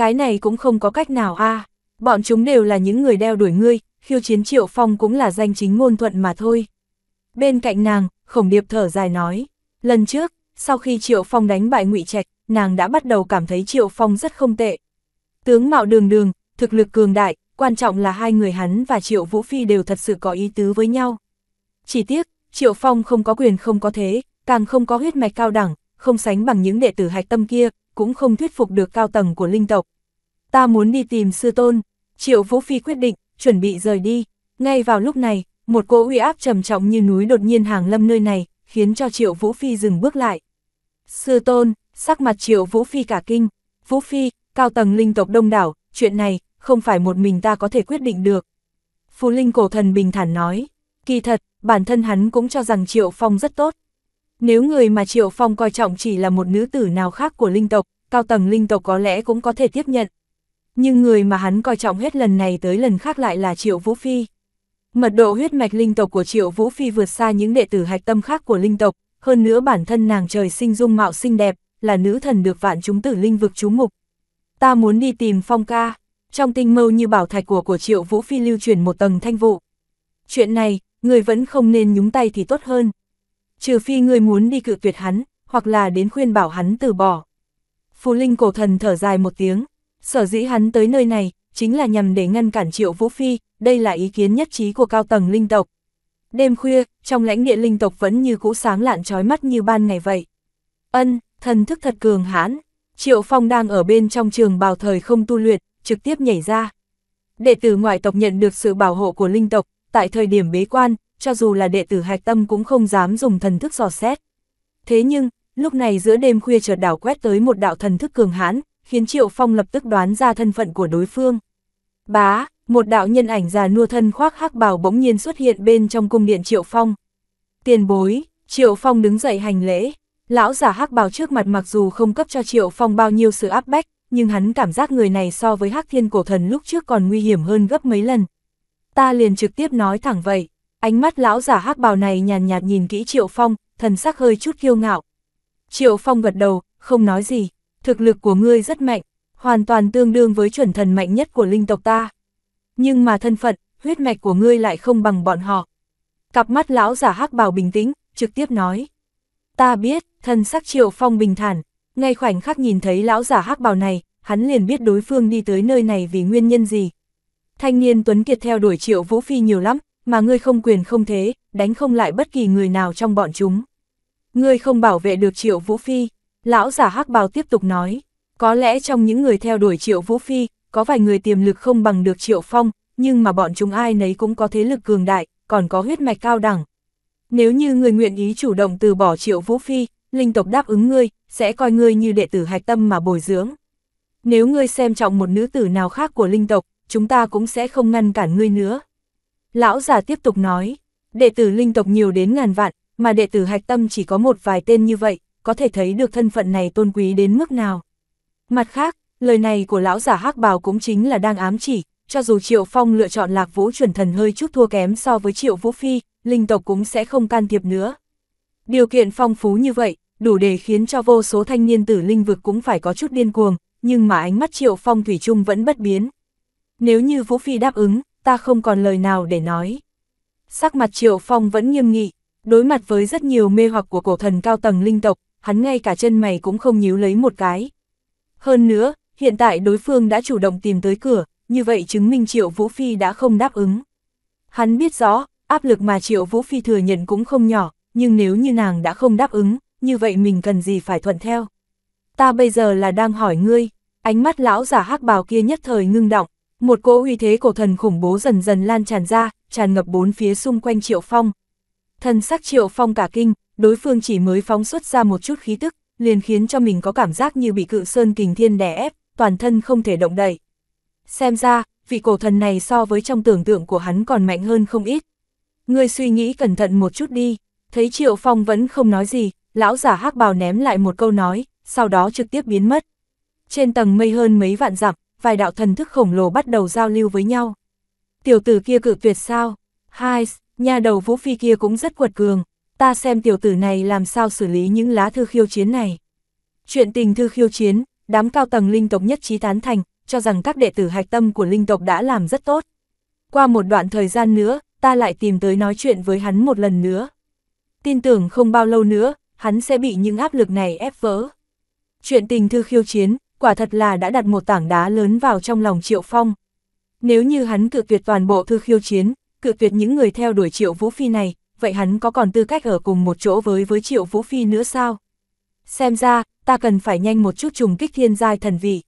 cái này cũng không có cách nào a à. bọn chúng đều là những người đeo đuổi ngươi, khiêu chiến triệu phong cũng là danh chính ngôn thuận mà thôi. Bên cạnh nàng, khổng điệp thở dài nói, lần trước, sau khi triệu phong đánh bại ngụy trạch, nàng đã bắt đầu cảm thấy triệu phong rất không tệ. Tướng mạo đường đường, thực lực cường đại, quan trọng là hai người hắn và triệu vũ phi đều thật sự có ý tứ với nhau. Chỉ tiếc, triệu phong không có quyền không có thế, càng không có huyết mạch cao đẳng, không sánh bằng những đệ tử hạch tâm kia, cũng không thuyết phục được cao tầng của linh tộc. Ta muốn đi tìm sư tôn, triệu vũ phi quyết định, chuẩn bị rời đi. Ngay vào lúc này, một cỗ uy áp trầm trọng như núi đột nhiên hàng lâm nơi này, khiến cho triệu vũ phi dừng bước lại. Sư tôn, sắc mặt triệu vũ phi cả kinh, vũ phi, cao tầng linh tộc đông đảo, chuyện này, không phải một mình ta có thể quyết định được. Phù linh cổ thần bình thản nói, kỳ thật, bản thân hắn cũng cho rằng triệu phong rất tốt, nếu người mà Triệu Phong coi trọng chỉ là một nữ tử nào khác của linh tộc, cao tầng linh tộc có lẽ cũng có thể tiếp nhận. Nhưng người mà hắn coi trọng hết lần này tới lần khác lại là Triệu Vũ Phi. Mật độ huyết mạch linh tộc của Triệu Vũ Phi vượt xa những đệ tử hạch tâm khác của linh tộc, hơn nữa bản thân nàng trời sinh dung mạo xinh đẹp, là nữ thần được vạn chúng tử linh vực chú mục. Ta muốn đi tìm Phong ca, trong tinh mâu như bảo thạch của của Triệu Vũ Phi lưu truyền một tầng thanh vụ. Chuyện này, người vẫn không nên nhúng tay thì tốt hơn trừ phi người muốn đi cự tuyệt hắn, hoặc là đến khuyên bảo hắn từ bỏ. Phù Linh cổ thần thở dài một tiếng, sở dĩ hắn tới nơi này, chính là nhằm để ngăn cản triệu vũ phi, đây là ý kiến nhất trí của cao tầng linh tộc. Đêm khuya, trong lãnh địa linh tộc vẫn như cũ sáng lạn trói mắt như ban ngày vậy. Ân, thần thức thật cường hãn, triệu phong đang ở bên trong trường bào thời không tu luyện, trực tiếp nhảy ra. Đệ tử ngoại tộc nhận được sự bảo hộ của linh tộc, tại thời điểm bế quan, cho dù là đệ tử hạch tâm cũng không dám dùng thần thức dò xét. Thế nhưng, lúc này giữa đêm khuya chợt đảo quét tới một đạo thần thức cường hãn, khiến Triệu Phong lập tức đoán ra thân phận của đối phương. Bá, một đạo nhân ảnh già nua thân khoác hắc bào bỗng nhiên xuất hiện bên trong cung điện Triệu Phong. Tiền bối, Triệu Phong đứng dậy hành lễ, lão giả hắc bào trước mặt mặc dù không cấp cho Triệu Phong bao nhiêu sự áp bách, nhưng hắn cảm giác người này so với hắc thiên cổ thần lúc trước còn nguy hiểm hơn gấp mấy lần. Ta liền trực tiếp nói thẳng vậy, Ánh mắt lão giả hắc bào này nhàn nhạt, nhạt nhìn kỹ Triệu Phong, thần sắc hơi chút kiêu ngạo. Triệu Phong gật đầu, không nói gì, thực lực của ngươi rất mạnh, hoàn toàn tương đương với chuẩn thần mạnh nhất của linh tộc ta. Nhưng mà thân phận, huyết mạch của ngươi lại không bằng bọn họ. Cặp mắt lão giả hắc bào bình tĩnh, trực tiếp nói. Ta biết, thần sắc Triệu Phong bình thản, ngay khoảnh khắc nhìn thấy lão giả hắc bào này, hắn liền biết đối phương đi tới nơi này vì nguyên nhân gì. Thanh niên Tuấn Kiệt theo đuổi Triệu Vũ Phi nhiều lắm, mà ngươi không quyền không thế, đánh không lại bất kỳ người nào trong bọn chúng. Ngươi không bảo vệ được Triệu Vũ Phi, lão giả hắc bào tiếp tục nói, có lẽ trong những người theo đuổi Triệu Vũ Phi, có vài người tiềm lực không bằng được Triệu Phong, nhưng mà bọn chúng ai nấy cũng có thế lực cường đại, còn có huyết mạch cao đẳng. Nếu như người nguyện ý chủ động từ bỏ Triệu Vũ Phi, linh tộc đáp ứng ngươi, sẽ coi ngươi như đệ tử hạch tâm mà bồi dưỡng. Nếu ngươi xem trọng một nữ tử nào khác của linh tộc, chúng ta cũng sẽ không ngăn cản ngươi nữa. Lão già tiếp tục nói, đệ tử linh tộc nhiều đến ngàn vạn, mà đệ tử hạch tâm chỉ có một vài tên như vậy, có thể thấy được thân phận này tôn quý đến mức nào. Mặt khác, lời này của lão giả hắc bào cũng chính là đang ám chỉ, cho dù Triệu Phong lựa chọn Lạc Vũ chuẩn thần hơi chút thua kém so với Triệu Vũ Phi, linh tộc cũng sẽ không can thiệp nữa. Điều kiện phong phú như vậy, đủ để khiến cho vô số thanh niên tử linh vực cũng phải có chút điên cuồng, nhưng mà ánh mắt Triệu Phong Thủy chung vẫn bất biến. Nếu như Vũ Phi đáp ứng, ta không còn lời nào để nói. Sắc mặt Triệu Phong vẫn nghiêm nghị, đối mặt với rất nhiều mê hoặc của cổ thần cao tầng linh tộc, hắn ngay cả chân mày cũng không nhíu lấy một cái. Hơn nữa, hiện tại đối phương đã chủ động tìm tới cửa, như vậy chứng minh Triệu Vũ Phi đã không đáp ứng. Hắn biết rõ, áp lực mà Triệu Vũ Phi thừa nhận cũng không nhỏ, nhưng nếu như nàng đã không đáp ứng, như vậy mình cần gì phải thuận theo. Ta bây giờ là đang hỏi ngươi, ánh mắt lão giả hắc bào kia nhất thời ngưng động, một cỗ uy thế cổ thần khủng bố dần dần lan tràn ra, tràn ngập bốn phía xung quanh Triệu Phong. Thần sắc Triệu Phong cả kinh, đối phương chỉ mới phóng xuất ra một chút khí tức, liền khiến cho mình có cảm giác như bị cự sơn kình thiên đè ép, toàn thân không thể động đậy. Xem ra, vị cổ thần này so với trong tưởng tượng của hắn còn mạnh hơn không ít. Ngươi suy nghĩ cẩn thận một chút đi, thấy Triệu Phong vẫn không nói gì, lão giả hắc bào ném lại một câu nói, sau đó trực tiếp biến mất. Trên tầng mây hơn mấy vạn dặm, vài đạo thần thức khổng lồ bắt đầu giao lưu với nhau. Tiểu tử kia cự tuyệt sao? Hai, nhà đầu vũ phi kia cũng rất quật cường, ta xem tiểu tử này làm sao xử lý những lá thư khiêu chiến này. Chuyện tình thư khiêu chiến, đám cao tầng linh tộc nhất trí tán thành, cho rằng các đệ tử hạch tâm của linh tộc đã làm rất tốt. Qua một đoạn thời gian nữa, ta lại tìm tới nói chuyện với hắn một lần nữa. Tin tưởng không bao lâu nữa, hắn sẽ bị những áp lực này ép vỡ. Chuyện tình thư khiêu chiến, quả thật là đã đặt một tảng đá lớn vào trong lòng Triệu Phong. Nếu như hắn cự tuyệt toàn bộ thư khiêu chiến, cự tuyệt những người theo đuổi Triệu Vũ Phi này, vậy hắn có còn tư cách ở cùng một chỗ với với Triệu Vũ Phi nữa sao? Xem ra, ta cần phải nhanh một chút trùng kích thiên giai thần vị.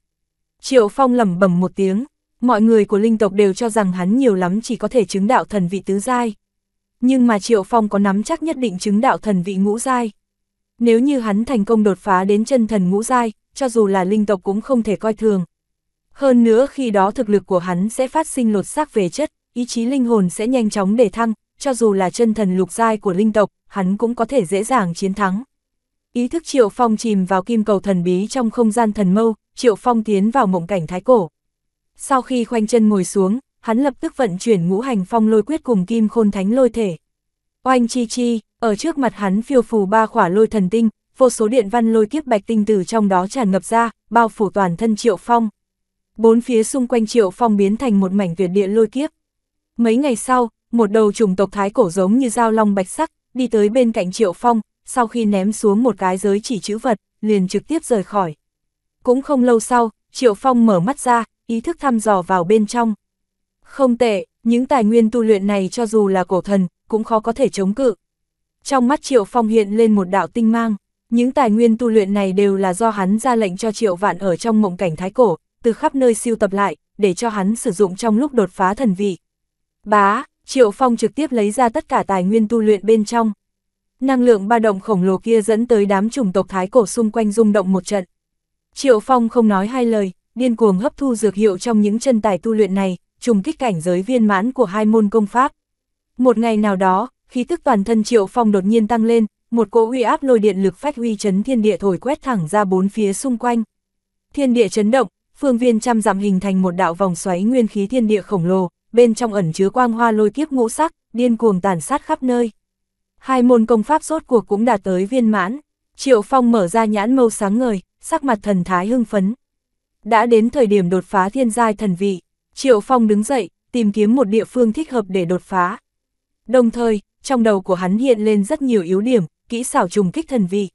Triệu Phong lẩm bẩm một tiếng, mọi người của linh tộc đều cho rằng hắn nhiều lắm chỉ có thể chứng đạo thần vị tứ giai. Nhưng mà Triệu Phong có nắm chắc nhất định chứng đạo thần vị ngũ giai. Nếu như hắn thành công đột phá đến chân thần ngũ giai, cho dù là linh tộc cũng không thể coi thường. Hơn nữa khi đó thực lực của hắn sẽ phát sinh lột xác về chất, ý chí linh hồn sẽ nhanh chóng để thăng, cho dù là chân thần lục giai của linh tộc, hắn cũng có thể dễ dàng chiến thắng. Ý thức Triệu Phong chìm vào kim cầu thần bí trong không gian thần mâu, Triệu Phong tiến vào mộng cảnh thái cổ. Sau khi khoanh chân ngồi xuống, hắn lập tức vận chuyển ngũ hành phong lôi quyết cùng kim khôn thánh lôi thể. Oanh chi chi, ở trước mặt hắn phiêu phù ba khỏa lôi thần tinh, vô số điện văn lôi kiếp bạch tinh tử trong đó tràn ngập ra, bao phủ toàn thân Triệu Phong. Bốn phía xung quanh Triệu Phong biến thành một mảnh tuyệt địa lôi kiếp. Mấy ngày sau, một đầu trùng tộc thái cổ giống như dao long bạch sắc, đi tới bên cạnh Triệu Phong, sau khi ném xuống một cái giới chỉ chữ vật, liền trực tiếp rời khỏi. Cũng không lâu sau, Triệu Phong mở mắt ra, ý thức thăm dò vào bên trong. Không tệ, những tài nguyên tu luyện này cho dù là cổ thần, cũng khó có thể chống cự. Trong mắt Triệu Phong hiện lên một đạo tinh mang. Những tài nguyên tu luyện này đều là do hắn ra lệnh cho triệu vạn ở trong mộng cảnh thái cổ, từ khắp nơi siêu tập lại, để cho hắn sử dụng trong lúc đột phá thần vị. Bá, Triệu Phong trực tiếp lấy ra tất cả tài nguyên tu luyện bên trong. Năng lượng ba động khổng lồ kia dẫn tới đám chủng tộc thái cổ xung quanh rung động một trận. Triệu Phong không nói hai lời, điên cuồng hấp thu dược hiệu trong những chân tài tu luyện này, trùng kích cảnh giới viên mãn của hai môn công pháp. Một ngày nào đó, khí tức toàn thân Triệu Phong đột nhiên tăng lên, một cỗ uy áp lôi điện lực phách uy chấn thiên địa thổi quét thẳng ra bốn phía xung quanh. Thiên địa chấn động, phương viên trăm dặm hình thành một đạo vòng xoáy nguyên khí thiên địa khổng lồ, bên trong ẩn chứa quang hoa lôi kiếp ngũ sắc, điên cuồng tàn sát khắp nơi. Hai môn công pháp rốt cuộc cũng đạt tới viên mãn, Triệu Phong mở ra nhãn mâu sáng ngời, sắc mặt thần thái hưng phấn. Đã đến thời điểm đột phá thiên giai thần vị, Triệu Phong đứng dậy, tìm kiếm một địa phương thích hợp để đột phá. Đồng thời, trong đầu của hắn hiện lên rất nhiều yếu điểm, kỹ xảo trùng kích thần vị.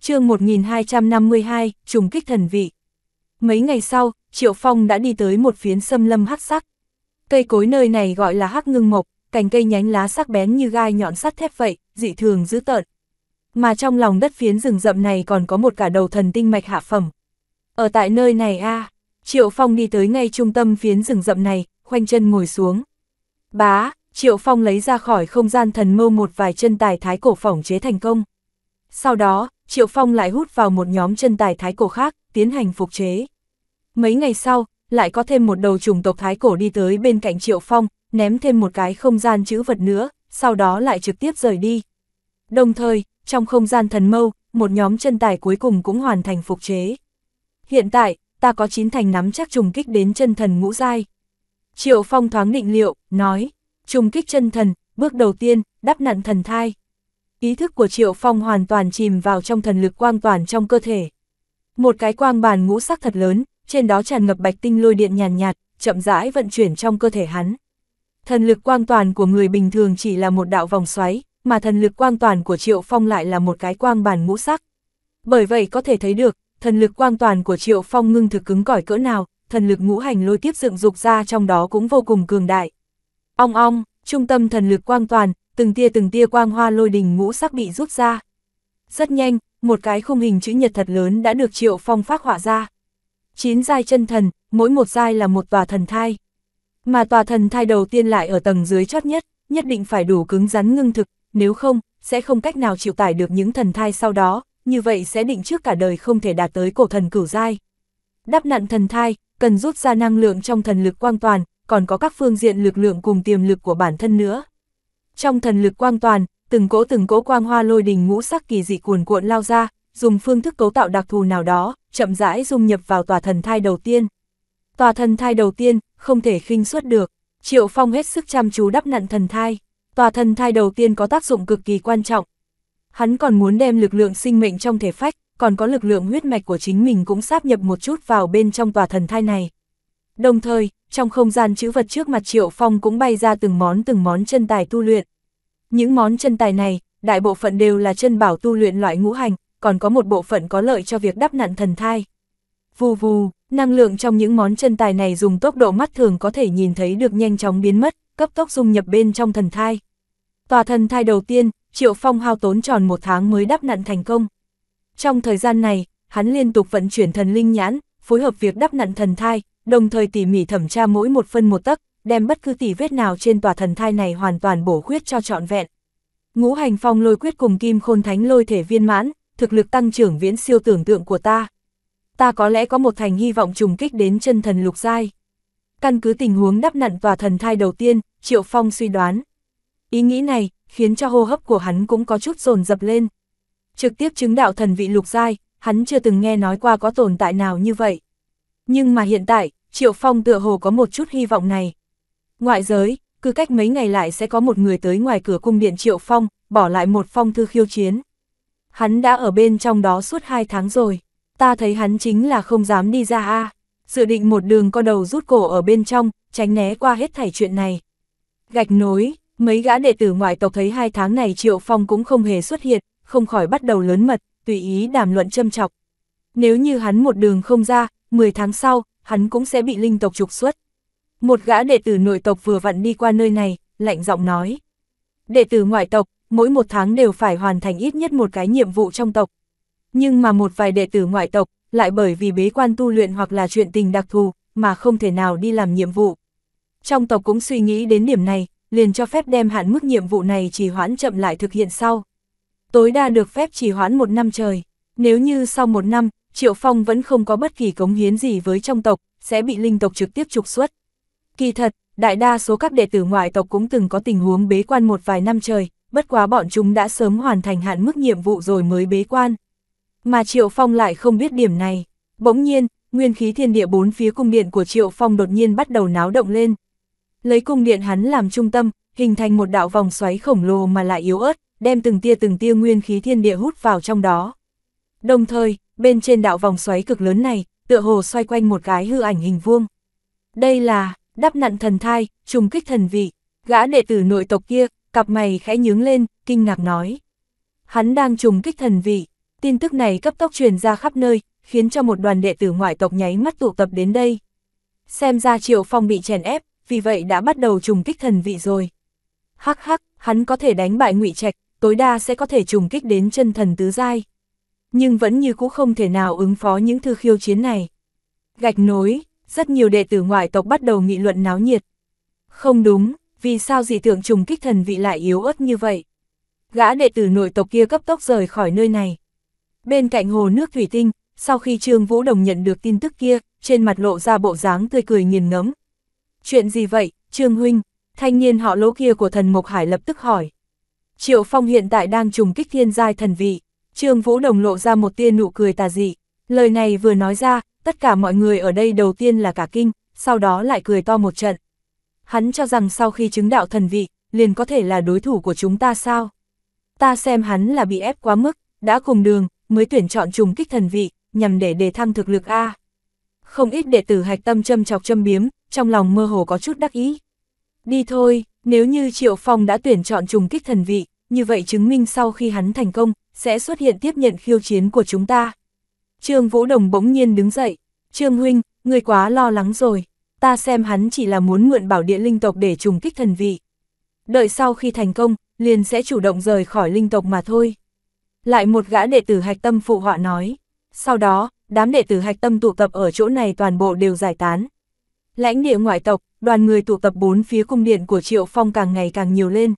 chương 1252, trùng kích thần vị. Mấy ngày sau, Triệu Phong đã đi tới một phiến xâm lâm hắc sắc. Cây cối nơi này gọi là hắc ngưng mộc, cành cây nhánh lá sắc bén như gai nhọn sắt thép vậy, dị thường dữ tợn. Mà trong lòng đất phiến rừng rậm này còn có một cả đầu thần tinh mạch hạ phẩm. Ở tại nơi này a Triệu Phong đi tới ngay trung tâm phiến rừng rậm này, khoanh chân ngồi xuống. Bá, Triệu Phong lấy ra khỏi không gian thần mâu một vài chân tài thái cổ phỏng chế thành công. Sau đó, Triệu Phong lại hút vào một nhóm chân tài thái cổ khác, tiến hành phục chế. Mấy ngày sau, lại có thêm một đầu trùng tộc thái cổ đi tới bên cạnh Triệu Phong, ném thêm một cái không gian chữ vật nữa, sau đó lại trực tiếp rời đi. Đồng thời, trong không gian thần mâu, một nhóm chân tài cuối cùng cũng hoàn thành phục chế. Hiện tại, ta có chín thành nắm chắc trùng kích đến chân thần ngũ giai. Triệu Phong thoáng định liệu, nói trùng kích chân thần, bước đầu tiên, đắp nặn thần thai. Ý thức của Triệu Phong hoàn toàn chìm vào trong thần lực quang toàn trong cơ thể. Một cái quang bàn ngũ sắc thật lớn, trên đó tràn ngập bạch tinh lôi điện nhàn nhạt, nhạt, chậm rãi vận chuyển trong cơ thể hắn. Thần lực quang toàn của người bình thường chỉ là một đạo vòng xoáy, mà thần lực quang toàn của Triệu Phong lại là một cái quang bàn ngũ sắc. Bởi vậy có thể thấy được, thần lực quang toàn của Triệu Phong ngưng thực cứng cỏi cỡ nào, thần lực ngũ hành lôi tiếp dựng dục ra trong đó cũng vô cùng cường đại. Ong ong, trung tâm thần lực quang toàn, từng tia từng tia quang hoa lôi đình ngũ sắc bị rút ra. Rất nhanh, một cái khung hình chữ nhật thật lớn đã được Triệu Phong phát họa ra. Chín giai chân thần, mỗi một giai là một tòa thần thai. Mà tòa thần thai đầu tiên lại ở tầng dưới chót nhất, nhất định phải đủ cứng rắn ngưng thực, nếu không, sẽ không cách nào chịu tải được những thần thai sau đó, như vậy sẽ định trước cả đời không thể đạt tới cổ thần cửu giai. Đáp nạn thần thai, cần rút ra năng lượng trong thần lực quang toàn, còn có các phương diện lực lượng cùng tiềm lực của bản thân nữa. Trong thần lực quang toàn, từng cỗ từng cỗ quang hoa lôi đình ngũ sắc kỳ dị cuồn cuộn lao ra, dùng phương thức cấu tạo đặc thù nào đó, chậm rãi dung nhập vào tòa thần thai đầu tiên. Tòa thần thai đầu tiên, không thể khinh suất được, Triệu Phong hết sức chăm chú đắp nặn thần thai. Tòa thần thai đầu tiên có tác dụng cực kỳ quan trọng. Hắn còn muốn đem lực lượng sinh mệnh trong thể phách, còn có lực lượng huyết mạch của chính mình cũng sáp nhập một chút vào bên trong tòa thần thai này, Đồng thời, trong không gian chữ vật trước mặt Triệu Phong cũng bay ra từng món từng món chân tài tu luyện. Những món chân tài này, đại bộ phận đều là chân bảo tu luyện loại ngũ hành, còn có một bộ phận có lợi cho việc đắp nặn thần thai. Vù vù, năng lượng trong những món chân tài này dùng tốc độ mắt thường có thể nhìn thấy được nhanh chóng biến mất, cấp tốc dung nhập bên trong thần thai. Tòa thần thai đầu tiên, Triệu Phong hao tốn tròn một tháng mới đắp nặn thành công. Trong thời gian này, hắn liên tục vận chuyển thần linh nhãn, phối hợp việc đắp nặn thần thai, đồng thời tỉ mỉ thẩm tra mỗi một phân một tấc, đem bất cứ tỉ vết nào trên tòa thần thai này hoàn toàn bổ khuyết cho trọn vẹn. Ngũ hành phong lôi quyết cùng kim khôn thánh lôi thể viên mãn, thực lực tăng trưởng viễn siêu tưởng tượng của ta. Ta có lẽ có một thành hy vọng trùng kích đến chân thần lục giai. Căn cứ tình huống đắp nặn tòa thần thai đầu tiên, Triệu Phong suy đoán. Ý nghĩ này, khiến cho hô hấp của hắn cũng có chút dồn dập lên. Trực tiếp chứng đạo thần vị lục giai, hắn chưa từng nghe nói qua có tồn tại nào như vậy. Nhưng mà hiện tại, Triệu Phong tựa hồ có một chút hy vọng này. Ngoại giới, cứ cách mấy ngày lại sẽ có một người tới ngoài cửa cung điện Triệu Phong, bỏ lại một phong thư khiêu chiến. Hắn đã ở bên trong đó suốt hai tháng rồi, ta thấy hắn chính là không dám đi ra a dự định một đường con đầu rút cổ ở bên trong, tránh né qua hết thảy chuyện này. Gạch nối, mấy gã đệ tử ngoại tộc thấy hai tháng này Triệu Phong cũng không hề xuất hiện, không khỏi bắt đầu lớn mật, tùy ý đàm luận châm chọc. Nếu như hắn một đường không ra, 10 tháng sau, hắn cũng sẽ bị linh tộc trục xuất. Một gã đệ tử nội tộc vừa vặn đi qua nơi này, lạnh giọng nói. Đệ tử ngoại tộc, mỗi một tháng đều phải hoàn thành ít nhất một cái nhiệm vụ trong tộc. Nhưng mà một vài đệ tử ngoại tộc, lại bởi vì bế quan tu luyện hoặc là chuyện tình đặc thù, mà không thể nào đi làm nhiệm vụ. Trong tộc cũng suy nghĩ đến điểm này, liền cho phép đem hạn mức nhiệm vụ này trì hoãn chậm lại thực hiện sau. Tối đa được phép trì hoãn một năm trời. Nếu như sau một năm, Triệu Phong vẫn không có bất kỳ cống hiến gì với trong tộc, sẽ bị linh tộc trực tiếp trục xuất. Kỳ thật, đại đa số các đệ tử ngoại tộc cũng từng có tình huống bế quan một vài năm trời, bất quá bọn chúng đã sớm hoàn thành hạn mức nhiệm vụ rồi mới bế quan. Mà Triệu Phong lại không biết điểm này. Bỗng nhiên, nguyên khí thiên địa bốn phía cung điện của Triệu Phong đột nhiên bắt đầu náo động lên. Lấy cung điện hắn làm trung tâm, hình thành một đạo vòng xoáy khổng lồ mà lại yếu ớt, đem từng tia từng tia nguyên khí thiên địa hút vào trong đó. Đồng thời, bên trên đạo vòng xoáy cực lớn này, tựa hồ xoay quanh một cái hư ảnh hình vuông. Đây là, đắp nặn thần thai, trùng kích thần vị, gã đệ tử nội tộc kia, cặp mày khẽ nhướng lên, kinh ngạc nói. Hắn đang trùng kích thần vị, tin tức này cấp tốc truyền ra khắp nơi, khiến cho một đoàn đệ tử ngoại tộc nháy mắt tụ tập đến đây. Xem ra Triệu Phong bị chèn ép, vì vậy đã bắt đầu trùng kích thần vị rồi. Hắc hắc, hắn có thể đánh bại ngụy Trạch, tối đa sẽ có thể trùng kích đến chân thần tứ giai nhưng vẫn như cũ không thể nào ứng phó những thư khiêu chiến này. Gạch nối, rất nhiều đệ tử ngoại tộc bắt đầu nghị luận náo nhiệt. Không đúng, vì sao dị tượng trùng kích thần vị lại yếu ớt như vậy? Gã đệ tử nội tộc kia cấp tốc rời khỏi nơi này. Bên cạnh hồ nước thủy tinh, sau khi Trương Vũ Đồng nhận được tin tức kia, trên mặt lộ ra bộ dáng tươi cười nghiền ngẫm. Chuyện gì vậy, Trương Huynh? Thanh niên họ lỗ kia của thần Mộc Hải lập tức hỏi. Triệu Phong hiện tại đang trùng kích thiên giai thần vị. Trương Vũ Đồng lộ ra một tia nụ cười tà dị, lời này vừa nói ra, tất cả mọi người ở đây đầu tiên là cả kinh, sau đó lại cười to một trận. Hắn cho rằng sau khi chứng đạo thần vị, liền có thể là đối thủ của chúng ta sao? Ta xem hắn là bị ép quá mức, đã cùng đường, mới tuyển chọn trùng kích thần vị, nhằm để đề thăng thực lực A. Không ít đệ tử hạch tâm châm chọc châm biếm, trong lòng mơ hồ có chút đắc ý. Đi thôi, nếu như Triệu Phong đã tuyển chọn trùng kích thần vị, như vậy chứng minh sau khi hắn thành công, sẽ xuất hiện tiếp nhận khiêu chiến của chúng ta. Trương Vũ Đồng bỗng nhiên đứng dậy, Trương Huynh, người quá lo lắng rồi, ta xem hắn chỉ là muốn mượn bảo địa linh tộc để trùng kích thần vị. Đợi sau khi thành công, liền sẽ chủ động rời khỏi linh tộc mà thôi. Lại một gã đệ tử hạch tâm phụ họa nói, sau đó, đám đệ tử hạch tâm tụ tập ở chỗ này toàn bộ đều giải tán. Lãnh địa ngoại tộc, đoàn người tụ tập bốn phía cung điện của Triệu Phong càng ngày càng nhiều lên.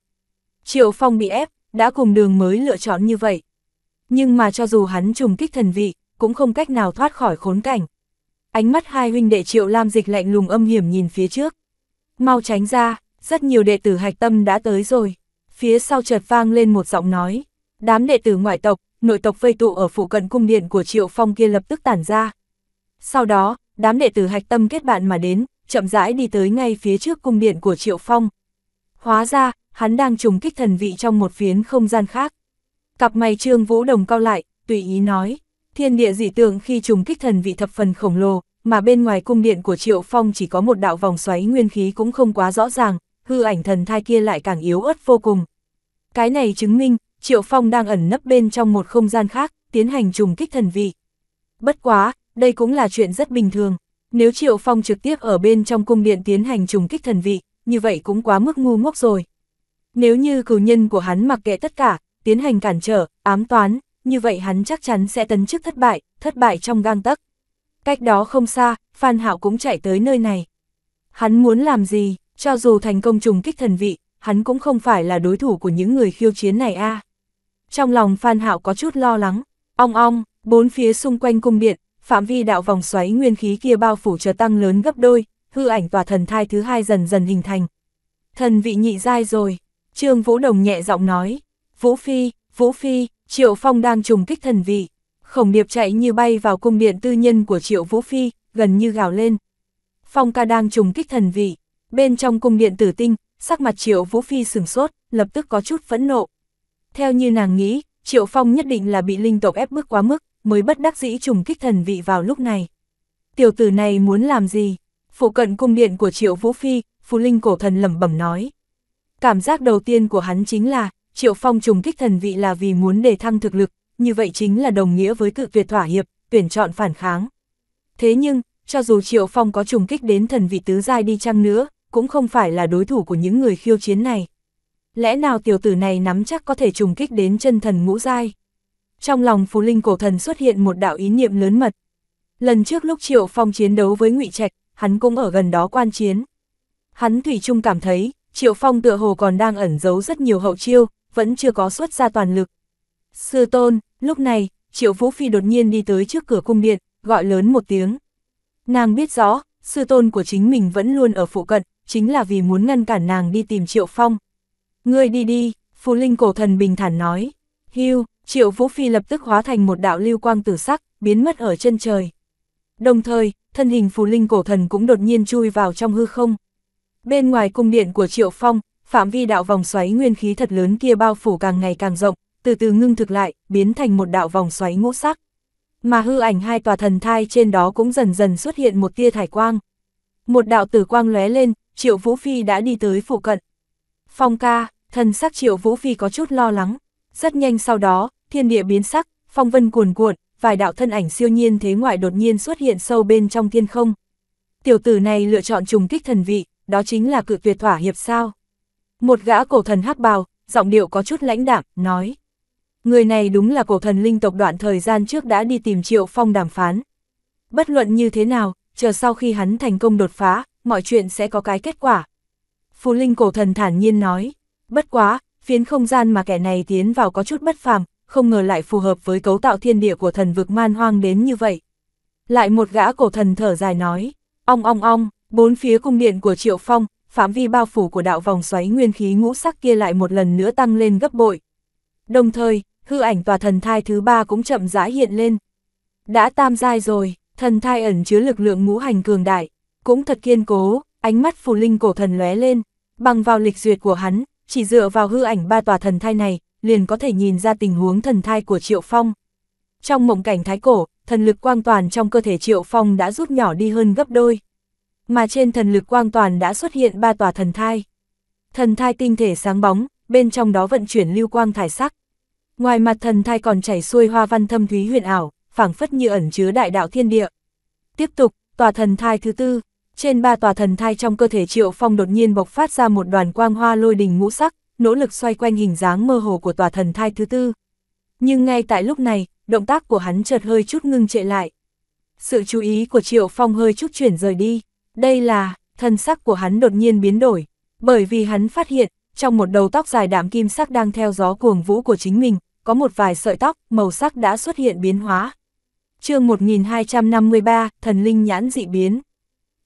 Triệu Phong bị ép, đã cùng đường mới lựa chọn như vậy. Nhưng mà cho dù hắn trùng kích thần vị, cũng không cách nào thoát khỏi khốn cảnh. Ánh mắt hai huynh đệ triệu lam dịch lạnh lùng âm hiểm nhìn phía trước. Mau tránh ra, rất nhiều đệ tử hạch tâm đã tới rồi. Phía sau chợt vang lên một giọng nói. Đám đệ tử ngoại tộc, nội tộc vây tụ ở phụ cận cung điện của triệu phong kia lập tức tản ra. Sau đó, đám đệ tử hạch tâm kết bạn mà đến, chậm rãi đi tới ngay phía trước cung điện của triệu phong, Hóa ra, hắn đang trùng kích thần vị trong một phiến không gian khác. Cặp mày Trương Vũ Đồng cao lại, tùy ý nói, thiên địa dị tượng khi trùng kích thần vị thập phần khổng lồ, mà bên ngoài cung điện của Triệu Phong chỉ có một đạo vòng xoáy nguyên khí cũng không quá rõ ràng, hư ảnh thần thai kia lại càng yếu ớt vô cùng. Cái này chứng minh, Triệu Phong đang ẩn nấp bên trong một không gian khác, tiến hành trùng kích thần vị. Bất quá, đây cũng là chuyện rất bình thường. Nếu Triệu Phong trực tiếp ở bên trong cung điện tiến hành trùng kích thần vị, như vậy cũng quá mức ngu ngốc rồi. Nếu như cử nhân của hắn mặc kệ tất cả, tiến hành cản trở, ám toán, như vậy hắn chắc chắn sẽ tấn chức thất bại, thất bại trong gang tấc. Cách đó không xa, Phan Hạo cũng chạy tới nơi này. Hắn muốn làm gì, cho dù thành công trùng kích thần vị, hắn cũng không phải là đối thủ của những người khiêu chiến này a. Trong lòng Phan Hạo có chút lo lắng, ong ong, bốn phía xung quanh cung điện, phạm vi đạo vòng xoáy nguyên khí kia bao phủ chờ tăng lớn gấp đôi, hư ảnh tòa thần thai thứ hai dần dần hình thành. Thần vị nhị giai rồi, Trương Vũ Đồng nhẹ giọng nói, Vũ Phi, Vũ Phi, Triệu Phong đang trùng kích thần vị. Khổng điệp chạy như bay vào cung điện tư nhân của Triệu Vũ Phi, gần như gào lên. Phong ca đang trùng kích thần vị, bên trong cung điện tử tinh, sắc mặt Triệu Vũ Phi sừng sốt, lập tức có chút phẫn nộ. Theo như nàng nghĩ, Triệu Phong nhất định là bị linh tộc ép bức quá mức, mới bất đắc dĩ trùng kích thần vị vào lúc này. Tiểu tử này muốn làm gì? Phụ cận cung điện của Triệu Vũ Phi, Phú Linh cổ thần lẩm bẩm nói. Cảm giác đầu tiên của hắn chính là, Triệu Phong trùng kích thần vị là vì muốn đề thăng thực lực, như vậy chính là đồng nghĩa với tự tuyệt thỏa hiệp, tuyển chọn phản kháng. Thế nhưng, cho dù Triệu Phong có trùng kích đến thần vị tứ giai đi chăng nữa, cũng không phải là đối thủ của những người khiêu chiến này. Lẽ nào tiểu tử này nắm chắc có thể trùng kích đến chân thần ngũ giai? Trong lòng Phú Linh cổ thần xuất hiện một đạo ý niệm lớn mật. Lần trước lúc Triệu Phong chiến đấu với Ngụy Trạch, hắn cũng ở gần đó quan chiến. Hắn Thủy chung cảm thấy, Triệu Phong tựa hồ còn đang ẩn giấu rất nhiều hậu chiêu, vẫn chưa có xuất ra toàn lực. Sư tôn, lúc này, Triệu Vũ Phi đột nhiên đi tới trước cửa cung điện, gọi lớn một tiếng. Nàng biết rõ, sư tôn của chính mình vẫn luôn ở phụ cận, chính là vì muốn ngăn cản nàng đi tìm Triệu Phong. Ngươi đi đi, Phù Linh cổ thần bình thản nói. Hưu, Triệu Vũ Phi lập tức hóa thành một đạo lưu quang tử sắc, biến mất ở chân trời. Đồng thời, thân hình phù linh cổ thần cũng đột nhiên chui vào trong hư không. Bên ngoài cung điện của Triệu Phong, phạm vi đạo vòng xoáy nguyên khí thật lớn kia bao phủ càng ngày càng rộng, từ từ ngưng thực lại, biến thành một đạo vòng xoáy ngũ sắc. Mà hư ảnh hai tòa thần thai trên đó cũng dần dần xuất hiện một tia thải quang. Một đạo tử quang lóe lên, Triệu Vũ Phi đã đi tới phụ cận. Phong ca, thần sắc Triệu Vũ Phi có chút lo lắng. Rất nhanh sau đó, thiên địa biến sắc, phong vân cuồn cuộn, vài đạo thân ảnh siêu nhiên thế ngoại đột nhiên xuất hiện sâu bên trong thiên không. Tiểu tử này lựa chọn trùng kích thần vị, đó chính là cự tuyệt thỏa hiệp sao. Một gã cổ thần hắc bào, giọng điệu có chút lãnh đạm, nói. Người này đúng là cổ thần linh tộc đoạn thời gian trước đã đi tìm Triệu Phong đàm phán. Bất luận như thế nào, chờ sau khi hắn thành công đột phá, mọi chuyện sẽ có cái kết quả. Phù Linh cổ thần thản nhiên nói, bất quá, phiến không gian mà kẻ này tiến vào có chút bất phàm, không ngờ lại phù hợp với cấu tạo thiên địa của thần vực man hoang đến như vậy. Lại một gã cổ thần thở dài nói, ong ong ong, bốn phía cung điện của Triệu Phong, phạm vi bao phủ của đạo vòng xoáy nguyên khí ngũ sắc kia lại một lần nữa tăng lên gấp bội. Đồng thời, hư ảnh tòa thần thai thứ ba cũng chậm rãi hiện lên. Đã tam giai rồi, thần thai ẩn chứa lực lượng ngũ hành cường đại, cũng thật kiên cố, ánh mắt phù linh cổ thần lóe lên, bằng vào lịch duyệt của hắn, chỉ dựa vào hư ảnh ba tòa thần thai này, liền có thể nhìn ra tình huống thần thai của Triệu Phong. Trong mộng cảnh thái cổ, thần lực quang toàn trong cơ thể Triệu Phong đã rút nhỏ đi hơn gấp đôi. Mà trên thần lực quang toàn đã xuất hiện ba tòa thần thai. Thần thai tinh thể sáng bóng, bên trong đó vận chuyển lưu quang thải sắc. Ngoài mặt thần thai còn chảy xuôi hoa văn thâm thúy huyền ảo, phảng phất như ẩn chứa đại đạo thiên địa. Tiếp tục, tòa thần thai thứ tư, trên ba tòa thần thai trong cơ thể Triệu Phong đột nhiên bộc phát ra một đoàn quang hoa lôi đình ngũ sắc, nỗ lực xoay quanh hình dáng mơ hồ của tòa thần thai thứ tư. Nhưng ngay tại lúc này, động tác của hắn chợt hơi chút ngưng trệ lại. Sự chú ý của Triệu Phong hơi chút chuyển rời đi. Đây là, thân sắc của hắn đột nhiên biến đổi, bởi vì hắn phát hiện, trong một đầu tóc dài đạm kim sắc đang theo gió cuồng vũ của chính mình, có một vài sợi tóc, màu sắc đã xuất hiện biến hóa. chương 1253, thần linh nhãn dị biến.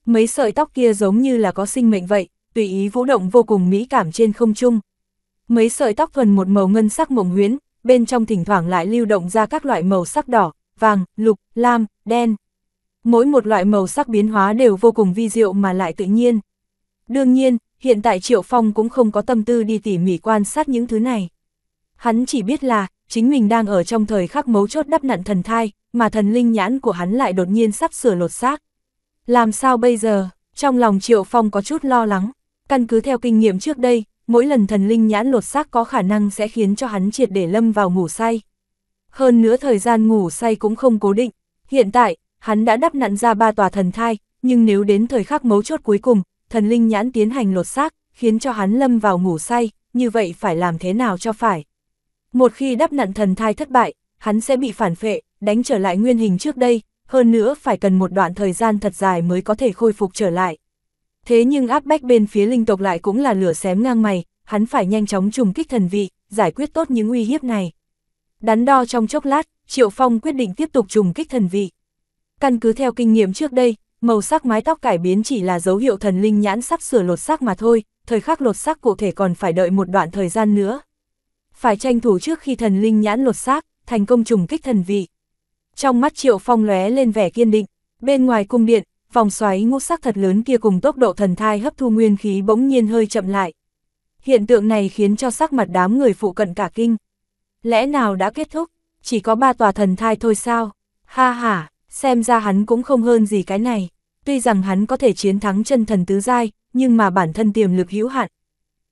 Mấy sợi tóc kia giống như là có sinh mệnh vậy, tùy ý vũ động vô cùng mỹ cảm trên không trung, mấy sợi tóc thuần một màu ngân sắc mộng huyễn, bên trong thỉnh thoảng lại lưu động ra các loại màu sắc đỏ, vàng, lục, lam, đen. Mỗi một loại màu sắc biến hóa đều vô cùng vi diệu mà lại tự nhiên. Đương nhiên, hiện tại Triệu Phong cũng không có tâm tư đi tỉ mỉ quan sát những thứ này. Hắn chỉ biết là, chính mình đang ở trong thời khắc mấu chốt đắp nặn thần thai, mà thần linh nhãn của hắn lại đột nhiên sắp sửa lột xác. Làm sao bây giờ? Trong lòng Triệu Phong có chút lo lắng. Căn cứ theo kinh nghiệm trước đây, mỗi lần thần linh nhãn lột xác có khả năng sẽ khiến cho hắn triệt để lâm vào ngủ say. Hơn nữa thời gian ngủ say cũng không cố định, hiện tại, hắn đã đắp nặn ra ba tòa thần thai, nhưng nếu đến thời khắc mấu chốt cuối cùng, thần linh nhãn tiến hành lột xác, khiến cho hắn lâm vào ngủ say, như vậy phải làm thế nào cho phải. Một khi đắp nặn thần thai thất bại, hắn sẽ bị phản phệ, đánh trở lại nguyên hình trước đây, hơn nữa phải cần một đoạn thời gian thật dài mới có thể khôi phục trở lại. Thế nhưng ác bách bên phía linh tộc lại cũng là lửa xém ngang mày, hắn phải nhanh chóng trùng kích thần vị, giải quyết tốt những uy hiếp này. Đắn đo trong chốc lát, Triệu Phong quyết định tiếp tục trùng kích thần vị. Căn cứ theo kinh nghiệm trước đây, màu sắc mái tóc cải biến chỉ là dấu hiệu thần linh nhãn sắp sửa lột sắc mà thôi, thời khắc lột sắc cụ thể còn phải đợi một đoạn thời gian nữa. Phải tranh thủ trước khi thần linh nhãn lột xác, thành công trùng kích thần vị. Trong mắt Triệu Phong lóe lên vẻ kiên định, bên ngoài cung điện, vòng xoáy ngũ sắc thật lớn kia cùng tốc độ thần thai hấp thu nguyên khí bỗng nhiên hơi chậm lại. Hiện tượng này khiến cho sắc mặt đám người phụ cận cả kinh. Lẽ nào đã kết thúc, chỉ có ba tòa thần thai thôi sao? Ha ha, xem ra hắn cũng không hơn gì cái này. Tuy rằng hắn có thể chiến thắng chân thần tứ giai, nhưng mà bản thân tiềm lực hữu hạn.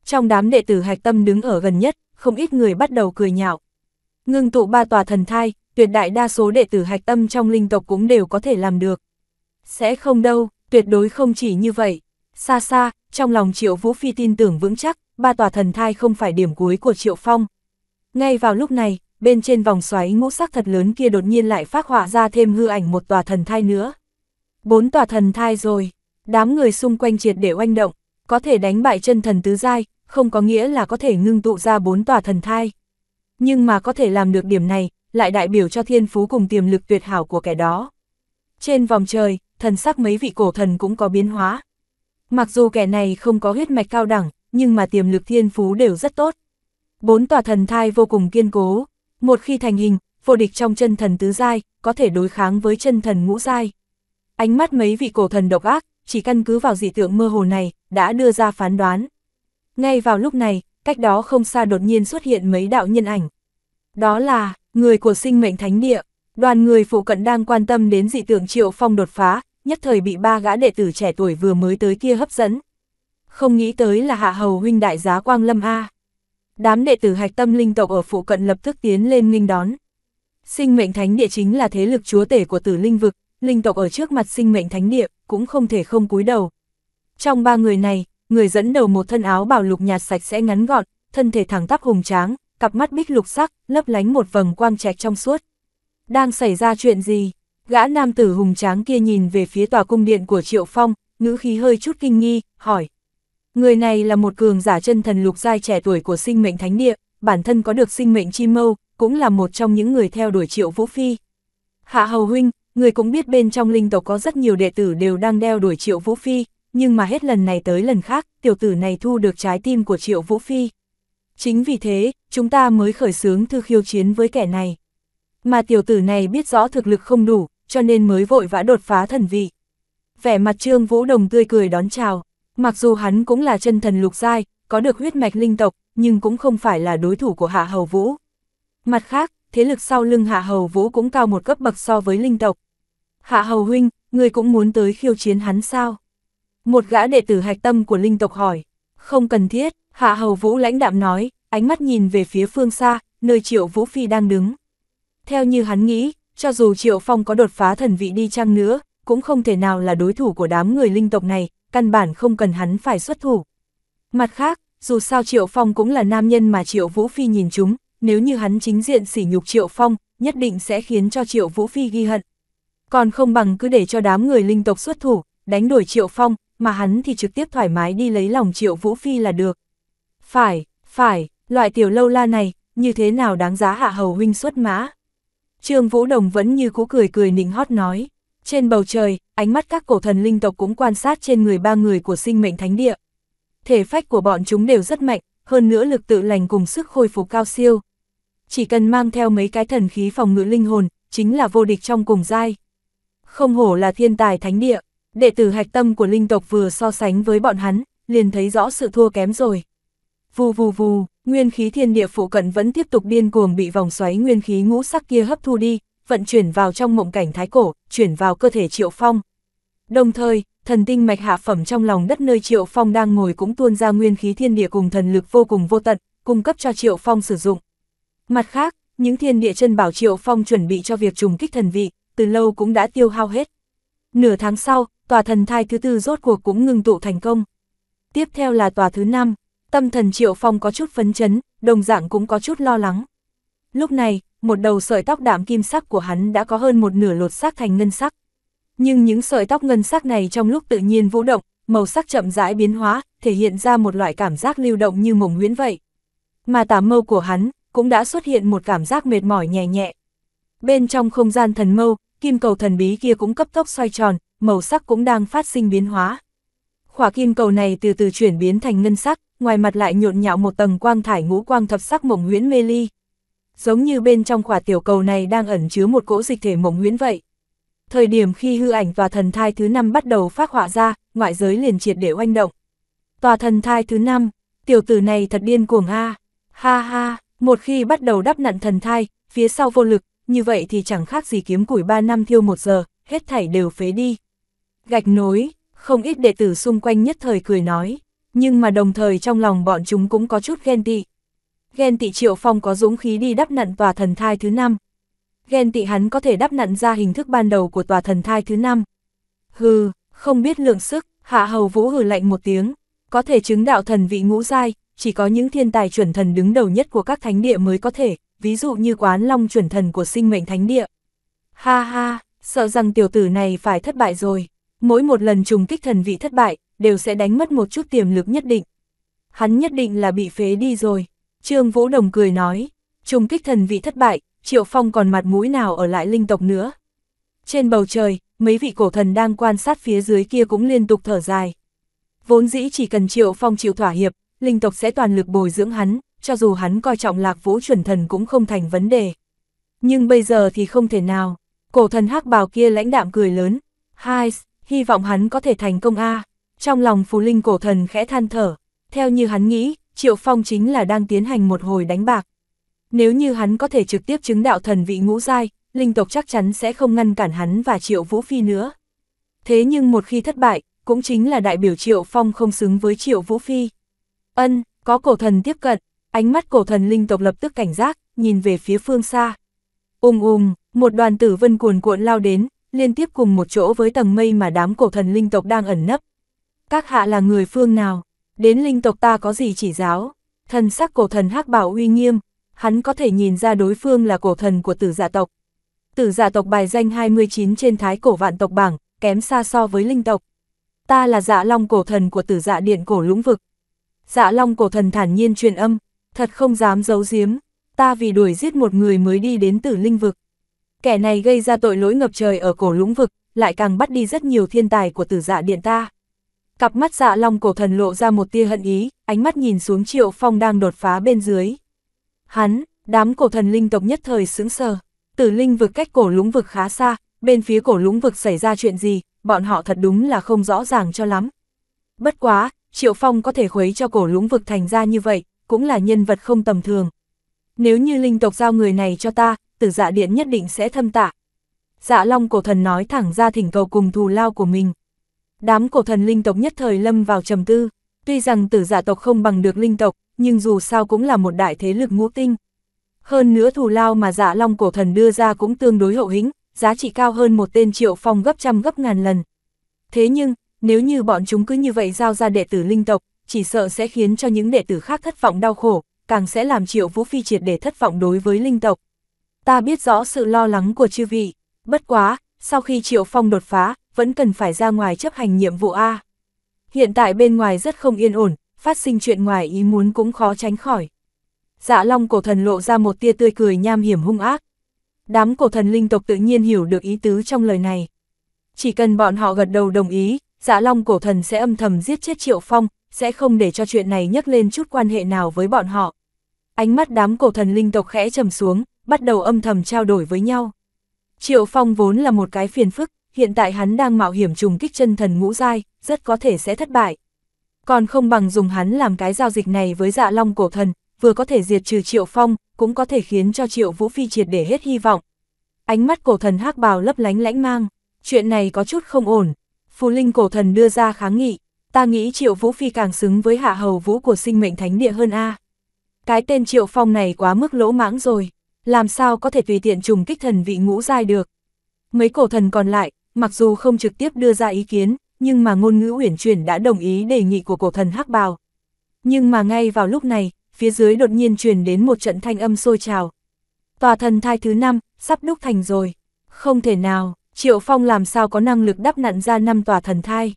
Trong đám đệ tử hạch tâm đứng ở gần nhất, không ít người bắt đầu cười nhạo. Ngưng tụ ba tòa thần thai, tuyệt đại đa số đệ tử hạch tâm trong linh tộc cũng đều có thể làm được. Sẽ không đâu, tuyệt đối không chỉ như vậy. Xa xa, trong lòng Triệu Vũ Phi tin tưởng vững chắc, ba tòa thần thai không phải điểm cuối của Triệu Phong. Ngay vào lúc này, bên trên vòng xoáy ngũ sắc thật lớn kia đột nhiên lại phát họa ra thêm hư ảnh một tòa thần thai nữa. Bốn tòa thần thai rồi, đám người xung quanh triệt để oanh động, có thể đánh bại chân thần tứ giai, không có nghĩa là có thể ngưng tụ ra bốn tòa thần thai. Nhưng mà có thể làm được điểm này, lại đại biểu cho thiên phú cùng tiềm lực tuyệt hảo của kẻ đó. Trên vòng trời, thần sắc mấy vị cổ thần cũng có biến hóa. Mặc dù kẻ này không có huyết mạch cao đẳng, nhưng mà tiềm lực thiên phú đều rất tốt. Bốn tòa thần thai vô cùng kiên cố, một khi thành hình, vô địch trong chân thần tứ giai, có thể đối kháng với chân thần ngũ giai. Ánh mắt mấy vị cổ thần độc ác, chỉ căn cứ vào dị tượng mơ hồ này, đã đưa ra phán đoán. Ngay vào lúc này, cách đó không xa đột nhiên xuất hiện mấy đạo nhân ảnh. Đó là, người của sinh mệnh thánh địa, đoàn người phụ cận đang quan tâm đến dị tượng triệu phong đột phá, nhất thời bị ba gã đệ tử trẻ tuổi vừa mới tới kia hấp dẫn. Không nghĩ tới là hạ hầu huynh đại giá Quang Lâm A. Đám đệ tử hạch tâm linh tộc ở phụ cận lập tức tiến lên nghênh đón. Sinh mệnh thánh địa chính là thế lực chúa tể của tử linh vực, linh tộc ở trước mặt sinh mệnh thánh địa, cũng không thể không cúi đầu. Trong ba người này, người dẫn đầu một thân áo bảo lục nhạt sạch sẽ ngắn gọn, thân thể thẳng tắp hùng tráng, cặp mắt bích lục sắc, lấp lánh một vầng quang trạch trong suốt. Đang xảy ra chuyện gì? Gã nam tử hùng tráng kia nhìn về phía tòa cung điện của Triệu Phong, ngữ khí hơi chút kinh nghi, hỏi. Người này là một cường giả chân thần lục giai trẻ tuổi của sinh mệnh thánh địa, bản thân có được sinh mệnh chi mâu, cũng là một trong những người theo đuổi Triệu Vũ Phi. Hạ Hầu Huynh, người cũng biết bên trong linh tộc có rất nhiều đệ tử đều đang đeo đuổi Triệu Vũ Phi, nhưng mà hết lần này tới lần khác, tiểu tử này thu được trái tim của Triệu Vũ Phi. Chính vì thế, chúng ta mới khởi xướng thư khiêu chiến với kẻ này. Mà tiểu tử này biết rõ thực lực không đủ, cho nên mới vội vã đột phá thần vị. Vẻ mặt Trương Vũ Đồng tươi cười đón chào, mặc dù hắn cũng là chân thần lục giai, có được huyết mạch linh tộc, nhưng cũng không phải là đối thủ của Hạ Hầu Vũ. Mặt khác, thế lực sau lưng Hạ Hầu Vũ cũng cao một cấp bậc so với linh tộc. Hạ Hầu Huynh, người cũng muốn tới khiêu chiến hắn sao? Một gã đệ tử hạch tâm của linh tộc hỏi. Không cần thiết, Hạ Hầu Vũ lãnh đạm nói, ánh mắt nhìn về phía phương xa, nơi triệu Vũ Phi đang đứng. Theo như hắn nghĩ, cho dù Triệu Phong có đột phá thần vị đi chăng nữa, cũng không thể nào là đối thủ của đám người linh tộc này, căn bản không cần hắn phải xuất thủ. Mặt khác, dù sao Triệu Phong cũng là nam nhân mà Triệu Vũ Phi nhìn chúng, nếu như hắn chính diện sỉ nhục Triệu Phong, nhất định sẽ khiến cho Triệu Vũ Phi ghi hận. Còn không bằng cứ để cho đám người linh tộc xuất thủ, đánh đuổi Triệu Phong, mà hắn thì trực tiếp thoải mái đi lấy lòng Triệu Vũ Phi là được. Phải, phải, loại tiểu lâu la này, như thế nào đáng giá hạ hầu huynh xuất mã. Trương Vũ Đồng vẫn như cũ cười cười nịnh hót nói. Trên bầu trời, ánh mắt các cổ thần linh tộc cũng quan sát trên người ba người của sinh mệnh thánh địa. Thể phách của bọn chúng đều rất mạnh, hơn nữa lực tự lành cùng sức khôi phục cao siêu. Chỉ cần mang theo mấy cái thần khí phòng ngự linh hồn, chính là vô địch trong cùng giai. Không hổ là thiên tài thánh địa, đệ tử hạch tâm của linh tộc vừa so sánh với bọn hắn, liền thấy rõ sự thua kém rồi. Vù vù vù, nguyên khí thiên địa phụ cận vẫn tiếp tục điên cuồng bị vòng xoáy nguyên khí ngũ sắc kia hấp thu đi, vận chuyển vào trong mộng cảnh thái cổ, chuyển vào cơ thể Triệu Phong. Đồng thời, thần tinh mạch hạ phẩm trong lòng đất nơi Triệu Phong đang ngồi cũng tuôn ra nguyên khí thiên địa cùng thần lực vô cùng vô tận, cung cấp cho Triệu Phong sử dụng. Mặt khác, những thiên địa chân bảo Triệu Phong chuẩn bị cho việc trùng kích thần vị, từ lâu cũng đã tiêu hao hết. Nửa tháng sau, tòa thần thai thứ tư rốt cuộc cũng ngừng tụ thành công. Tiếp theo là tòa thứ năm, Tâm thần Triệu Phong có chút phấn chấn, đồng dạng cũng có chút lo lắng. Lúc này, một đầu sợi tóc đạm kim sắc của hắn đã có hơn một nửa lột xác thành ngân sắc. Nhưng những sợi tóc ngân sắc này trong lúc tự nhiên vũ động, màu sắc chậm rãi biến hóa, thể hiện ra một loại cảm giác lưu động như mộng huyễn vậy. Mà tà mâu của hắn cũng đã xuất hiện một cảm giác mệt mỏi nhẹ nhẹ. Bên trong không gian thần mâu, kim cầu thần bí kia cũng cấp tốc xoay tròn, màu sắc cũng đang phát sinh biến hóa khỏa kim cầu này từ từ chuyển biến thành ngân sắc, ngoài mặt lại nhộn nhạo một tầng quang thải ngũ quang thập sắc mộng nguyễn mê ly. Giống như bên trong khỏa tiểu cầu này đang ẩn chứa một cỗ dịch thể mộng nguyễn vậy. Thời điểm khi hư ảnh và thần thai thứ năm bắt đầu phát họa ra, ngoại giới liền triệt để oanh động. Tòa thần thai thứ năm tiểu tử này thật điên cuồng a Ha ha, một khi bắt đầu đắp nặn thần thai, phía sau vô lực, như vậy thì chẳng khác gì kiếm củi 3 năm thiêu một giờ, hết thảy đều phế đi. Gạch nối, không ít đệ tử xung quanh nhất thời cười nói, nhưng mà đồng thời trong lòng bọn chúng cũng có chút ghen tị. Ghen tị Triệu Phong có dũng khí đi đắp nặn tòa thần thai thứ năm. Ghen tị hắn có thể đắp nặn ra hình thức ban đầu của tòa thần thai thứ năm. Hừ, không biết lượng sức, hạ hầu vũ hừ lạnh một tiếng, có thể chứng đạo thần vị ngũ giai, chỉ có những thiên tài chuẩn thần đứng đầu nhất của các thánh địa mới có thể, ví dụ như quán long chuẩn thần của sinh mệnh thánh địa. Ha ha, sợ rằng tiểu tử này phải thất bại rồi. Mỗi một lần trùng kích thần vị thất bại, đều sẽ đánh mất một chút tiềm lực nhất định. Hắn nhất định là bị phế đi rồi. Trương Vũ Đồng cười nói, trùng kích thần vị thất bại, Triệu Phong còn mặt mũi nào ở lại linh tộc nữa. Trên bầu trời, mấy vị cổ thần đang quan sát phía dưới kia cũng liên tục thở dài. Vốn dĩ chỉ cần Triệu Phong chịu thỏa hiệp, linh tộc sẽ toàn lực bồi dưỡng hắn, cho dù hắn coi trọng lạc vũ chuẩn thần cũng không thành vấn đề. Nhưng bây giờ thì không thể nào, cổ thần hắc bào kia lãnh đạm cười lớn, hai, hy vọng hắn có thể thành công A. Trong lòng Phù Linh cổ thần khẽ than thở, theo như hắn nghĩ, Triệu Phong chính là đang tiến hành một hồi đánh bạc. Nếu như hắn có thể trực tiếp chứng đạo thần vị ngũ giai, linh tộc chắc chắn sẽ không ngăn cản hắn và Triệu Vũ Phi nữa. Thế nhưng một khi thất bại, cũng chính là đại biểu Triệu Phong không xứng với Triệu Vũ Phi. Ân, có cổ thần tiếp cận, ánh mắt cổ thần linh tộc lập tức cảnh giác, nhìn về phía phương xa. Ùm um ùm, um, một đoàn tử vân cuồn cuộn lao đến, liên tiếp cùng một chỗ với tầng mây mà đám cổ thần linh tộc đang ẩn nấp. Các hạ là người phương nào, đến linh tộc ta có gì chỉ giáo, thần sắc cổ thần hắc bảo uy nghiêm, hắn có thể nhìn ra đối phương là cổ thần của tử dạ tộc. Tử dạ tộc bài danh 29 trên thái cổ vạn tộc bảng, kém xa so với linh tộc. Ta là dạ long cổ thần của tử dạ điện cổ lũng vực. Dạ long cổ thần thản nhiên truyền âm, thật không dám giấu giếm, ta vì đuổi giết một người mới đi đến tử linh vực kẻ này gây ra tội lỗi ngập trời ở cổ lũng vực, lại càng bắt đi rất nhiều thiên tài của tử dạ điện ta. Cặp mắt dạ long cổ thần lộ ra một tia hận ý, ánh mắt nhìn xuống triệu phong đang đột phá bên dưới. Hắn, đám cổ thần linh tộc nhất thời sững sờ, tử linh vực cách cổ lũng vực khá xa, bên phía cổ lũng vực xảy ra chuyện gì, bọn họ thật đúng là không rõ ràng cho lắm. Bất quá, triệu phong có thể khuấy cho cổ lũng vực thành ra như vậy, cũng là nhân vật không tầm thường. Nếu như linh tộc giao người này cho ta, tử dạ điện nhất định sẽ thâm tạ. Dạ long cổ thần nói thẳng ra thỉnh cầu cùng thù lao của mình. Đám cổ thần linh tộc nhất thời lâm vào trầm tư, tuy rằng tử dạ tộc không bằng được linh tộc, nhưng dù sao cũng là một đại thế lực ngũ tinh. Hơn nữa thù lao mà dạ long cổ thần đưa ra cũng tương đối hậu hĩnh, giá trị cao hơn một tên triệu phong gấp trăm gấp ngàn lần. Thế nhưng, nếu như bọn chúng cứ như vậy giao ra đệ tử linh tộc, chỉ sợ sẽ khiến cho những đệ tử khác thất vọng đau khổ, càng sẽ làm triệu vũ phi triệt để thất vọng đối với linh tộc ta biết rõ sự lo lắng của chư vị, bất quá, sau khi Triệu Phong đột phá, vẫn cần phải ra ngoài chấp hành nhiệm vụ A. Hiện tại bên ngoài rất không yên ổn, phát sinh chuyện ngoài ý muốn cũng khó tránh khỏi. Dạ Long cổ thần lộ ra một tia tươi cười nham hiểm hung ác. Đám cổ thần linh tộc tự nhiên hiểu được ý tứ trong lời này. Chỉ cần bọn họ gật đầu đồng ý, Dạ Long cổ thần sẽ âm thầm giết chết Triệu Phong, sẽ không để cho chuyện này nhắc lên chút quan hệ nào với bọn họ. Ánh mắt đám cổ thần linh tộc khẽ trầm xuống, bắt đầu âm thầm trao đổi với nhau. Triệu Phong vốn là một cái phiền phức, hiện tại hắn đang mạo hiểm trùng kích chân thần ngũ dai, rất có thể sẽ thất bại. Còn không bằng dùng hắn làm cái giao dịch này với dạ long cổ thần, vừa có thể diệt trừ Triệu Phong, cũng có thể khiến cho Triệu Vũ Phi triệt để hết hy vọng. Ánh mắt cổ thần hắc bào lấp lánh lãnh mang, chuyện này có chút không ổn. Phù Linh cổ thần đưa ra kháng nghị, ta nghĩ Triệu Vũ Phi càng xứng với hạ hầu vũ của sinh mệnh thánh địa hơn A. Cái tên Triệu Phong này quá mức lỗ mãng rồi làm sao có thể tùy tiện trùng kích thần vị ngũ giai được. Mấy cổ thần còn lại, mặc dù không trực tiếp đưa ra ý kiến, nhưng mà ngôn ngữ uyển chuyển đã đồng ý đề nghị của cổ thần hắc bào. Nhưng mà ngay vào lúc này, phía dưới đột nhiên truyền đến một trận thanh âm sôi trào. Tòa thần thai thứ năm sắp đúc thành rồi. Không thể nào, Triệu Phong làm sao có năng lực đắp nặn ra năm tòa thần thai.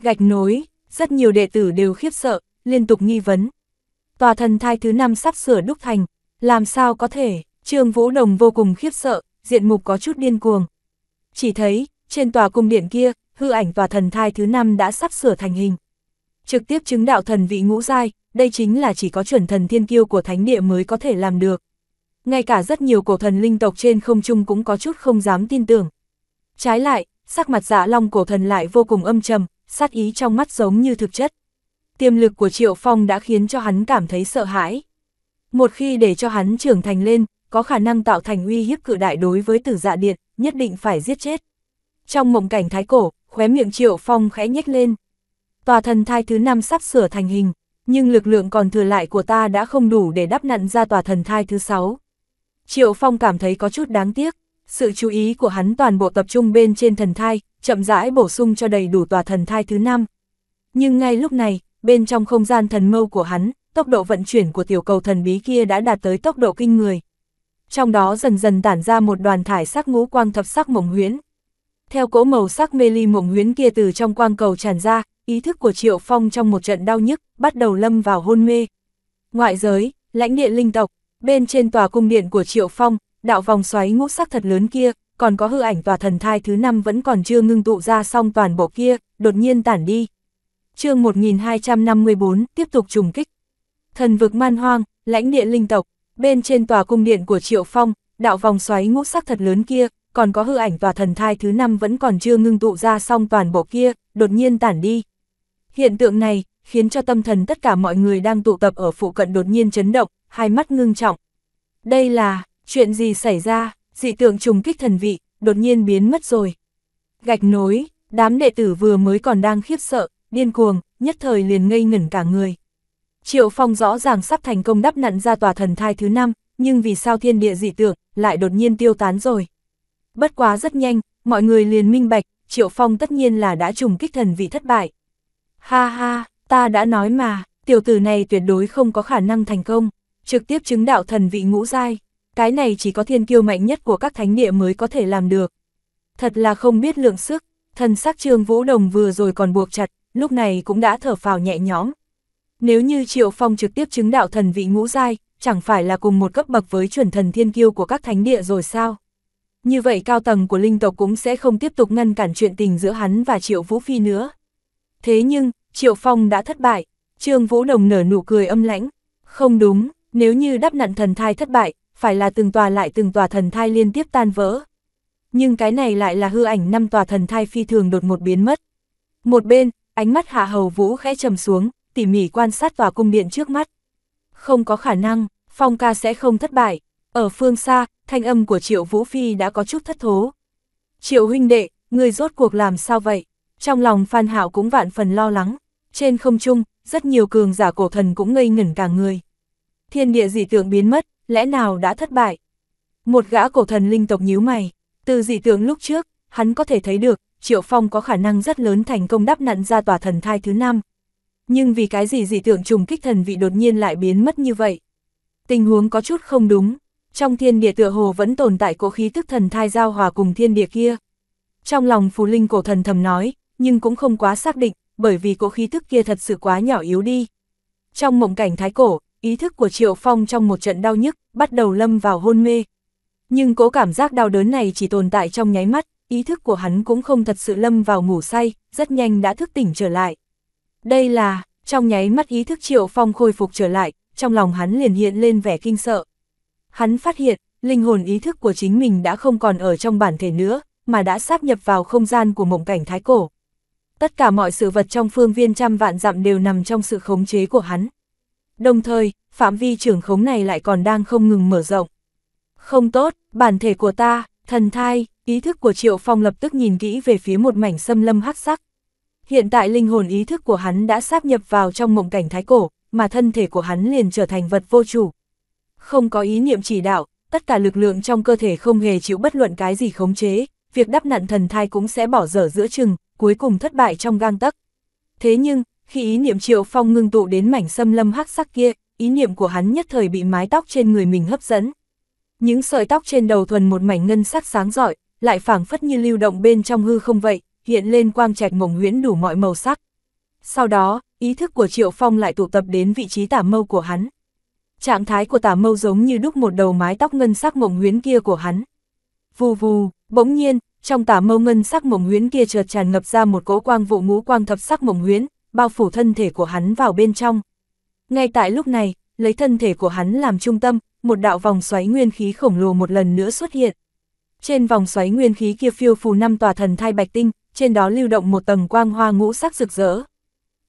Gạch nối, rất nhiều đệ tử đều khiếp sợ, liên tục nghi vấn. Tòa thần thai thứ năm sắp sửa đúc thành, làm sao có thể? Trương Vũ Đồng vô cùng khiếp sợ, diện mục có chút điên cuồng. Chỉ thấy, trên tòa cung điện kia, hư ảnh và thần thai thứ năm đã sắp sửa thành hình. Trực tiếp chứng đạo thần vị ngũ giai, đây chính là chỉ có chuẩn thần thiên kiêu của thánh địa mới có thể làm được. Ngay cả rất nhiều cổ thần linh tộc trên không trung cũng có chút không dám tin tưởng. Trái lại, sắc mặt dạ long cổ thần lại vô cùng âm trầm, sát ý trong mắt giống như thực chất. Tiềm lực của Triệu Phong đã khiến cho hắn cảm thấy sợ hãi. Một khi để cho hắn trưởng thành lên, có khả năng tạo thành uy hiếp cự đại đối với tử dạ điện, nhất định phải giết chết. Trong mộng cảnh thái cổ, khóe miệng triệu phong khẽ nhếch lên. Tòa thần thai thứ năm sắp sửa thành hình, nhưng lực lượng còn thừa lại của ta đã không đủ để đắp nặn ra tòa thần thai thứ sáu. Triệu phong cảm thấy có chút đáng tiếc, sự chú ý của hắn toàn bộ tập trung bên trên thần thai, chậm rãi bổ sung cho đầy đủ tòa thần thai thứ năm. Nhưng ngay lúc này, bên trong không gian thần mâu của hắn, tốc độ vận chuyển của tiểu cầu thần bí kia đã đạt tới tốc độ kinh người, trong đó dần dần tản ra một đoàn thải sắc ngũ quang thập sắc mộng huyễn. Theo cỗ màu sắc mê ly mộng huyễn kia từ trong quang cầu tràn ra, ý thức của Triệu Phong trong một trận đau nhức, bắt đầu lâm vào hôn mê. Ngoại giới, lãnh địa linh tộc, bên trên tòa cung điện của Triệu Phong, đạo vòng xoáy ngũ sắc thật lớn kia, còn có hư ảnh tòa thần thai thứ năm vẫn còn chưa ngưng tụ ra xong toàn bộ kia, đột nhiên tản đi. chương 1254 tiếp tục trùng kích. Thần vực man hoang, lãnh địa linh tộc, Bên trên tòa cung điện của Triệu Phong, đạo vòng xoáy ngũ sắc thật lớn kia, còn có hư ảnh tòa thần thai thứ năm vẫn còn chưa ngưng tụ ra xong toàn bộ kia, đột nhiên tản đi. Hiện tượng này, khiến cho tâm thần tất cả mọi người đang tụ tập ở phụ cận đột nhiên chấn động, hai mắt ngưng trọng. Đây là, chuyện gì xảy ra, dị tượng trùng kích thần vị, đột nhiên biến mất rồi. Gạch nối, đám đệ tử vừa mới còn đang khiếp sợ, điên cuồng, nhất thời liền ngây ngẩn cả người. Triệu Phong rõ ràng sắp thành công đắp nặn ra tòa thần thai thứ năm, nhưng vì sao thiên địa dị tượng lại đột nhiên tiêu tán rồi. Bất quá rất nhanh, mọi người liền minh bạch, Triệu Phong tất nhiên là đã trùng kích thần vị thất bại. Ha ha, ta đã nói mà, tiểu tử này tuyệt đối không có khả năng thành công, trực tiếp chứng đạo thần vị ngũ giai, cái này chỉ có thiên kiêu mạnh nhất của các thánh địa mới có thể làm được. Thật là không biết lượng sức, thần sắc Trương Vũ Đồng vừa rồi còn buộc chặt, lúc này cũng đã thở phào nhẹ nhõm, nếu như Triệu Phong trực tiếp chứng đạo thần vị ngũ giai, chẳng phải là cùng một cấp bậc với chuẩn thần thiên kiêu của các thánh địa rồi sao? Như vậy cao tầng của linh tộc cũng sẽ không tiếp tục ngăn cản chuyện tình giữa hắn và Triệu Vũ Phi nữa. Thế nhưng, Triệu Phong đã thất bại, Trương Vũ Đồng nở nụ cười âm lãnh. Không đúng, nếu như đắp nặn thần thai thất bại, phải là từng tòa lại từng tòa thần thai liên tiếp tan vỡ. Nhưng cái này lại là hư ảnh năm tòa thần thai phi thường đột một biến mất. Một bên, ánh mắt Hạ Hầu Vũ khẽ trầm xuống, tỉ mỉ quan sát tòa cung điện trước mắt. Không có khả năng, Phong ca sẽ không thất bại. Ở phương xa, thanh âm của Triệu Vũ Phi đã có chút thất thố. Triệu huynh đệ, người rốt cuộc làm sao vậy? Trong lòng Phan Hảo cũng vạn phần lo lắng. Trên không trung, rất nhiều cường giả cổ thần cũng ngây ngẩn cả người. Thiên địa dị tượng biến mất, lẽ nào đã thất bại? Một gã cổ thần linh tộc nhíu mày, từ dị tượng lúc trước, hắn có thể thấy được, Triệu Phong có khả năng rất lớn thành công đắp nặn ra tòa thần thai thứ năm, nhưng vì cái gì dị tượng trùng kích thần vị đột nhiên lại biến mất như vậy? Tình huống có chút không đúng, trong thiên địa tựa hồ vẫn tồn tại cỗ khí tức thần thai giao hòa cùng thiên địa kia. Trong lòng phù linh cổ thần thầm nói, nhưng cũng không quá xác định, bởi vì cỗ khí tức kia thật sự quá nhỏ yếu đi. Trong mộng cảnh thái cổ, ý thức của Triệu Phong trong một trận đau nhức, bắt đầu lâm vào hôn mê. Nhưng cỗ cảm giác đau đớn này chỉ tồn tại trong nháy mắt, ý thức của hắn cũng không thật sự lâm vào ngủ say, rất nhanh đã thức tỉnh trở lại. Đây là, trong nháy mắt ý thức Triệu Phong khôi phục trở lại, trong lòng hắn liền hiện lên vẻ kinh sợ. Hắn phát hiện, linh hồn ý thức của chính mình đã không còn ở trong bản thể nữa, mà đã sáp nhập vào không gian của mộng cảnh thái cổ. Tất cả mọi sự vật trong phương viên trăm vạn dặm đều nằm trong sự khống chế của hắn. Đồng thời, phạm vi trưởng khống này lại còn đang không ngừng mở rộng. Không tốt, bản thể của ta, thần thai, ý thức của Triệu Phong lập tức nhìn kỹ về phía một mảnh xâm lâm hắc sắc, Hiện tại linh hồn ý thức của hắn đã sáp nhập vào trong mộng cảnh thái cổ, mà thân thể của hắn liền trở thành vật vô chủ. Không có ý niệm chỉ đạo, tất cả lực lượng trong cơ thể không hề chịu bất luận cái gì khống chế, việc đắp nặn thần thai cũng sẽ bỏ dở giữa chừng, cuối cùng thất bại trong gang tấc. Thế nhưng, khi ý niệm Triệu Phong ngưng tụ đến mảnh xâm lâm hắc sắc kia, ý niệm của hắn nhất thời bị mái tóc trên người mình hấp dẫn. Những sợi tóc trên đầu thuần một mảnh ngân sắc sáng rọi, lại phảng phất như lưu động bên trong hư không vậy, hiện lên quang trạch mộng huyễn đủ mọi màu sắc. Sau đó, ý thức của Triệu Phong lại tụ tập đến vị trí tả mâu của hắn. Trạng thái của tả mâu giống như đúc một đầu mái tóc ngân sắc mộng huyễn kia của hắn. Vù vù, bỗng nhiên, trong tả mâu ngân sắc mộng huyễn kia chợt tràn ngập ra một cỗ quang vụ ngũ quang thập sắc mộng huyễn, bao phủ thân thể của hắn vào bên trong. Ngay tại lúc này, lấy thân thể của hắn làm trung tâm, một đạo vòng xoáy nguyên khí khổng lồ một lần nữa xuất hiện. Trên vòng xoáy nguyên khí kia phiêu phù năm tòa thần thai bạch tinh, trên đó lưu động một tầng quang hoa ngũ sắc rực rỡ.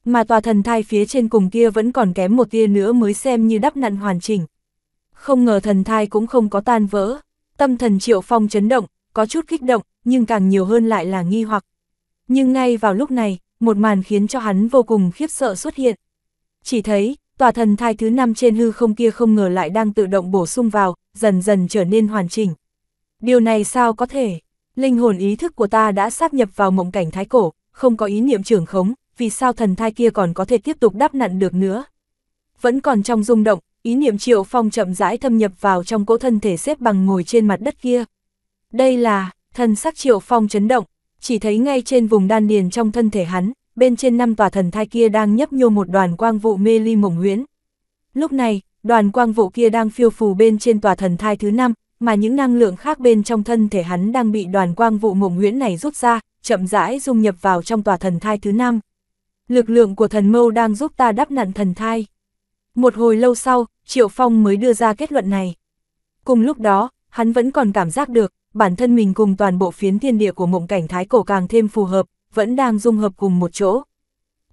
Mà tòa thần thai phía trên cùng kia vẫn còn kém một tia nữa mới xem như đắp nặn hoàn chỉnh. Không ngờ thần thai cũng không có tan vỡ, tâm thần triệu phong chấn động, có chút kích động, nhưng càng nhiều hơn lại là nghi hoặc. Nhưng ngay vào lúc này, một màn khiến cho hắn vô cùng khiếp sợ xuất hiện. Chỉ thấy, tòa thần thai thứ năm trên hư không kia không ngờ lại đang tự động bổ sung vào, dần dần trở nên hoàn chỉnh. Điều này sao có thể? Linh hồn ý thức của ta đã sáp nhập vào mộng cảnh thái cổ, không có ý niệm trưởng khống, vì sao thần thai kia còn có thể tiếp tục đáp nặn được nữa. Vẫn còn trong rung động, ý niệm triệu phong chậm rãi thâm nhập vào trong cỗ thân thể xếp bằng ngồi trên mặt đất kia. Đây là, thần sắc triệu phong chấn động, chỉ thấy ngay trên vùng đan điền trong thân thể hắn, bên trên năm tòa thần thai kia đang nhấp nhô một đoàn quang vụ mê ly mộng huyễn. Lúc này, đoàn quang vụ kia đang phiêu phù bên trên tòa thần thai thứ năm, mà những năng lượng khác bên trong thân thể hắn đang bị đoàn quang vụ mộng nguyễn này rút ra, chậm rãi dung nhập vào trong tòa thần thai thứ năm. Lực lượng của thần mâu đang giúp ta đắp nặn thần thai. Một hồi lâu sau, Triệu Phong mới đưa ra kết luận này. Cùng lúc đó, hắn vẫn còn cảm giác được, bản thân mình cùng toàn bộ phiến thiên địa của mộng cảnh thái cổ càng thêm phù hợp, vẫn đang dung hợp cùng một chỗ.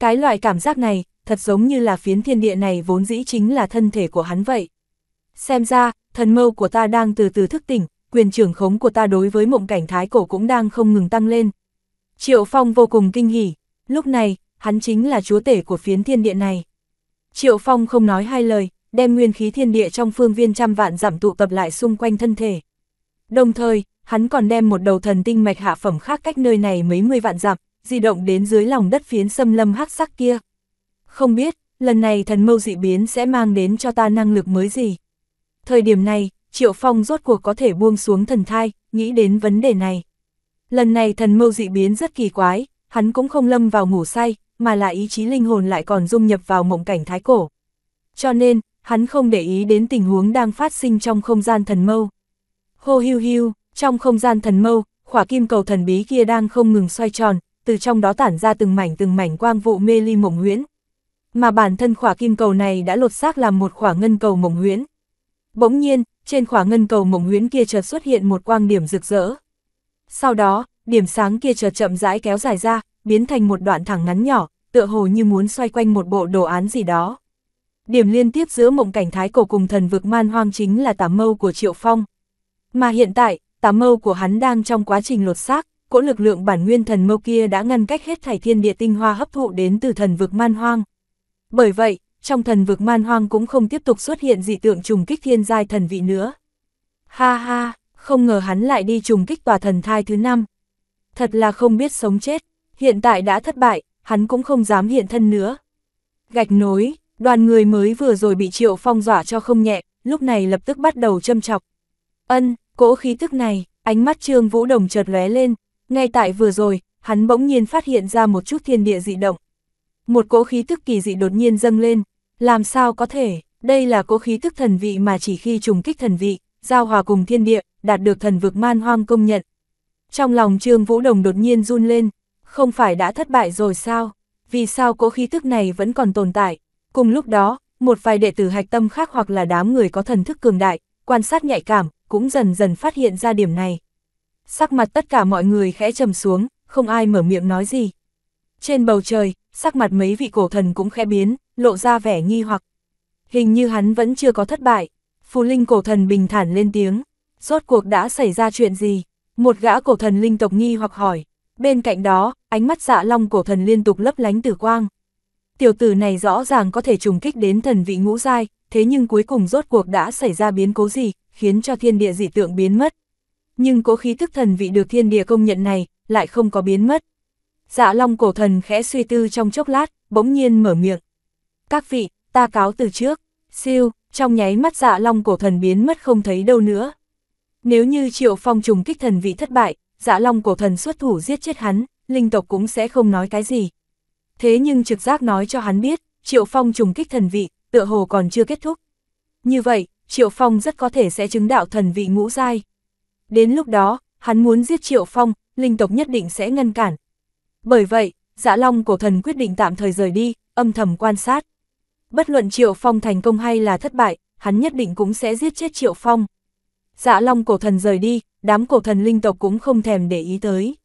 Cái loại cảm giác này, thật giống như là phiến thiên địa này vốn dĩ chính là thân thể của hắn vậy. Xem ra, thần mâu của ta đang từ từ thức tỉnh, quyền trưởng khống của ta đối với mộng cảnh thái cổ cũng đang không ngừng tăng lên. Triệu Phong vô cùng kinh hỉ, lúc này, hắn chính là chúa tể của phiến thiên địa này. Triệu Phong không nói hai lời, đem nguyên khí thiên địa trong phương viên trăm vạn giảm tụ tập lại xung quanh thân thể. Đồng thời, hắn còn đem một đầu thần tinh mạch hạ phẩm khác cách nơi này mấy mươi vạn dặm, di động đến dưới lòng đất phiến xâm lâm hắc sắc kia. Không biết, lần này thần mâu dị biến sẽ mang đến cho ta năng lực mới gì. Thời điểm này, Triệu Phong rốt cuộc có thể buông xuống thần thai, nghĩ đến vấn đề này. Lần này thần mâu dị biến rất kỳ quái, hắn cũng không lâm vào ngủ say, mà là ý chí linh hồn lại còn dung nhập vào mộng cảnh thái cổ. Cho nên, hắn không để ý đến tình huống đang phát sinh trong không gian thần mâu. Hô hiu hiu, trong không gian thần mâu, khỏa kim cầu thần bí kia đang không ngừng xoay tròn, từ trong đó tản ra từng mảnh từng mảnh quang vụ mê ly mộng huyễn. Mà bản thân khỏa kim cầu này đã lột xác làm một khỏa ngân cầu mộng huyễn. Bỗng nhiên, trên khỏa ngân cầu mộng huyễn kia chợt xuất hiện một quang điểm rực rỡ. Sau đó, điểm sáng kia chợt chậm rãi kéo dài ra, biến thành một đoạn thẳng ngắn nhỏ, tựa hồ như muốn xoay quanh một bộ đồ án gì đó. Điểm liên tiếp giữa mộng cảnh thái cổ cùng thần vực man hoang chính là tà mâu của Triệu Phong. Mà hiện tại, tà mâu của hắn đang trong quá trình lột xác, cỗ lực lượng bản nguyên thần mâu kia đã ngăn cách hết thảy thiên địa tinh hoa hấp thụ đến từ thần vực man hoang. Bởi vậy, trong thần vực man hoang cũng không tiếp tục xuất hiện dị tượng trùng kích thiên giai thần vị nữa. Ha ha, không ngờ hắn lại đi trùng kích tòa thần thai thứ năm. Thật là không biết sống chết, hiện tại đã thất bại, hắn cũng không dám hiện thân nữa. Gạch nối, đoàn người mới vừa rồi bị triệu phong dọa cho không nhẹ, lúc này lập tức bắt đầu châm chọc. Ân, cỗ khí tức này, ánh mắt Trương Vũ Đồng chợt lóe lên, ngay tại vừa rồi, hắn bỗng nhiên phát hiện ra một chút thiên địa dị động. Một cỗ khí tức kỳ dị đột nhiên dâng lên, làm sao có thể, đây là cố khí thức thần vị mà chỉ khi trùng kích thần vị, giao hòa cùng thiên địa, đạt được thần vực man hoang công nhận. Trong lòng Trương Vũ Đồng đột nhiên run lên, không phải đã thất bại rồi sao? Vì sao cố khí thức này vẫn còn tồn tại? Cùng lúc đó, một vài đệ tử hạch tâm khác hoặc là đám người có thần thức cường đại, quan sát nhạy cảm, cũng dần dần phát hiện ra điểm này. Sắc mặt tất cả mọi người khẽ trầm xuống, không ai mở miệng nói gì. Trên bầu trời, sắc mặt mấy vị cổ thần cũng khẽ biến lộ ra vẻ nghi hoặc. Hình như hắn vẫn chưa có thất bại. Phù linh cổ thần bình thản lên tiếng. Rốt cuộc đã xảy ra chuyện gì? Một gã cổ thần linh tộc nghi hoặc hỏi. Bên cạnh đó, ánh mắt dạ long cổ thần liên tục lấp lánh tử quang. Tiểu tử này rõ ràng có thể trùng kích đến thần vị ngũ giai, thế nhưng cuối cùng rốt cuộc đã xảy ra biến cố gì, khiến cho thiên địa dị tượng biến mất. Nhưng cố khí thức thần vị được thiên địa công nhận này, lại không có biến mất. Dạ long cổ thần khẽ suy tư trong chốc lát, bỗng nhiên mở miệng các vị, ta cáo từ trước, siêu, trong nháy mắt dạ long cổ thần biến mất không thấy đâu nữa. Nếu như triệu phong trùng kích thần vị thất bại, dạ long cổ thần xuất thủ giết chết hắn, linh tộc cũng sẽ không nói cái gì. Thế nhưng trực giác nói cho hắn biết, triệu phong trùng kích thần vị, tựa hồ còn chưa kết thúc. Như vậy, triệu phong rất có thể sẽ chứng đạo thần vị ngũ dai. Đến lúc đó, hắn muốn giết triệu phong, linh tộc nhất định sẽ ngăn cản. Bởi vậy, dạ long cổ thần quyết định tạm thời rời đi, âm thầm quan sát bất luận Triệu Phong thành công hay là thất bại, hắn nhất định cũng sẽ giết chết Triệu Phong. Dạ Long cổ thần rời đi, đám cổ thần linh tộc cũng không thèm để ý tới.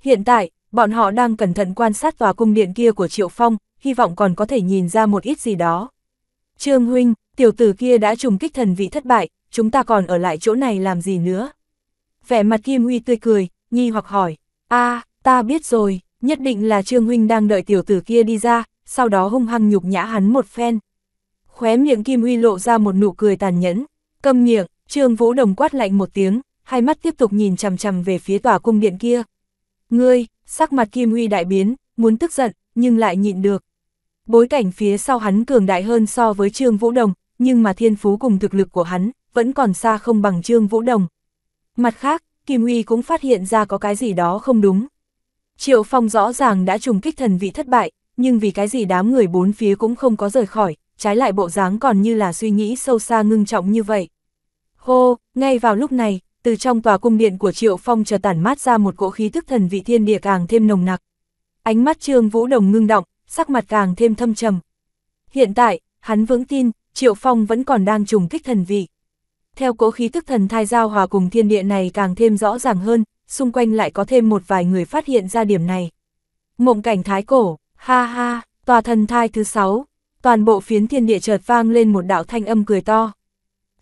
Hiện tại, bọn họ đang cẩn thận quan sát tòa cung điện kia của Triệu Phong, hy vọng còn có thể nhìn ra một ít gì đó. Trương Huynh, tiểu tử kia đã trùng kích thần vị thất bại, chúng ta còn ở lại chỗ này làm gì nữa? Vẻ mặt Kim Huy tươi cười, nghi hoặc hỏi, a ta biết rồi, nhất định là Trương Huynh đang đợi tiểu tử kia đi ra, sau đó hung hăng nhục nhã hắn một phen. Khóe miệng Kim Huy lộ ra một nụ cười tàn nhẫn, câm miệng, Trương Vũ Đồng quát lạnh một tiếng, hai mắt tiếp tục nhìn chằm chằm về phía tòa cung điện kia. Ngươi, sắc mặt Kim Huy đại biến, muốn tức giận, nhưng lại nhịn được. Bối cảnh phía sau hắn cường đại hơn so với Trương Vũ Đồng, nhưng mà thiên phú cùng thực lực của hắn vẫn còn xa không bằng Trương Vũ Đồng. Mặt khác, Kim Huy cũng phát hiện ra có cái gì đó không đúng. Triệu Phong rõ ràng đã trùng kích thần vị thất bại, nhưng vì cái gì đám người bốn phía cũng không có rời khỏi, trái lại bộ dáng còn như là suy nghĩ sâu xa ngưng trọng như vậy. Hô, ngay vào lúc này, từ trong tòa cung điện của Triệu Phong chợt tản mát ra một cỗ khí tức thần vị thiên địa càng thêm nồng nặc. Ánh mắt Trương Vũ Đồng ngưng động, sắc mặt càng thêm thâm trầm. Hiện tại, hắn vững tin, Triệu Phong vẫn còn đang trùng kích thần vị. Theo cỗ khí tức thần thai giao hòa cùng thiên địa này càng thêm rõ ràng hơn, xung quanh lại có thêm một vài người phát hiện ra điểm này. Mộng cảnh thái cổ Ha ha, tòa thần thai thứ sáu, toàn bộ phiến thiên địa chợt vang lên một đạo thanh âm cười to.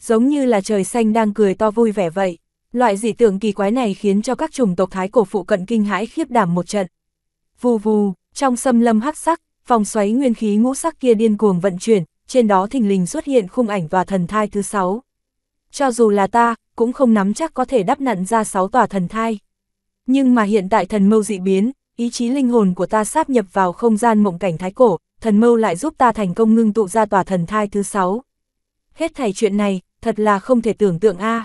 Giống như là trời xanh đang cười to vui vẻ vậy. Loại dị tưởng kỳ quái này khiến cho các chủng tộc thái cổ phụ cận kinh hãi khiếp đảm một trận. Vù vù, trong xâm lâm hắc sắc, vòng xoáy nguyên khí ngũ sắc kia điên cuồng vận chuyển, trên đó thình lình xuất hiện khung ảnh tòa thần thai thứ sáu. Cho dù là ta, cũng không nắm chắc có thể đắp nặn ra sáu tòa thần thai. Nhưng mà hiện tại thần mâu dị biến, ý chí linh hồn của ta sáp nhập vào không gian mộng cảnh thái cổ, thần mâu lại giúp ta thành công ngưng tụ ra tòa thần thai thứ sáu. Hết thảy chuyện này, thật là không thể tưởng tượng a.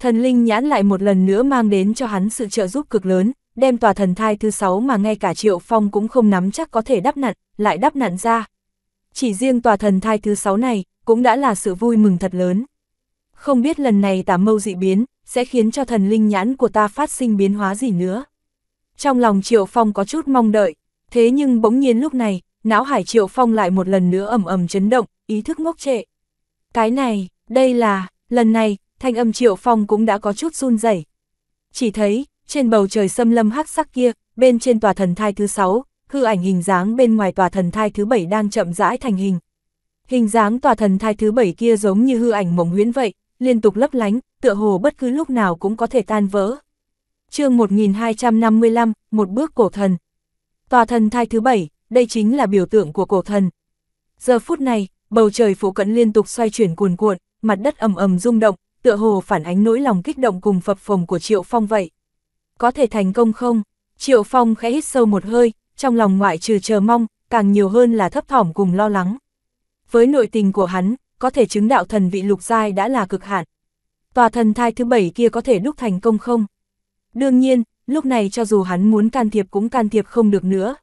Thần linh nhãn lại một lần nữa mang đến cho hắn sự trợ giúp cực lớn, đem tòa thần thai thứ sáu mà ngay cả Triệu Phong cũng không nắm chắc có thể đắp nặn, lại đắp nặn ra. Chỉ riêng tòa thần thai thứ sáu này, cũng đã là sự vui mừng thật lớn. Không biết lần này tà mâu dị biến, sẽ khiến cho thần linh nhãn của ta phát sinh biến hóa gì nữa. Trong lòng Triệu Phong có chút mong đợi, thế nhưng bỗng nhiên lúc này, não hải Triệu Phong lại một lần nữa ẩm ẩm chấn động, ý thức ngốc trệ. Cái này, đây là, lần này, thanh âm Triệu Phong cũng đã có chút run rẩy. Chỉ thấy, trên bầu trời xâm lâm hắc sắc kia, bên trên tòa thần thai thứ sáu, hư ảnh hình dáng bên ngoài tòa thần thai thứ bảy đang chậm rãi thành hình. Hình dáng tòa thần thai thứ bảy kia giống như hư ảnh mộng huyễn vậy, liên tục lấp lánh, tựa hồ bất cứ lúc nào cũng có thể tan vỡ chương 1255, một bước cổ thần. Tòa thần thai thứ bảy, đây chính là biểu tượng của cổ thần. Giờ phút này, bầu trời phụ cận liên tục xoay chuyển cuồn cuộn, mặt đất ầm ầm rung động, tựa hồ phản ánh nỗi lòng kích động cùng phập phồng của Triệu Phong vậy. Có thể thành công không? Triệu Phong khẽ hít sâu một hơi, trong lòng ngoại trừ chờ mong, càng nhiều hơn là thấp thỏm cùng lo lắng. Với nội tình của hắn, có thể chứng đạo thần vị lục giai đã là cực hạn. Tòa thần thai thứ bảy kia có thể đúc thành công không? Đương nhiên, lúc này cho dù hắn muốn can thiệp cũng can thiệp không được nữa.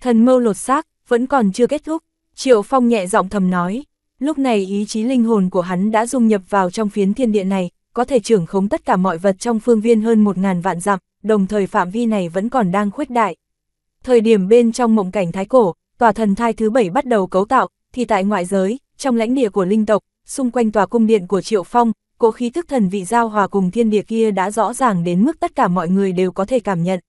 Thần mâu lột xác, vẫn còn chưa kết thúc, Triệu Phong nhẹ giọng thầm nói. Lúc này ý chí linh hồn của hắn đã dung nhập vào trong phiến thiên địa này, có thể trưởng khống tất cả mọi vật trong phương viên hơn một ngàn vạn dặm, đồng thời phạm vi này vẫn còn đang khuếch đại. Thời điểm bên trong mộng cảnh thái cổ, tòa thần thai thứ bảy bắt đầu cấu tạo, thì tại ngoại giới, trong lãnh địa của linh tộc, xung quanh tòa cung điện của Triệu Phong, cỗ khí thức thần vị giao hòa cùng thiên địa kia đã rõ ràng đến mức tất cả mọi người đều có thể cảm nhận.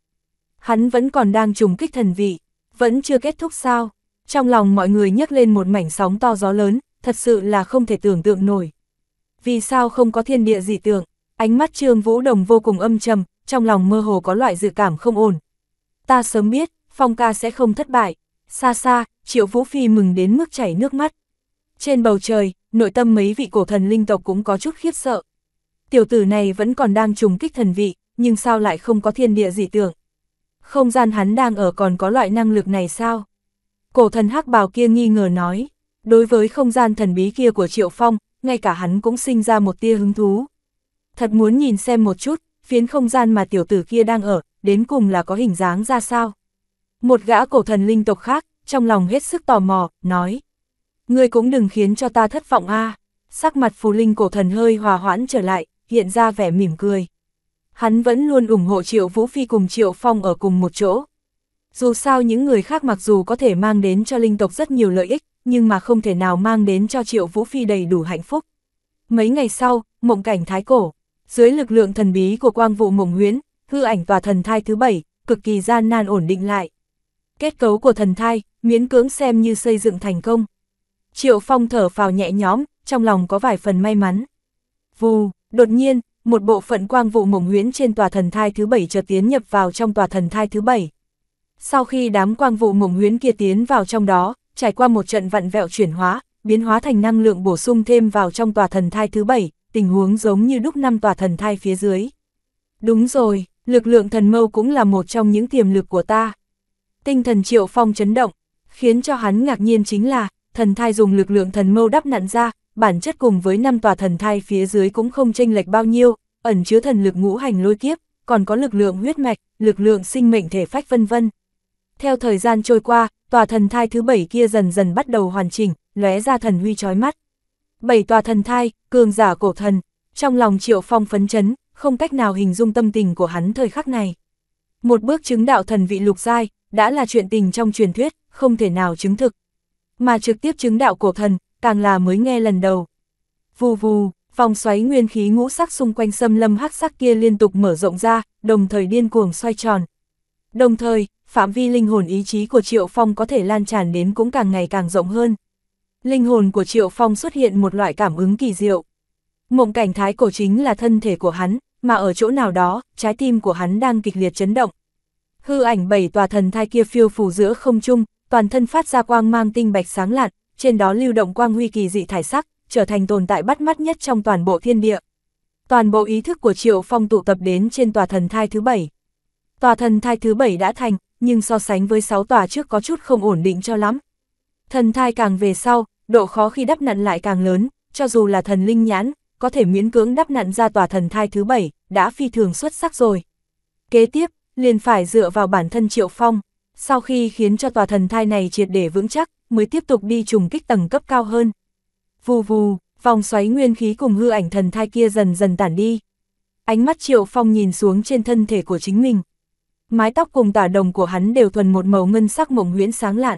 Hắn vẫn còn đang trùng kích thần vị, vẫn chưa kết thúc sao. Trong lòng mọi người nhấc lên một mảnh sóng to gió lớn, thật sự là không thể tưởng tượng nổi. Vì sao không có thiên địa dị tượng? Ánh mắt Trương Vũ Đồng vô cùng âm trầm, trong lòng mơ hồ có loại dự cảm không ổn. Ta sớm biết, Phong ca sẽ không thất bại. Xa xa, Triệu Vũ Phi mừng đến mức chảy nước mắt. Trên bầu trời, nội tâm mấy vị cổ thần linh tộc cũng có chút khiếp sợ. Tiểu tử này vẫn còn đang trùng kích thần vị, nhưng sao lại không có thiên địa dị tưởng. Không gian hắn đang ở còn có loại năng lực này sao? Cổ thần hắc bào kia nghi ngờ nói, đối với không gian thần bí kia của Triệu Phong, ngay cả hắn cũng sinh ra một tia hứng thú. Thật muốn nhìn xem một chút, phiến không gian mà tiểu tử kia đang ở, đến cùng là có hình dáng ra sao? Một gã cổ thần linh tộc khác, trong lòng hết sức tò mò, nói. Ngươi cũng đừng khiến cho ta thất vọng a. À. Sắc mặt phù linh cổ thần hơi hòa hoãn trở lại, hiện ra vẻ mỉm cười. Hắn vẫn luôn ủng hộ Triệu Vũ Phi cùng Triệu Phong ở cùng một chỗ. Dù sao những người khác mặc dù có thể mang đến cho linh tộc rất nhiều lợi ích, nhưng mà không thể nào mang đến cho Triệu Vũ Phi đầy đủ hạnh phúc. Mấy ngày sau, mộng cảnh thái cổ, dưới lực lượng thần bí của quang vụ mộng huyễn, hư ảnh tòa thần thai thứ bảy, cực kỳ gian nan ổn định lại. Kết cấu của thần thai, miễn cưỡng xem như xây dựng thành công. Triệu Phong thở phào nhẹ nhõm, trong lòng có vài phần may mắn. Vù, đột nhiên, một bộ phận quang vụ mộng huyễn trên tòa thần thai thứ bảy chợt tiến nhập vào trong tòa thần thai thứ bảy. Sau khi đám quang vụ mộng huyễn kia tiến vào trong đó, trải qua một trận vặn vẹo chuyển hóa, biến hóa thành năng lượng bổ sung thêm vào trong tòa thần thai thứ bảy, tình huống giống như đúc năm tòa thần thai phía dưới. Đúng rồi, lực lượng thần mâu cũng là một trong những tiềm lực của ta. Tinh thần Triệu Phong chấn động, khiến cho hắn ngạc nhiên chính là, thần thai dùng lực lượng thần mâu đắp nặn ra, bản chất cùng với năm tòa thần thai phía dưới cũng không chênh lệch bao nhiêu, ẩn chứa thần lực ngũ hành lôi kiếp, còn có lực lượng huyết mạch, lực lượng sinh mệnh thể phách vân vân. Theo thời gian trôi qua, tòa thần thai thứ bảy kia dần dần bắt đầu hoàn chỉnh, lóe ra thần huy chói mắt. Bảy tòa thần thai, cường giả cổ thần, trong lòng Triệu Phong phấn chấn, không cách nào hình dung tâm tình của hắn thời khắc này. Một bước chứng đạo thần vị lục giai, đã là chuyện tình trong truyền thuyết, không thể nào chứng thực mà trực tiếp chứng đạo cổ thần, càng là mới nghe lần đầu. Vù vù, vòng xoáy nguyên khí ngũ sắc xung quanh xâm lâm hắc sắc kia liên tục mở rộng ra, đồng thời điên cuồng xoay tròn. Đồng thời, phạm vi linh hồn ý chí của Triệu Phong có thể lan tràn đến cũng càng ngày càng rộng hơn. Linh hồn của Triệu Phong xuất hiện một loại cảm ứng kỳ diệu. Mộng cảnh thái cổ chính là thân thể của hắn, mà ở chỗ nào đó, trái tim của hắn đang kịch liệt chấn động. Hư ảnh bảy tòa thần thai kia phiêu phù giữa không trung, toàn thân phát ra quang mang tinh bạch sáng lạn, trên đó lưu động quang huy kỳ dị thải sắc, trở thành tồn tại bắt mắt nhất trong toàn bộ thiên địa. Toàn bộ ý thức của Triệu Phong tụ tập đến trên tòa thần thai thứ bảy. Tòa thần thai thứ bảy đã thành, nhưng so sánh với 6 tòa trước có chút không ổn định cho lắm. Thần thai càng về sau, độ khó khi đắp nặn lại càng lớn, cho dù là thần linh nhãn, có thể miễn cưỡng đắp nặn ra tòa thần thai thứ bảy đã phi thường xuất sắc rồi. Kế tiếp, liền phải dựa vào bản thân Triệu Phong sau khi khiến cho tòa thần thai này triệt để vững chắc, mới tiếp tục đi trùng kích tầng cấp cao hơn. Vù vù, vòng xoáy nguyên khí cùng hư ảnh thần thai kia dần dần tản đi. Ánh mắt Triệu Phong nhìn xuống trên thân thể của chính mình. Mái tóc cùng tả đồng của hắn đều thuần một màu ngân sắc mộng huyễn sáng lạn.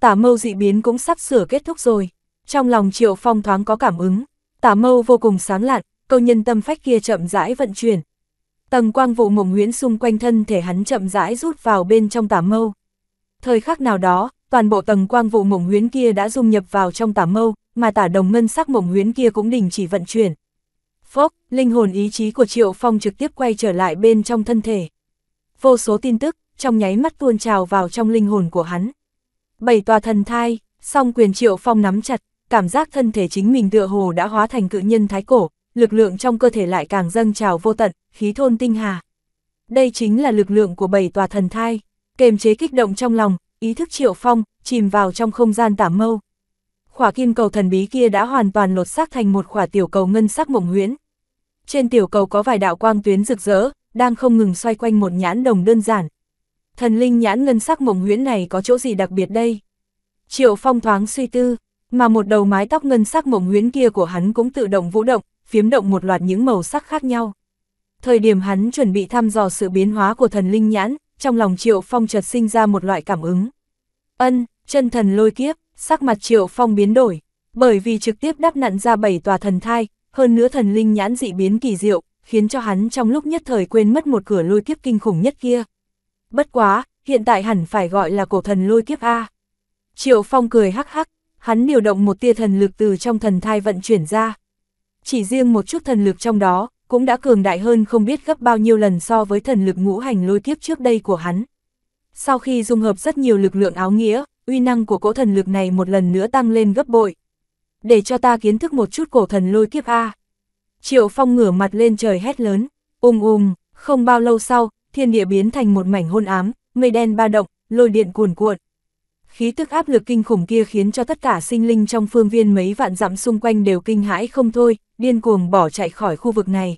Tả mâu dị biến cũng sắp sửa kết thúc rồi. Trong lòng Triệu Phong thoáng có cảm ứng, tả mâu vô cùng sáng lạn, câu nhân tâm phách kia chậm rãi vận chuyển, Tầng quang vụ mộng huyễn xung quanh thân thể hắn chậm rãi rút vào bên trong tả mâu. Thời khắc nào đó, toàn bộ tầng quang vụ mộng huyễn kia đã dung nhập vào trong tả mâu, mà tả đồng ngân sắc mộng huyễn kia cũng đình chỉ vận chuyển. Phốc, linh hồn ý chí của Triệu Phong trực tiếp quay trở lại bên trong thân thể. Vô số tin tức, trong nháy mắt tuôn trào vào trong linh hồn của hắn. Bảy tòa thần thai, song quyền Triệu Phong nắm chặt, cảm giác thân thể chính mình tựa hồ đã hóa thành cự nhân thái cổ, lực lượng trong cơ thể lại càng dâng trào vô tận, khí thôn tinh hà. Đây chính là lực lượng của bảy tòa thần thai, kềm chế kích động trong lòng, ý thức triệu phong, chìm vào trong không gian tả mâu. Khỏa kim cầu thần bí kia đã hoàn toàn lột xác thành một khỏa tiểu cầu ngân sắc mộng huyễn. Trên tiểu cầu có vài đạo quang tuyến rực rỡ, đang không ngừng xoay quanh một nhãn đồng đơn giản. Thần linh nhãn ngân sắc mộng huyễn này có chỗ gì đặc biệt đây? Triệu phong thoáng suy tư, mà một đầu mái tóc ngân sắc mộng huyễn kia của hắn cũng tự động vũ động, phiếm động một loạt những màu sắc khác nhau. Thời điểm hắn chuẩn bị thăm dò sự biến hóa của thần linh nhãn, trong lòng Triệu Phong chợt sinh ra một loại cảm ứng. Ân, chân thần lôi kiếp, sắc mặt Triệu Phong biến đổi, bởi vì trực tiếp đắp nặn ra bảy tòa thần thai, hơn nữa thần linh nhãn dị biến kỳ diệu, khiến cho hắn trong lúc nhất thời quên mất một cửa lôi kiếp kinh khủng nhất kia. Bất quá, hiện tại hẳn phải gọi là cổ thần lôi kiếp A. Triệu Phong cười hắc hắc, hắn điều động một tia thần lực từ trong thần thai vận chuyển ra chỉ riêng một chút thần lực trong đó, cũng đã cường đại hơn không biết gấp bao nhiêu lần so với thần lực ngũ hành lôi kiếp trước đây của hắn. Sau khi dung hợp rất nhiều lực lượng áo nghĩa, uy năng của cỗ thần lực này một lần nữa tăng lên gấp bội. Để cho ta kiến thức một chút cổ thần lôi kiếp A. Triệu Phong ngửa mặt lên trời hét lớn, ùm um ùm, um, không bao lâu sau, thiên địa biến thành một mảnh hôn ám, mây đen ba động, lôi điện cuồn cuộn, khí tức áp lực kinh khủng kia khiến cho tất cả sinh linh trong phương viên mấy vạn dặm xung quanh đều kinh hãi không thôi, điên cuồng bỏ chạy khỏi khu vực này.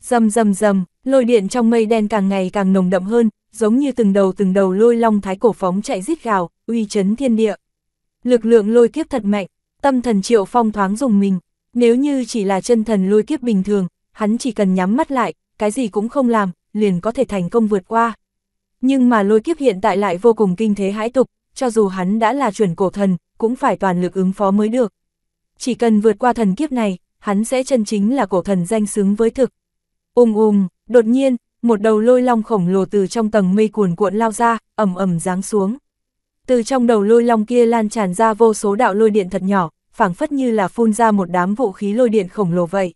Dầm dầm dầm, lôi điện trong mây đen càng ngày càng nồng đậm hơn, giống như từng đầu từng đầu lôi long thái cổ phóng chạy rít gào, uy chấn thiên địa. Lực lượng lôi kiếp thật mạnh, tâm thần triệu phong thoáng dùng mình, nếu như chỉ là chân thần lôi kiếp bình thường, hắn chỉ cần nhắm mắt lại, cái gì cũng không làm, liền có thể thành công vượt qua. Nhưng mà lôi kiếp hiện tại lại vô cùng kinh thế hãi tục, cho dù hắn đã là chuẩn cổ thần, cũng phải toàn lực ứng phó mới được. Chỉ cần vượt qua thần kiếp này, hắn sẽ chân chính là cổ thần danh xứng với thực. Ùm um um, đột nhiên, một đầu lôi long khổng lồ từ trong tầng mây cuồn cuộn lao ra, ầm ầm giáng xuống. Từ trong đầu lôi long kia lan tràn ra vô số đạo lôi điện thật nhỏ, phảng phất như là phun ra một đám vũ khí lôi điện khổng lồ vậy.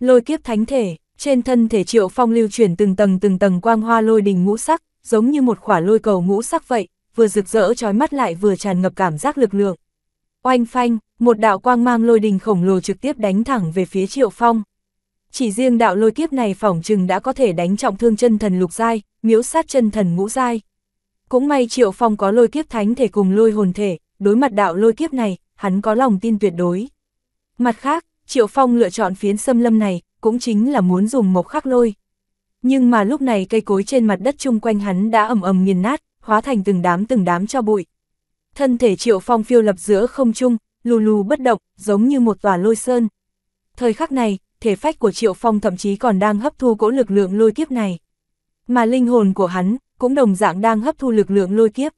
Lôi kiếp thánh thể, trên thân thể Triệu Phong lưu chuyển từng tầng từng tầng quang hoa lôi đình ngũ sắc, giống như một khỏa lôi cầu ngũ sắc vậy, vừa rực rỡ trói mắt lại vừa tràn ngập cảm giác lực lượng. Oanh phanh, một đạo quang mang lôi đình khổng lồ trực tiếp đánh thẳng về phía Triệu Phong. Chỉ riêng đạo lôi kiếp này phỏng chừng đã có thể đánh trọng thương chân thần lục giai, miếu sát chân thần ngũ giai. Cũng may Triệu Phong có lôi kiếp thánh thể cùng lôi hồn thể, đối mặt đạo lôi kiếp này, hắn có lòng tin tuyệt đối. Mặt khác, Triệu Phong lựa chọn phiến xâm lâm này, cũng chính là muốn dùng mộc khắc lôi. Nhưng mà lúc này cây cối trên mặt đất chung quanh hắn đã ầm ầm nghiền nát, hóa thành từng đám từng đám cho bụi. Thân thể Triệu Phong phiêu lập giữa không trung, lù lù bất động, giống như một tòa lôi sơn. Thời khắc này, thể phách của Triệu Phong thậm chí còn đang hấp thu cỗ lực lượng lôi kiếp này. Mà linh hồn của hắn cũng đồng dạng đang hấp thu lực lượng lôi kiếp.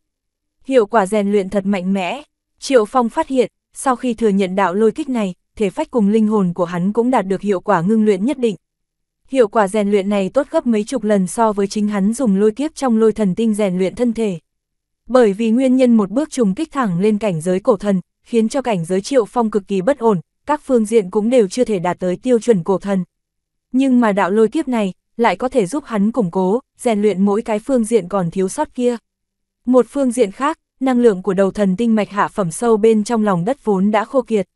Hiệu quả rèn luyện thật mạnh mẽ, Triệu Phong phát hiện, sau khi thừa nhận đạo lôi kích này, thể phách cùng linh hồn của hắn cũng đạt được hiệu quả ngưng luyện nhất định hiệu quả rèn luyện này tốt gấp mấy chục lần so với chính hắn dùng lôi kiếp trong lôi thần tinh rèn luyện thân thể. Bởi vì nguyên nhân một bước trùng kích thẳng lên cảnh giới cổ thần, khiến cho cảnh giới triệu phong cực kỳ bất ổn, các phương diện cũng đều chưa thể đạt tới tiêu chuẩn cổ thần. Nhưng mà đạo lôi kiếp này, lại có thể giúp hắn củng cố, rèn luyện mỗi cái phương diện còn thiếu sót kia. Một phương diện khác, năng lượng của đầu thần tinh mạch hạ phẩm sâu bên trong lòng đất vốn đã khô kiệt.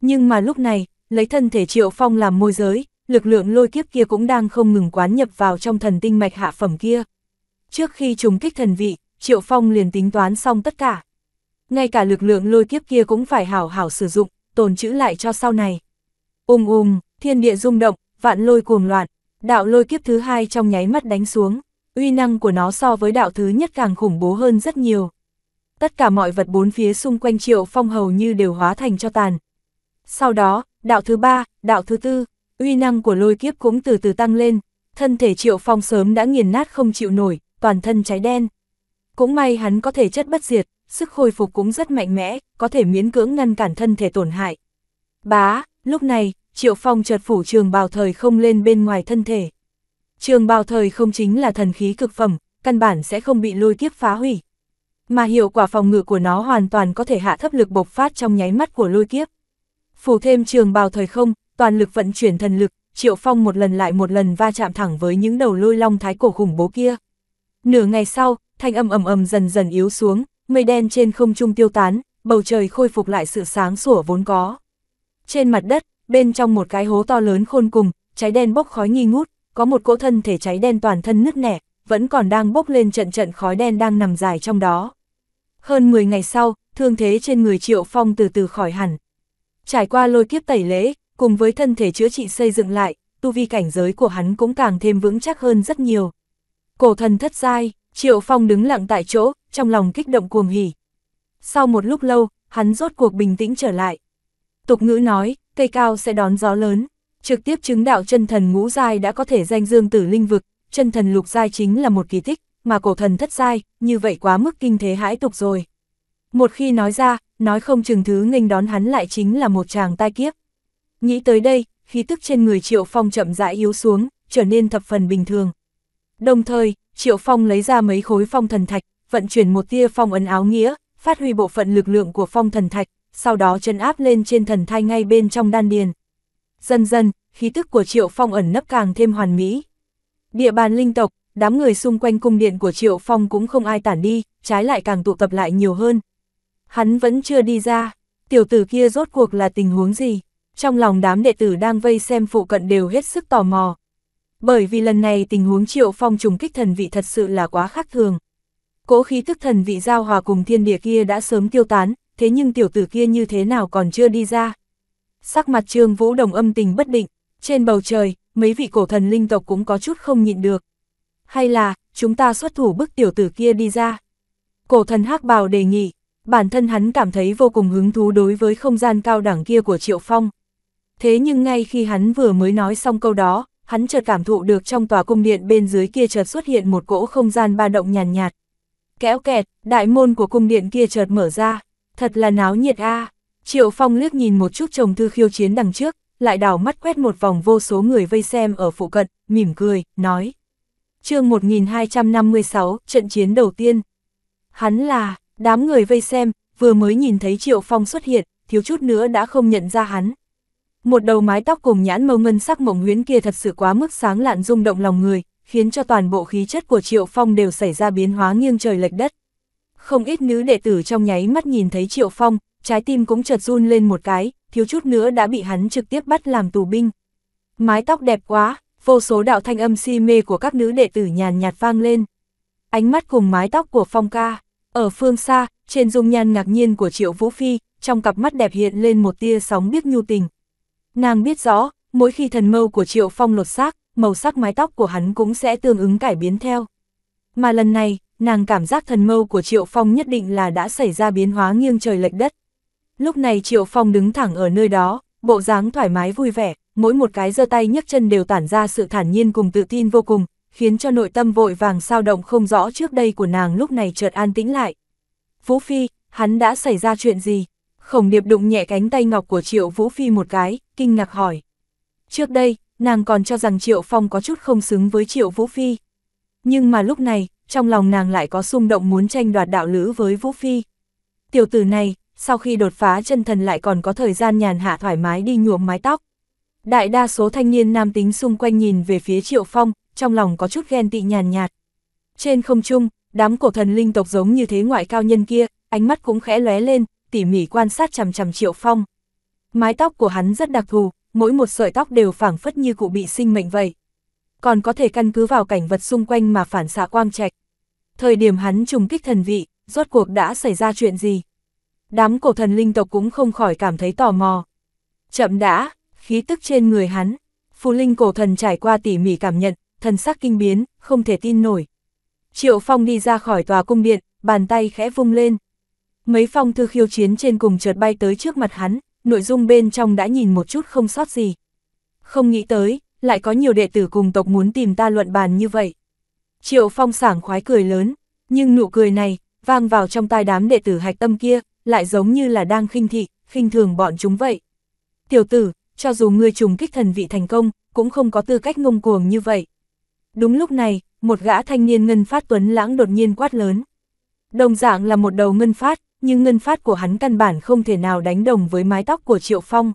Nhưng mà lúc này, lấy thân thể triệu phong làm môi giới, lực lượng lôi kiếp kia cũng đang không ngừng quán nhập vào trong thần tinh mạch hạ phẩm kia. Trước khi trùng kích thần vị, Triệu Phong liền tính toán xong tất cả. Ngay cả lực lượng lôi kiếp kia cũng phải hảo hảo sử dụng, tồn chữ lại cho sau này. Ùm um ùm, um, thiên địa rung động, vạn lôi cuồng loạn, đạo lôi kiếp thứ hai trong nháy mắt đánh xuống, uy năng của nó so với đạo thứ nhất càng khủng bố hơn rất nhiều. Tất cả mọi vật bốn phía xung quanh Triệu Phong hầu như đều hóa thành cho tàn. Sau đó, đạo thứ ba, đạo thứ tư, uy năng của lôi kiếp cũng từ từ tăng lên, thân thể triệu phong sớm đã nghiền nát không chịu nổi, toàn thân cháy đen. Cũng may hắn có thể chất bất diệt, sức khôi phục cũng rất mạnh mẽ, có thể miễn cưỡng ngăn cản thân thể tổn hại. Bá, lúc này, triệu phong chợt phủ trường bào thời không lên bên ngoài thân thể. Trường bào thời không chính là thần khí cực phẩm, căn bản sẽ không bị lôi kiếp phá hủy. Mà hiệu quả phòng ngự của nó hoàn toàn có thể hạ thấp lực bộc phát trong nháy mắt của lôi kiếp. Phủ thêm trường bào thời không, toàn lực vận chuyển thần lực, Triệu Phong một lần lại một lần va chạm thẳng với những đầu lôi long thái cổ khủng bố kia. Nửa ngày sau, thanh âm ầm ầm dần dần yếu xuống, mây đen trên không trung tiêu tán, bầu trời khôi phục lại sự sáng sủa vốn có. Trên mặt đất, bên trong một cái hố to lớn khôn cùng, cháy đen bốc khói nghi ngút, có một cỗ thân thể cháy đen toàn thân nứt nẻ, vẫn còn đang bốc lên trận trận khói đen đang nằm dài trong đó. Hơn 10 ngày sau, thương thế trên người Triệu Phong từ từ khỏi hẳn. Trải qua lôi kiếp tẩy lễ, cùng với thân thể chữa trị xây dựng lại, tu vi cảnh giới của hắn cũng càng thêm vững chắc hơn rất nhiều. Cổ thần thất giai, Triệu Phong đứng lặng tại chỗ, trong lòng kích động cuồng hỉ. Sau một lúc lâu, hắn rốt cuộc bình tĩnh trở lại. Tục ngữ nói, cây cao sẽ đón gió lớn, trực tiếp chứng đạo chân thần ngũ giai đã có thể danh dương tử linh vực, chân thần lục giai chính là một kỳ tích, mà cổ thần thất giai, như vậy quá mức kinh thế hãi tục rồi. Một khi nói ra, nói không chừng thứ nghênh đón hắn lại chính là một chàng tai kiếp. Nghĩ tới đây, khí tức trên người Triệu Phong chậm rãi yếu xuống, trở nên thập phần bình thường. Đồng thời, Triệu Phong lấy ra mấy khối phong thần thạch, vận chuyển một tia phong ấn áo nghĩa, phát huy bộ phận lực lượng của phong thần thạch, sau đó chân áp lên trên thần thai ngay bên trong đan điền. Dần dần, khí tức của Triệu Phong ẩn nấp càng thêm hoàn mỹ. Địa bàn linh tộc, đám người xung quanh cung điện của Triệu Phong cũng không ai tản đi, trái lại càng tụ tập lại nhiều hơn. Hắn vẫn chưa đi ra, tiểu tử kia rốt cuộc là tình huống gì? trong lòng đám đệ tử đang vây xem phụ cận đều hết sức tò mò. Bởi vì lần này tình huống triệu phong trùng kích thần vị thật sự là quá khác thường. Cỗ khí thức thần vị giao hòa cùng thiên địa kia đã sớm tiêu tán, thế nhưng tiểu tử kia như thế nào còn chưa đi ra. Sắc mặt trương vũ đồng âm tình bất định, trên bầu trời, mấy vị cổ thần linh tộc cũng có chút không nhịn được. Hay là, chúng ta xuất thủ bức tiểu tử kia đi ra. Cổ thần hắc bào đề nghị, bản thân hắn cảm thấy vô cùng hứng thú đối với không gian cao đẳng kia của Triệu Phong thế nhưng ngay khi hắn vừa mới nói xong câu đó, hắn chợt cảm thụ được trong tòa cung điện bên dưới kia chợt xuất hiện một cỗ không gian ba động nhàn nhạt, nhạt. Kéo kẹt, đại môn của cung điện kia chợt mở ra, thật là náo nhiệt a. Triệu Phong liếc nhìn một chút chồng thư khiêu chiến đằng trước, lại đảo mắt quét một vòng vô số người vây xem ở phụ cận, mỉm cười, nói. chương 1256, trận chiến đầu tiên. Hắn là, đám người vây xem, vừa mới nhìn thấy Triệu Phong xuất hiện, thiếu chút nữa đã không nhận ra hắn. Một đầu mái tóc cùng nhãn mâu ngân sắc mộng huyến kia thật sự quá mức sáng lạn rung động lòng người, khiến cho toàn bộ khí chất của Triệu Phong đều xảy ra biến hóa nghiêng trời lệch đất. Không ít nữ đệ tử trong nháy mắt nhìn thấy Triệu Phong, trái tim cũng chợt run lên một cái, thiếu chút nữa đã bị hắn trực tiếp bắt làm tù binh. Mái tóc đẹp quá, vô số đạo thanh âm si mê của các nữ đệ tử nhàn nhạt vang lên. Ánh mắt cùng mái tóc của Phong ca, ở phương xa, trên dung nhan ngạc nhiên của Triệu Vũ Phi, trong cặp mắt đẹp hiện lên một tia sóng biếc nhu tình. Nàng biết rõ, mỗi khi thần mâu của Triệu Phong lột xác, màu sắc mái tóc của hắn cũng sẽ tương ứng cải biến theo. Mà lần này, nàng cảm giác thần mâu của Triệu Phong nhất định là đã xảy ra biến hóa nghiêng trời lệch đất. Lúc này Triệu Phong đứng thẳng ở nơi đó, bộ dáng thoải mái vui vẻ, mỗi một cái giơ tay nhấc chân đều tản ra sự thản nhiên cùng tự tin vô cùng, khiến cho nội tâm vội vàng sao động không rõ trước đây của nàng lúc này chợt an tĩnh lại. Vũ Phi, hắn đã xảy ra chuyện gì? Khổng điệp đụng nhẹ cánh tay ngọc của Triệu Vũ Phi một cái, kinh ngạc hỏi. Trước đây, nàng còn cho rằng Triệu Phong có chút không xứng với Triệu Vũ Phi. Nhưng mà lúc này, trong lòng nàng lại có xung động muốn tranh đoạt đạo lữ với Vũ Phi. Tiểu tử này, sau khi đột phá chân thần lại còn có thời gian nhàn hạ thoải mái đi nhuộm mái tóc. Đại đa số thanh niên nam tính xung quanh nhìn về phía Triệu Phong, trong lòng có chút ghen tị nhàn nhạt. Trên không trung, đám cổ thần linh tộc giống như thế ngoại cao nhân kia, ánh mắt cũng khẽ lóe lên, tỉ mỉ quan sát chằm chằm Triệu Phong. Mái tóc của hắn rất đặc thù, mỗi một sợi tóc đều phảng phất như cụ bị sinh mệnh vậy. Còn có thể căn cứ vào cảnh vật xung quanh mà phản xạ quang trạch. Thời điểm hắn trùng kích thần vị, rốt cuộc đã xảy ra chuyện gì? Đám cổ thần linh tộc cũng không khỏi cảm thấy tò mò. Chậm đã, khí tức trên người hắn, phù linh cổ thần trải qua tỉ mỉ cảm nhận, thần sắc kinh biến, không thể tin nổi. Triệu Phong đi ra khỏi tòa cung điện, bàn tay khẽ vung lên. Mấy phong thư khiêu chiến trên cùng chợt bay tới trước mặt hắn, nội dung bên trong đã nhìn một chút không sót gì. Không nghĩ tới, lại có nhiều đệ tử cùng tộc muốn tìm ta luận bàn như vậy. Triệu phong sảng khoái cười lớn, nhưng nụ cười này, vang vào trong tai đám đệ tử hạch tâm kia, lại giống như là đang khinh thị, khinh thường bọn chúng vậy. Tiểu tử, cho dù ngươi trùng kích thần vị thành công, cũng không có tư cách ngông cuồng như vậy. Đúng lúc này, một gã thanh niên ngân phát tuấn lãng đột nhiên quát lớn. Đồng dạng là một đầu ngân phát, nhưng ngân phát của hắn căn bản không thể nào đánh đồng với mái tóc của Triệu Phong.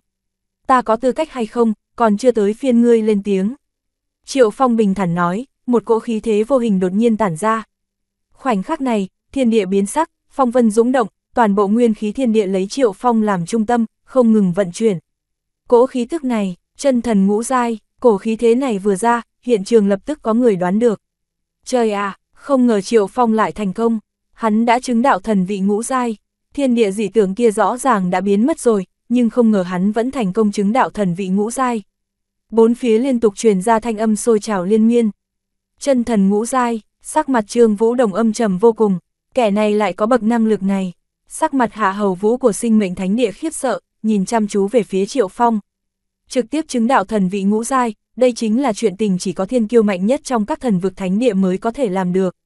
Ta có tư cách hay không, còn chưa tới phiên ngươi lên tiếng. Triệu Phong bình thản nói, một cỗ khí thế vô hình đột nhiên tản ra. Khoảnh khắc này, thiên địa biến sắc, phong vân dũng động, toàn bộ nguyên khí thiên địa lấy Triệu Phong làm trung tâm, không ngừng vận chuyển. Cỗ khí tức này, chân thần ngũ dai, cổ khí thế này vừa ra, hiện trường lập tức có người đoán được. Trời à, không ngờ Triệu Phong lại thành công. Hắn đã chứng đạo thần vị ngũ giai, thiên địa dị tưởng kia rõ ràng đã biến mất rồi, nhưng không ngờ hắn vẫn thành công chứng đạo thần vị ngũ giai. Bốn phía liên tục truyền ra thanh âm sôi trào liên miên. Chân thần ngũ giai, sắc mặt Trương Vũ Đồng âm trầm vô cùng, kẻ này lại có bậc năng lực này. Sắc mặt Hạ Hầu Vũ của sinh mệnh thánh địa khiếp sợ, nhìn chăm chú về phía Triệu Phong. Trực tiếp chứng đạo thần vị ngũ giai, đây chính là chuyện tình chỉ có thiên kiêu mạnh nhất trong các thần vực thánh địa mới có thể làm được.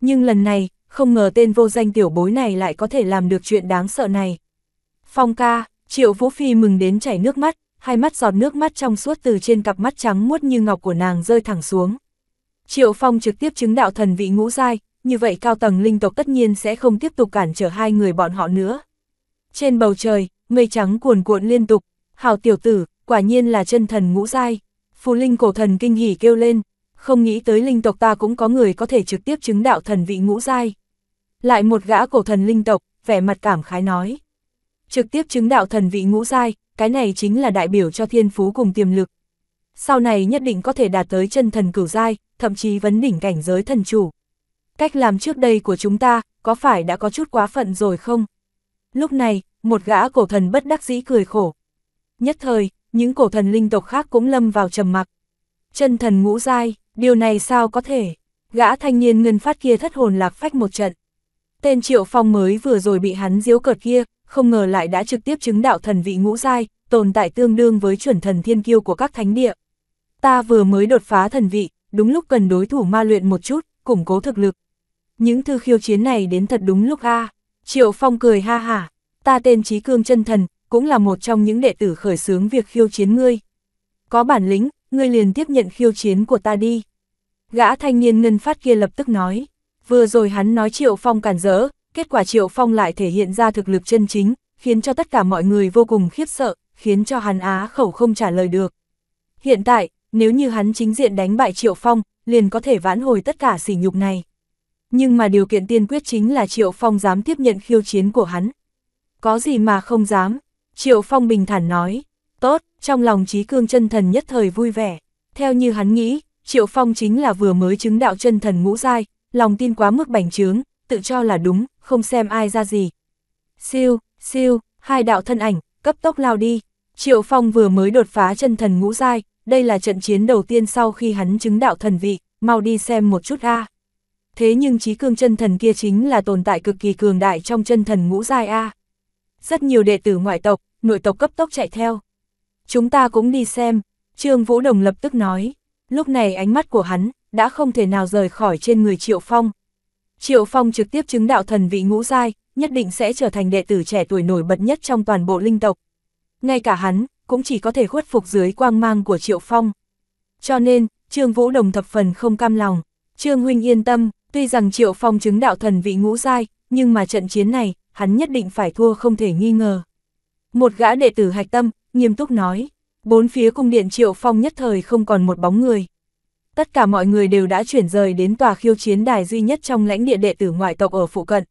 Nhưng lần này, không ngờ tên vô danh tiểu bối này lại có thể làm được chuyện đáng sợ này. Phong ca, triệu vũ phi mừng đến chảy nước mắt, hai mắt giọt nước mắt trong suốt từ trên cặp mắt trắng muốt như ngọc của nàng rơi thẳng xuống. Triệu Phong trực tiếp chứng đạo thần vị ngũ giai, như vậy cao tầng linh tộc tất nhiên sẽ không tiếp tục cản trở hai người bọn họ nữa. Trên bầu trời, mây trắng cuồn cuộn liên tục, hào tiểu tử, quả nhiên là chân thần ngũ giai. Phù linh cổ thần kinh hỉ kêu lên, không nghĩ tới linh tộc ta cũng có người có thể trực tiếp chứng đạo thần vị ngũ giai. Lại một gã cổ thần linh tộc, vẻ mặt cảm khái nói. Trực tiếp chứng đạo thần vị ngũ giai, cái này chính là đại biểu cho thiên phú cùng tiềm lực. Sau này nhất định có thể đạt tới chân thần cửu giai, thậm chí vấn đỉnh cảnh giới thần chủ. Cách làm trước đây của chúng ta, có phải đã có chút quá phận rồi không? Lúc này, một gã cổ thần bất đắc dĩ cười khổ. Nhất thời, những cổ thần linh tộc khác cũng lâm vào trầm mặc. Chân thần ngũ giai, điều này sao có thể? Gã thanh niên ngân phát kia thất hồn lạc phách một trận. Tên Triệu Phong mới vừa rồi bị hắn diếu cợt kia, không ngờ lại đã trực tiếp chứng đạo thần vị ngũ giai, tồn tại tương đương với chuẩn thần thiên kiêu của các thánh địa. Ta vừa mới đột phá thần vị, đúng lúc cần đối thủ ma luyện một chút, củng cố thực lực. Những thư khiêu chiến này đến thật đúng lúc a. Triệu Phong cười ha hả, ta tên Chí Cương chân thần, cũng là một trong những đệ tử khởi xướng việc khiêu chiến ngươi. Có bản lĩnh, ngươi liền tiếp nhận khiêu chiến của ta đi. Gã thanh niên ngân phát kia lập tức nói. Vừa rồi hắn nói Triệu Phong cản rỡ, kết quả Triệu Phong lại thể hiện ra thực lực chân chính, khiến cho tất cả mọi người vô cùng khiếp sợ, khiến cho hắn á khẩu không trả lời được. Hiện tại, nếu như hắn chính diện đánh bại Triệu Phong, liền có thể vãn hồi tất cả sỉ nhục này. Nhưng mà điều kiện tiên quyết chính là Triệu Phong dám tiếp nhận khiêu chiến của hắn. Có gì mà không dám? Triệu Phong bình thản nói. Tốt, trong lòng trí cương chân thần nhất thời vui vẻ. Theo như hắn nghĩ, Triệu Phong chính là vừa mới chứng đạo chân thần ngũ giai, lòng tin quá mức bành trướng, tự cho là đúng, không xem ai ra gì. Siêu, siêu, hai đạo thân ảnh, cấp tốc lao đi. Triệu Phong vừa mới đột phá chân thần ngũ giai, đây là trận chiến đầu tiên sau khi hắn chứng đạo thần vị, mau đi xem một chút a. Thế nhưng trí cương chân thần kia chính là tồn tại cực kỳ cường đại trong chân thần ngũ giai a. Rất nhiều đệ tử ngoại tộc, nội tộc cấp tốc chạy theo. Chúng ta cũng đi xem, Trương Vũ Đồng lập tức nói. Lúc này ánh mắt của hắn đã không thể nào rời khỏi trên người Triệu Phong. Triệu Phong trực tiếp chứng đạo thần vị ngũ giai, nhất định sẽ trở thành đệ tử trẻ tuổi nổi bật nhất trong toàn bộ linh tộc. Ngay cả hắn, cũng chỉ có thể khuất phục dưới quang mang của Triệu Phong. Cho nên, Trương Vũ Đồng thập phần không cam lòng. Trương Huynh yên tâm, tuy rằng Triệu Phong chứng đạo thần vị ngũ giai, nhưng mà trận chiến này, hắn nhất định phải thua không thể nghi ngờ. Một gã đệ tử hạch tâm, nghiêm túc nói, bốn phía cung điện Triệu Phong nhất thời không còn một bóng người tất cả mọi người đều đã chuyển rời đến tòa khiêu chiến đài duy nhất trong lãnh địa đệ tử ngoại tộc ở phụ cận.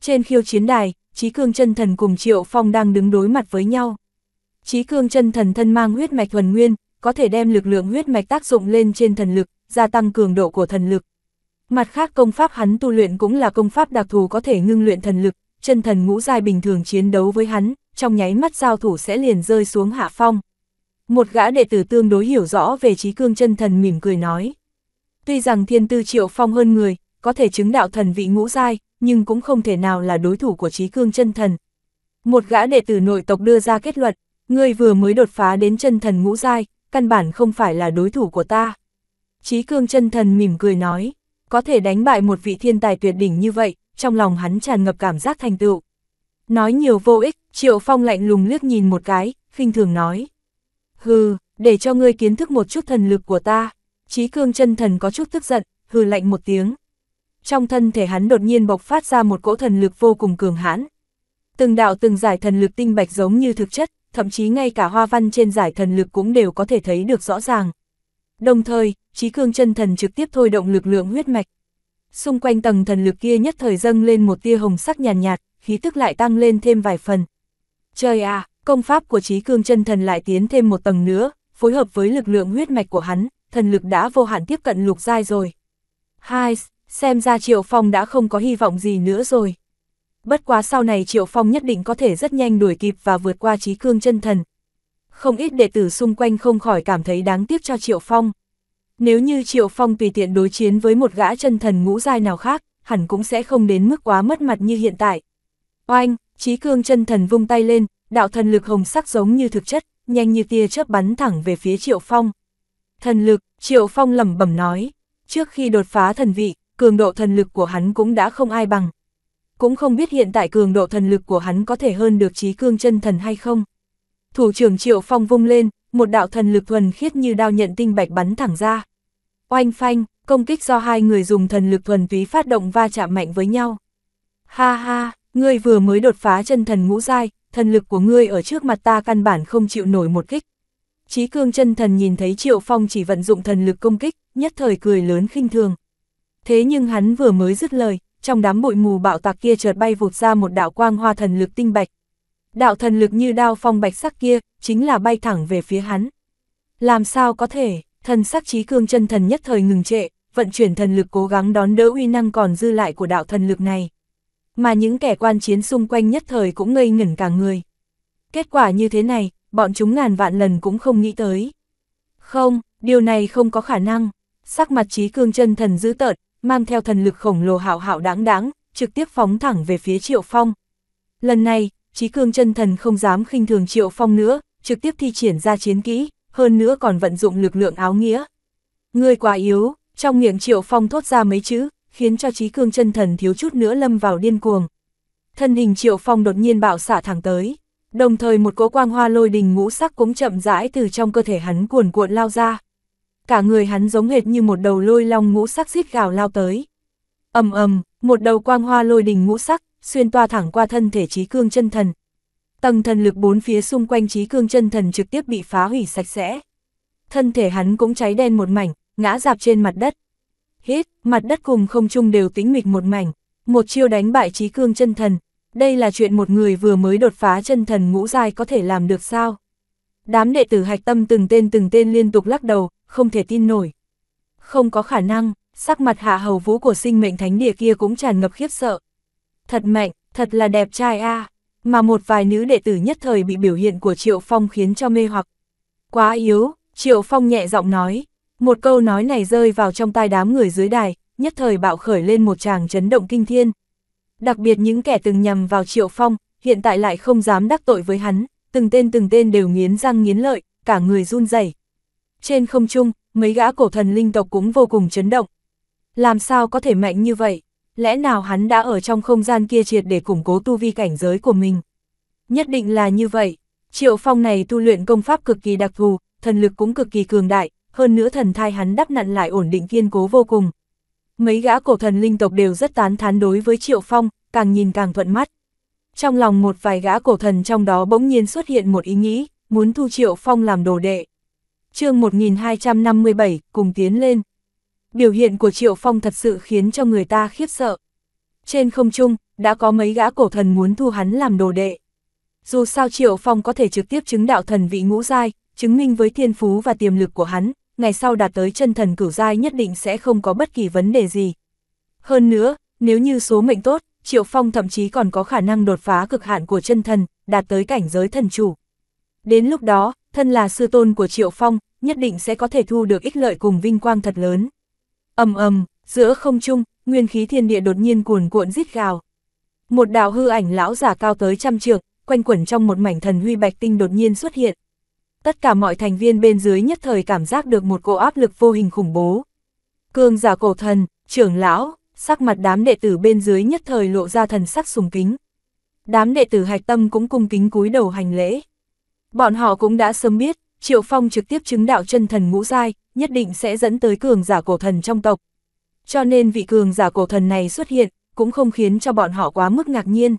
Trên khiêu chiến đài, Chí Cương chân thần cùng Triệu Phong đang đứng đối mặt với nhau. Chí Cương chân thần thân mang huyết mạch thuần nguyên, có thể đem lực lượng huyết mạch tác dụng lên trên thần lực, gia tăng cường độ của thần lực. Mặt khác công pháp hắn tu luyện cũng là công pháp đặc thù có thể ngưng luyện thần lực, chân thần ngũ giai bình thường chiến đấu với hắn, trong nháy mắt giao thủ sẽ liền rơi xuống hạ phong. Một gã đệ tử tương đối hiểu rõ về trí cương chân thần mỉm cười nói. Tuy rằng thiên tư triệu phong hơn người, có thể chứng đạo thần vị ngũ giai, nhưng cũng không thể nào là đối thủ của trí cương chân thần. Một gã đệ tử nội tộc đưa ra kết luận, ngươi vừa mới đột phá đến chân thần ngũ giai, căn bản không phải là đối thủ của ta. Trí cương chân thần mỉm cười nói, có thể đánh bại một vị thiên tài tuyệt đỉnh như vậy, trong lòng hắn tràn ngập cảm giác thành tựu. Nói nhiều vô ích, Triệu Phong lạnh lùng liếc nhìn một cái, khinh thường nói. Hừ, để cho ngươi kiến thức một chút thần lực của ta. Chí cương chân thần có chút tức giận, hừ lạnh một tiếng. Trong thân thể hắn đột nhiên bộc phát ra một cỗ thần lực vô cùng cường hãn. Từng đạo từng giải thần lực tinh bạch giống như thực chất, thậm chí ngay cả hoa văn trên giải thần lực cũng đều có thể thấy được rõ ràng. Đồng thời, trí cương chân thần trực tiếp thôi động lực lượng huyết mạch. Xung quanh tầng thần lực kia nhất thời dâng lên một tia hồng sắc nhàn nhạt, nhạt, khí tức lại tăng lên thêm vài phần. Trời à, Công pháp của trí cương chân thần lại tiến thêm một tầng nữa, phối hợp với lực lượng huyết mạch của hắn, thần lực đã vô hạn tiếp cận lục giai rồi. Hai, xem ra Triệu Phong đã không có hy vọng gì nữa rồi. Bất quá sau này Triệu Phong nhất định có thể rất nhanh đuổi kịp và vượt qua trí cương chân thần. Không ít đệ tử xung quanh không khỏi cảm thấy đáng tiếc cho Triệu Phong. Nếu như Triệu Phong tùy tiện đối chiến với một gã chân thần ngũ giai nào khác, hẳn cũng sẽ không đến mức quá mất mặt như hiện tại. Oanh, trí cương chân thần vung tay lên, đạo thần lực hồng sắc giống như thực chất, nhanh như tia chớp bắn thẳng về phía Triệu Phong. Thần lực, Triệu Phong lẩm bẩm nói, trước khi đột phá thần vị, cường độ thần lực của hắn cũng đã không ai bằng. Cũng không biết hiện tại cường độ thần lực của hắn có thể hơn được trí cương chân thần hay không. Thủ trưởng Triệu Phong vung lên, một đạo thần lực thuần khiết như đao nhận tinh bạch bắn thẳng ra. Oanh phanh, công kích do hai người dùng thần lực thuần túy phát động va chạm mạnh với nhau. Ha ha, ngươi vừa mới đột phá chân thần ngũ giai, thần lực của ngươi ở trước mặt ta căn bản không chịu nổi một kích. Chí cương chân thần nhìn thấy Triệu Phong chỉ vận dụng thần lực công kích, nhất thời cười lớn khinh thường. Thế nhưng hắn vừa mới dứt lời, trong đám bụi mù bạo tạc kia chợt bay vụt ra một đạo quang hoa thần lực tinh bạch. Đạo thần lực như đao phong bạch sắc kia, chính là bay thẳng về phía hắn. Làm sao có thể, thần sắc Chí cương chân thần nhất thời ngừng trệ, vận chuyển thần lực cố gắng đón đỡ uy năng còn dư lại của đạo thần lực này mà những kẻ quan chiến xung quanh nhất thời cũng ngây ngẩn cả người. Kết quả như thế này, bọn chúng ngàn vạn lần cũng không nghĩ tới. Không, điều này không có khả năng. Sắc mặt trí cương chân thần dữ tợn, mang theo thần lực khổng lồ hạo hạo đáng đáng, trực tiếp phóng thẳng về phía Triệu Phong. Lần này, trí cương chân thần không dám khinh thường Triệu Phong nữa, trực tiếp thi triển ra chiến kỹ, hơn nữa còn vận dụng lực lượng áo nghĩa. Người quá yếu, trong miệng Triệu Phong thốt ra mấy chữ, khiến cho trí cương chân thần thiếu chút nữa lâm vào điên cuồng. Thân hình triệu phong đột nhiên bạo xả thẳng tới, đồng thời một cỗ quang hoa lôi đình ngũ sắc cũng chậm rãi từ trong cơ thể hắn cuồn cuộn lao ra. Cả người hắn giống hệt như một đầu lôi long ngũ sắc xít gào lao tới. ầm ầm, một đầu quang hoa lôi đình ngũ sắc, xuyên toa thẳng qua thân thể trí cương chân thần. Tầng thần lực bốn phía xung quanh trí cương chân thần trực tiếp bị phá hủy sạch sẽ. Thân thể hắn cũng cháy đen một mảnh, ngã dạp trên mặt đất hít, mặt đất cùng không trung đều tĩnh mịch một mảnh, một chiêu đánh bại trí cương chân thần, đây là chuyện một người vừa mới đột phá chân thần ngũ giai có thể làm được sao? Đám đệ tử hạch tâm từng tên từng tên liên tục lắc đầu, không thể tin nổi. Không có khả năng, sắc mặt hạ hầu vũ của sinh mệnh thánh địa kia cũng tràn ngập khiếp sợ. Thật mạnh, thật là đẹp trai a mà một vài nữ đệ tử nhất thời bị biểu hiện của Triệu Phong khiến cho mê hoặc. Quá yếu, Triệu Phong nhẹ giọng nói, một câu nói này rơi vào trong tai đám người dưới đài, nhất thời bạo khởi lên một tràng chấn động kinh thiên. Đặc biệt những kẻ từng nhầm vào Triệu Phong, hiện tại lại không dám đắc tội với hắn, từng tên từng tên đều nghiến răng nghiến lợi, cả người run rẩy. Trên không trung, mấy gã cổ thần linh tộc cũng vô cùng chấn động. Làm sao có thể mạnh như vậy? Lẽ nào hắn đã ở trong không gian kia triệt để củng cố tu vi cảnh giới của mình? Nhất định là như vậy. Triệu Phong này tu luyện công pháp cực kỳ đặc thù, thần lực cũng cực kỳ cường đại, hơn nữa thần thai hắn đắp nặn lại ổn định kiên cố vô cùng. Mấy gã cổ thần linh tộc đều rất tán thán đối với Triệu Phong, càng nhìn càng thuận mắt. Trong lòng một vài gã cổ thần trong đó bỗng nhiên xuất hiện một ý nghĩ, muốn thu Triệu Phong làm đồ đệ. chương 1257, cùng tiến lên. Biểu hiện của Triệu Phong thật sự khiến cho người ta khiếp sợ. Trên không trung, đã có mấy gã cổ thần muốn thu hắn làm đồ đệ. Dù sao Triệu Phong có thể trực tiếp chứng đạo thần vị ngũ giai, chứng minh với thiên phú và tiềm lực của hắn, ngày sau đạt tới chân thần cửu giai nhất định sẽ không có bất kỳ vấn đề gì. Hơn nữa, nếu như số mệnh tốt, Triệu Phong thậm chí còn có khả năng đột phá cực hạn của chân thần, đạt tới cảnh giới thần chủ. Đến lúc đó, thân là sư tôn của Triệu Phong, nhất định sẽ có thể thu được ích lợi cùng vinh quang thật lớn. ầm ầm, giữa không trung, nguyên khí thiên địa đột nhiên cuồn cuộn rít gào. Một đạo hư ảnh lão giả cao tới trăm trượng, quanh quẩn trong một mảnh thần huy bạch tinh đột nhiên xuất hiện tất cả mọi thành viên bên dưới nhất thời cảm giác được một cỗ áp lực vô hình khủng bố. Cương giả cổ thần, trưởng lão, sắc mặt đám đệ tử bên dưới nhất thời lộ ra thần sắc sùng kính. Đám đệ tử hạch tâm cũng cung kính cúi đầu hành lễ. Bọn họ cũng đã sớm biết, Triệu Phong trực tiếp chứng đạo chân thần ngũ giai, nhất định sẽ dẫn tới cường giả cổ thần trong tộc. Cho nên vị cường giả cổ thần này xuất hiện, cũng không khiến cho bọn họ quá mức ngạc nhiên.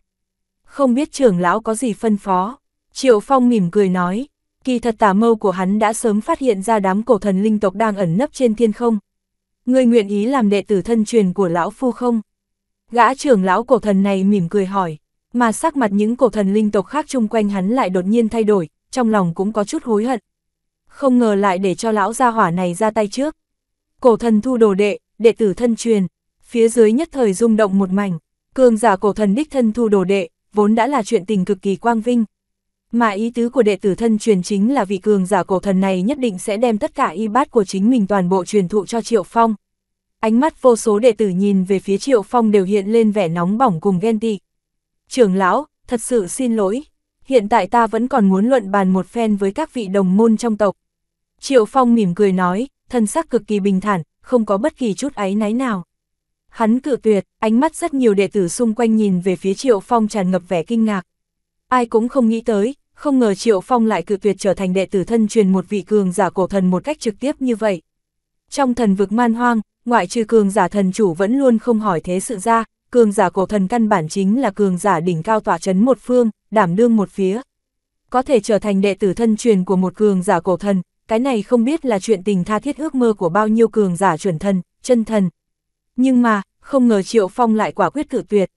Không biết trưởng lão có gì phân phó. Triệu Phong mỉm cười nói, kỳ thật tà mâu của hắn đã sớm phát hiện ra đám cổ thần linh tộc đang ẩn nấp trên thiên không. Ngươi nguyện ý làm đệ tử thân truyền của lão phu không? Gã trưởng lão cổ thần này mỉm cười hỏi, mà sắc mặt những cổ thần linh tộc khác chung quanh hắn lại đột nhiên thay đổi, trong lòng cũng có chút hối hận. Không ngờ lại để cho lão gia hỏa này ra tay trước. Cổ thần thu đồ đệ, đệ tử thân truyền, phía dưới nhất thời rung động một mảnh, cường giả cổ thần đích thân thu đồ đệ, vốn đã là chuyện tình cực kỳ quang vinh, mà ý tứ của đệ tử thân truyền chính là vị cường giả cổ thần này nhất định sẽ đem tất cả y bát của chính mình toàn bộ truyền thụ cho Triệu Phong. Ánh mắt vô số đệ tử nhìn về phía Triệu Phong đều hiện lên vẻ nóng bỏng cùng ghen tị. Trưởng lão, thật sự xin lỗi, hiện tại ta vẫn còn muốn luận bàn một phen với các vị đồng môn trong tộc. Triệu Phong mỉm cười nói, thân sắc cực kỳ bình thản, không có bất kỳ chút áy náy nào. Hắn cự tuyệt, ánh mắt rất nhiều đệ tử xung quanh nhìn về phía Triệu Phong tràn ngập vẻ kinh ngạc. Ai cũng không nghĩ tới, không ngờ Triệu Phong lại cự tuyệt trở thành đệ tử thân truyền một vị cường giả cổ thần một cách trực tiếp như vậy. Trong thần vực man hoang, ngoại trừ cường giả thần chủ vẫn luôn không hỏi thế sự ra, cường giả cổ thần căn bản chính là cường giả đỉnh cao tỏa chấn một phương, đảm đương một phía. Có thể trở thành đệ tử thân truyền của một cường giả cổ thần, cái này không biết là chuyện tình tha thiết ước mơ của bao nhiêu cường giả chuẩn thần, chân thần. Nhưng mà, không ngờ Triệu Phong lại quả quyết cự tuyệt.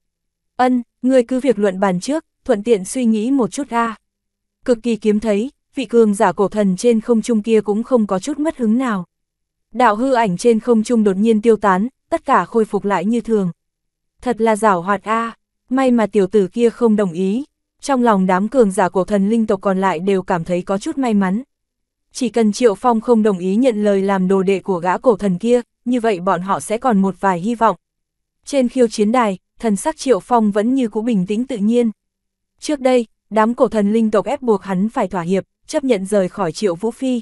Ân, người cứ việc luận bàn trước, thuận tiện suy nghĩ một chút ra cực kỳ kiếm thấy, vị cường giả cổ thần trên không trung kia cũng không có chút mất hứng nào. Đạo hư ảnh trên không trung đột nhiên tiêu tán, tất cả khôi phục lại như thường. Thật là giảo hoạt a may mà tiểu tử kia không đồng ý. Trong lòng đám cường giả cổ thần linh tộc còn lại đều cảm thấy có chút may mắn. Chỉ cần Triệu Phong không đồng ý nhận lời làm đồ đệ của gã cổ thần kia, như vậy bọn họ sẽ còn một vài hy vọng. Trên khiêu chiến đài, thần sắc Triệu Phong vẫn như cũ bình tĩnh tự nhiên. Trước đây, đám cổ thần linh tộc ép buộc hắn phải thỏa hiệp, chấp nhận rời khỏi triệu vũ phi.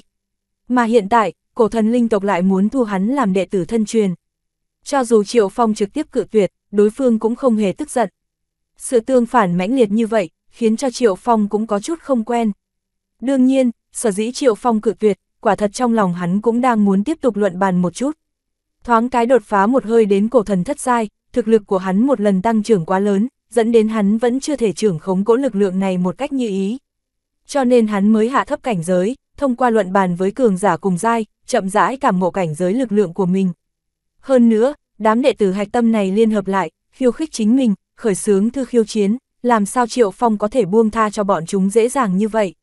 Mà hiện tại, cổ thần linh tộc lại muốn thu hắn làm đệ tử thân truyền. Cho dù triệu phong trực tiếp cự tuyệt, đối phương cũng không hề tức giận. Sự tương phản mãnh liệt như vậy, khiến cho triệu phong cũng có chút không quen. Đương nhiên, sở dĩ triệu phong cự tuyệt, quả thật trong lòng hắn cũng đang muốn tiếp tục luận bàn một chút. Thoáng cái đột phá một hơi đến cổ thần thất giai, thực lực của hắn một lần tăng trưởng quá lớn, dẫn đến hắn vẫn chưa thể trưởng khống cỗ lực lượng này một cách như ý. Cho nên hắn mới hạ thấp cảnh giới, thông qua luận bàn với cường giả cùng giai, chậm rãi cảm ngộ cảnh giới lực lượng của mình. Hơn nữa, đám đệ tử hạch tâm này liên hợp lại, khiêu khích chính mình, khởi xướng thư khiêu chiến, làm sao Triệu Phong có thể buông tha cho bọn chúng dễ dàng như vậy.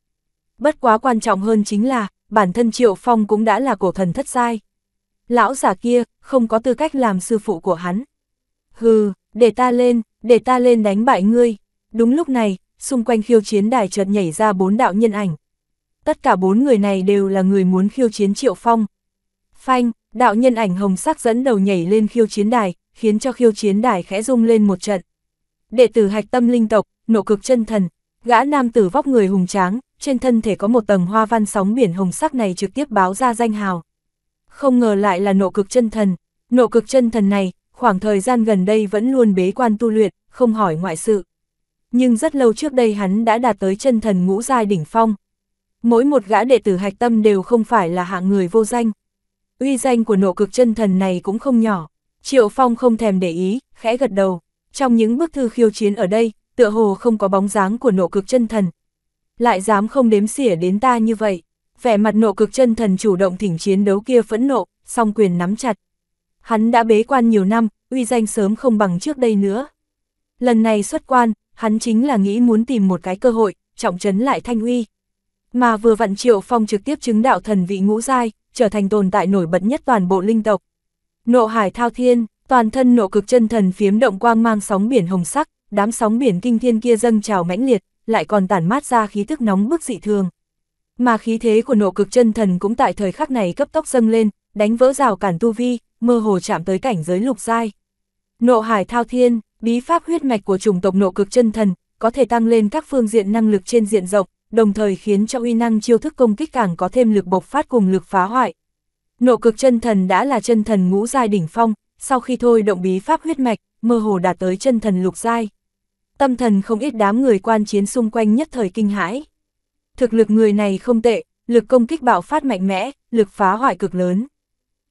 Bất quá quan trọng hơn chính là, bản thân Triệu Phong cũng đã là cổ thần thất giai. Lão giả kia, không có tư cách làm sư phụ của hắn. Hừ, để ta lên, để ta lên đánh bại ngươi. Đúng lúc này, xung quanh khiêu chiến đài chợt nhảy ra bốn đạo nhân ảnh. Tất cả bốn người này đều là người muốn khiêu chiến Triệu Phong. Phanh, đạo nhân ảnh hồng sắc dẫn đầu nhảy lên khiêu chiến đài, khiến cho khiêu chiến đài khẽ rung lên một trận. Đệ tử hạch tâm linh tộc, nộ cực chân thần, gã nam tử vóc người hùng tráng, trên thân thể có một tầng hoa văn sóng biển hồng sắc này trực tiếp báo ra danh hào. Không ngờ lại là nộ cực chân thần, nộ cực chân thần này khoảng thời gian gần đây vẫn luôn bế quan tu luyện, không hỏi ngoại sự. Nhưng rất lâu trước đây hắn đã đạt tới chân thần ngũ giai đỉnh phong. Mỗi một gã đệ tử hạch tâm đều không phải là hạng người vô danh. Uy danh của nộ cực chân thần này cũng không nhỏ. Triệu Phong không thèm để ý, khẽ gật đầu. Trong những bức thư khiêu chiến ở đây, tựa hồ không có bóng dáng của nộ cực chân thần. Lại dám không đếm xỉa đến ta như vậy. Vẻ mặt nộ cực chân thần chủ động thỉnh chiến đấu kia phẫn nộ, song quyền nắm chặt. Hắn đã bế quan nhiều năm, uy danh sớm không bằng trước đây nữa. Lần này xuất quan, hắn chính là nghĩ muốn tìm một cái cơ hội, trọng trấn lại thanh uy. Mà vừa vặn Triệu Phong trực tiếp chứng đạo thần vị ngũ giai, trở thành tồn tại nổi bật nhất toàn bộ linh tộc. Nộ hải thao thiên, toàn thân nộ cực chân thần phiếm động quang mang sóng biển hồng sắc, đám sóng biển kinh thiên kia dâng trào mãnh liệt, lại còn tản mát ra khí tức nóng bức dị thường. Mà khí thế của nộ cực chân thần cũng tại thời khắc này cấp tốc dâng lên, đánh vỡ rào cản tu vi, mơ hồ chạm tới cảnh giới lục giai. Nộ hải thao thiên, bí pháp huyết mạch của chủng tộc nộ cực chân thần, có thể tăng lên các phương diện năng lực trên diện rộng, đồng thời khiến cho uy năng chiêu thức công kích càng có thêm lực bộc phát cùng lực phá hoại. Nộ cực chân thần đã là chân thần ngũ giai đỉnh phong, sau khi thôi động bí pháp huyết mạch, mơ hồ đạt tới chân thần lục giai. Tâm thần không ít đám người quan chiến xung quanh nhất thời kinh hãi. Thực lực người này không tệ, lực công kích bạo phát mạnh mẽ, lực phá hoại cực lớn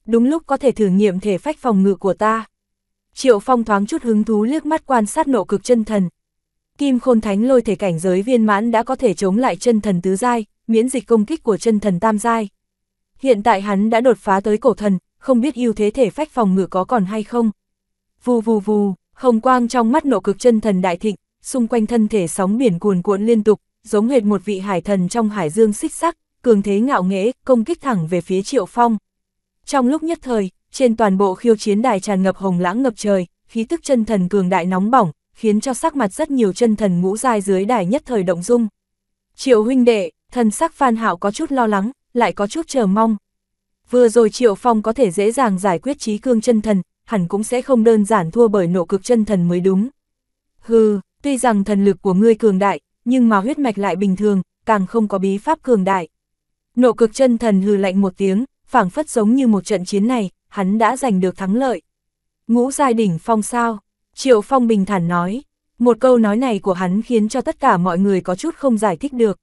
đúng lúc có thể thử nghiệm thể phách phòng ngự của ta. Triệu Phong thoáng chút hứng thú liếc mắt quan sát nộ cực chân thần. Kim khôn thánh lôi thể cảnh giới viên mãn đã có thể chống lại chân thần tứ giai, miễn dịch công kích của chân thần tam giai. Hiện tại hắn đã đột phá tới cổ thần, không biết ưu thế thể phách phòng ngự có còn hay không. Vù vù vù, hồng quang trong mắt nộ cực chân thần đại thịnh, xung quanh thân thể sóng biển cuồn cuộn liên tục, giống hệt một vị hải thần trong hải dương xích sắc, cường thế ngạo nghễ, công kích thẳng về phía Triệu Phong. Trong lúc nhất thời, trên toàn bộ khiêu chiến đài tràn ngập hồng lãng ngập trời, khí tức chân thần cường đại nóng bỏng, khiến cho sắc mặt rất nhiều chân thần ngũ giai dưới đài nhất thời động dung. Triệu huynh đệ, thần sắc Phan Hạo có chút lo lắng, lại có chút chờ mong. Vừa rồi Triệu Phong có thể dễ dàng giải quyết trí cương chân thần, hẳn cũng sẽ không đơn giản thua bởi nộ cực chân thần mới đúng. Hừ, tuy rằng thần lực của ngươi cường đại, nhưng mà huyết mạch lại bình thường, càng không có bí pháp cường đại. Nộ cực chân thần hừ lạnh một tiếng, phảng phất giống như một trận chiến này, hắn đã giành được thắng lợi. Ngũ giai đỉnh phong sao? Triệu Phong bình thản nói. Một câu nói này của hắn khiến cho tất cả mọi người có chút không giải thích được.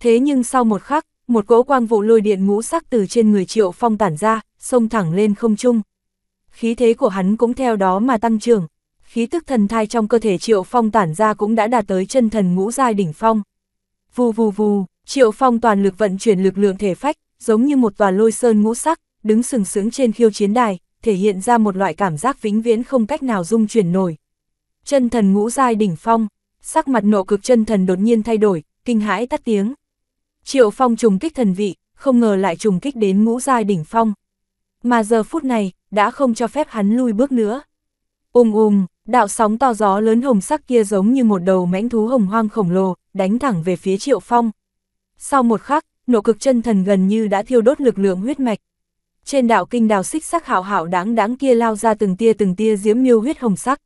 Thế nhưng sau một khắc, một cỗ quang vụ lôi điện ngũ sắc từ trên người Triệu Phong tản ra, xông thẳng lên không trung. Khí thế của hắn cũng theo đó mà tăng trưởng, khí tức thần thai trong cơ thể Triệu Phong tản ra cũng đã đạt tới chân thần ngũ giai đỉnh phong. Vù vù vù, Triệu Phong toàn lực vận chuyển lực lượng thể phách, giống như một tòa lôi sơn ngũ sắc, đứng sừng sướng trên khiêu chiến đài, thể hiện ra một loại cảm giác vĩnh viễn không cách nào dung chuyển nổi. Chân thần ngũ giai đỉnh phong, sắc mặt nộ cực chân thần đột nhiên thay đổi, kinh hãi tắt tiếng. Triệu Phong trùng kích thần vị, không ngờ lại trùng kích đến ngũ giai đỉnh phong. Mà giờ phút này, đã không cho phép hắn lui bước nữa. Ùm um ùm, um, đạo sóng to gió lớn hồng sắc kia giống như một đầu mãnh thú hồng hoang khổng lồ, đánh thẳng về phía Triệu Phong. Sau một khắc, nộ cực chân thần gần như đã thiêu đốt lực lượng huyết mạch. Trên đạo kinh đào xích sắc hảo hảo đáng đáng kia lao ra từng tia từng tia diễm miêu huyết hồng sắc.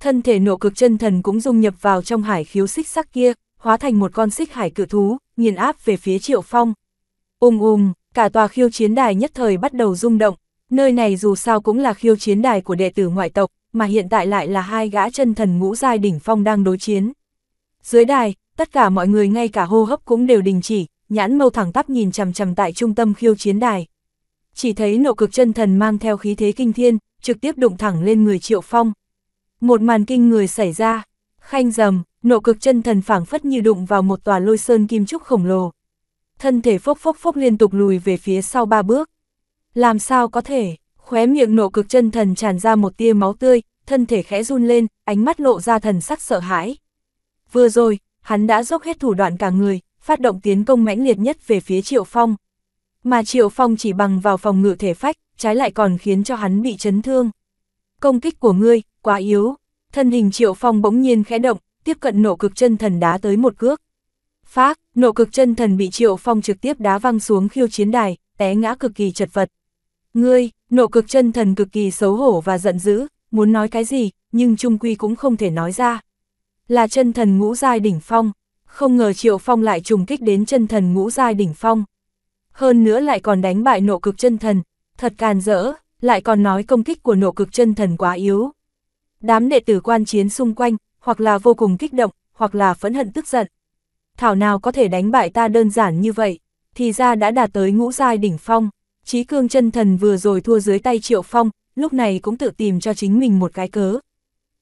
Thân thể nộ cực chân thần cũng dung nhập vào trong hải khiếu xích sắc kia, hóa thành một con xích hải cự thú, nghiền áp về phía Triệu Phong. Ùm um um, cả tòa khiêu chiến đài nhất thời bắt đầu rung động, nơi này dù sao cũng là khiêu chiến đài của đệ tử ngoại tộc, mà hiện tại lại là hai gã chân thần ngũ giai đỉnh phong đang đối chiến. Dưới đài, tất cả mọi người ngay cả hô hấp cũng đều đình chỉ, nhãn mâu thẳng tắp nhìn chằm chằm tại trung tâm khiêu chiến đài. Chỉ thấy nộ cực chân thần mang theo khí thế kinh thiên, trực tiếp đụng thẳng lên người Triệu Phong. Một màn kinh người xảy ra, khanh rầm, nộ cực chân thần phảng phất như đụng vào một tòa lôi sơn kim trúc khổng lồ. Thân thể phốc phốc phốc liên tục lùi về phía sau ba bước. Làm sao có thể, khóe miệng nộ cực chân thần tràn ra một tia máu tươi, thân thể khẽ run lên, ánh mắt lộ ra thần sắc sợ hãi. Vừa rồi, hắn đã dốc hết thủ đoạn cả người, phát động tiến công mãnh liệt nhất về phía Triệu Phong. Mà Triệu Phong chỉ bằng vào phòng ngự thể phách, trái lại còn khiến cho hắn bị chấn thương. Công kích của ngươi, quá yếu. Thân hình Triệu Phong bỗng nhiên khẽ động, tiếp cận nộ cực chân thần đá tới một cước. Phác, nộ cực chân thần bị Triệu Phong trực tiếp đá văng xuống khiêu chiến đài, té ngã cực kỳ chật vật. Ngươi, nộ cực chân thần cực kỳ xấu hổ và giận dữ, muốn nói cái gì, nhưng trung quy cũng không thể nói ra. Là chân thần ngũ giai đỉnh phong, không ngờ Triệu Phong lại trùng kích đến chân thần ngũ giai đỉnh phong. Hơn nữa lại còn đánh bại nộ cực chân thần, thật càn rỡ, lại còn nói công kích của nộ cực chân thần quá yếu. Đám đệ tử quan chiến xung quanh, hoặc là vô cùng kích động, hoặc là phẫn hận tức giận. Thảo nào có thể đánh bại ta đơn giản như vậy, thì ra đã đạt tới ngũ giai đỉnh phong. Chí cương chân thần vừa rồi thua dưới tay Triệu Phong, lúc này cũng tự tìm cho chính mình một cái cớ.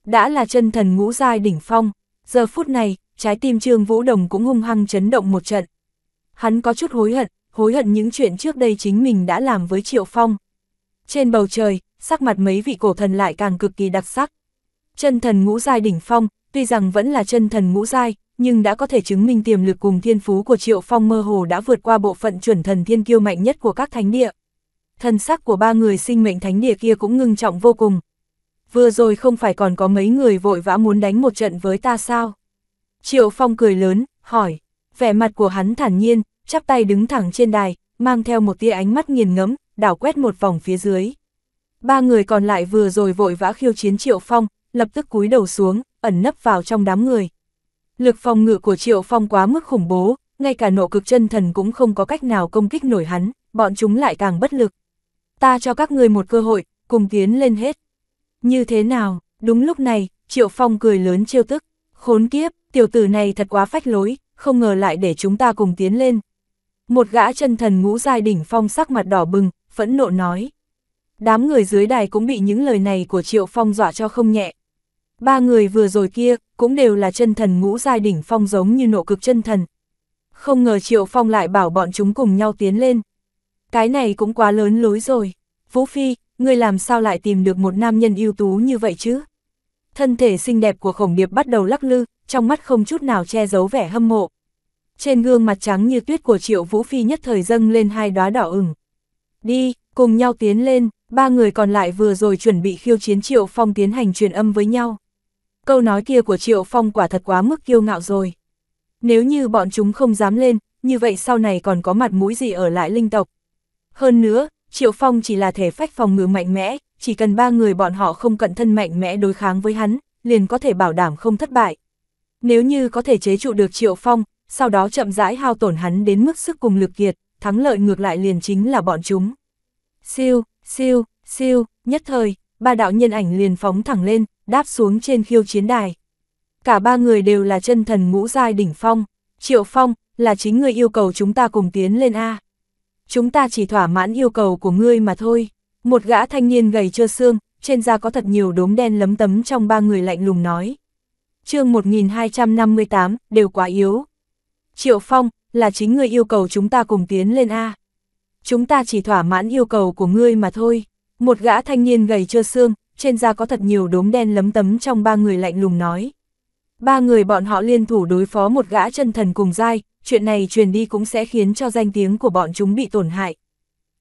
Đã là chân thần ngũ giai đỉnh phong, giờ phút này, trái tim Trương Vũ Đồng cũng hung hăng chấn động một trận. Hắn có chút hối hận, hối hận những chuyện trước đây chính mình đã làm với Triệu Phong. Trên bầu trời, sắc mặt mấy vị cổ thần lại càng cực kỳ đặc sắc. Chân thần ngũ giai đỉnh phong, tuy rằng vẫn là chân thần ngũ giai, nhưng đã có thể chứng minh tiềm lực cùng thiên phú của Triệu Phong mơ hồ đã vượt qua bộ phận chuẩn thần thiên kiêu mạnh nhất của các thánh địa. Thần sắc của ba người sinh mệnh thánh địa kia cũng ngưng trọng vô cùng. Vừa rồi không phải còn có mấy người vội vã muốn đánh một trận với ta sao? Triệu Phong cười lớn, hỏi, vẻ mặt của hắn thản nhiên, chắp tay đứng thẳng trên đài, mang theo một tia ánh mắt nghiền ngẫm, đảo quét một vòng phía dưới. Ba người còn lại vừa rồi vội vã khiêu chiến Triệu Phong, lập tức cúi đầu xuống, ẩn nấp vào trong đám người. Lực phòng ngự của Triệu Phong quá mức khủng bố, ngay cả nộ cực chân thần cũng không có cách nào công kích nổi hắn, bọn chúng lại càng bất lực. Ta cho các người một cơ hội, cùng tiến lên hết. Như thế nào, đúng lúc này, Triệu Phong cười lớn trêu tức, khốn kiếp, Tiểu tử này thật quá phách lối, không ngờ lại để chúng ta cùng tiến lên. Một gã chân thần ngũ giai đỉnh phong sắc mặt đỏ bừng, phẫn nộ nói. Đám người dưới đài cũng bị những lời này của Triệu Phong dọa cho không nhẹ. Ba người vừa rồi kia, cũng đều là chân thần ngũ giai đỉnh phong giống như nộ cực chân thần. Không ngờ Triệu Phong lại bảo bọn chúng cùng nhau tiến lên. Cái này cũng quá lớn lối rồi. Vũ Phi, ngươi làm sao lại tìm được một nam nhân ưu tú như vậy chứ? Thân thể xinh đẹp của khổng điệp bắt đầu lắc lư, trong mắt không chút nào che giấu vẻ hâm mộ. Trên gương mặt trắng như tuyết của Triệu Vũ Phi nhất thời dâng lên hai đóa đỏ ửng. Đi, cùng nhau tiến lên, ba người còn lại vừa rồi chuẩn bị khiêu chiến Triệu Phong tiến hành truyền âm với nhau. Câu nói kia của Triệu Phong quả thật quá mức kiêu ngạo rồi. Nếu như bọn chúng không dám lên, như vậy sau này còn có mặt mũi gì ở lại linh tộc. Hơn nữa, Triệu Phong chỉ là thể phách phòng ngự mạnh mẽ, chỉ cần ba người bọn họ không cận thân mạnh mẽ đối kháng với hắn, liền có thể bảo đảm không thất bại. Nếu như có thể chế trụ được Triệu Phong, sau đó chậm rãi hao tổn hắn đến mức sức cùng lực kiệt, thắng lợi ngược lại liền chính là bọn chúng. Siêu, siêu, siêu, nhất thời, ba đạo nhân ảnh liền phóng thẳng lên, đáp xuống trên khiêu chiến đài. Cả ba người đều là chân thần ngũ giai đỉnh phong, Triệu Phong là chính người yêu cầu chúng ta cùng tiến lên A. Chúng ta chỉ thỏa mãn yêu cầu của ngươi mà thôi. Một gã thanh niên gầy trơ xương, trên da có thật nhiều đốm đen lấm tấm trong ba người lạnh lùng nói chương 1258, đều quá yếu. Triệu Phong, là chính ngươi yêu cầu chúng ta cùng tiến lên A. Chúng ta chỉ thỏa mãn yêu cầu của ngươi mà thôi. Một gã thanh niên gầy trơ xương, trên da có thật nhiều đốm đen lấm tấm trong ba người lạnh lùng nói. Ba người bọn họ liên thủ đối phó một gã chân thần cùng dai, chuyện này truyền đi cũng sẽ khiến cho danh tiếng của bọn chúng bị tổn hại.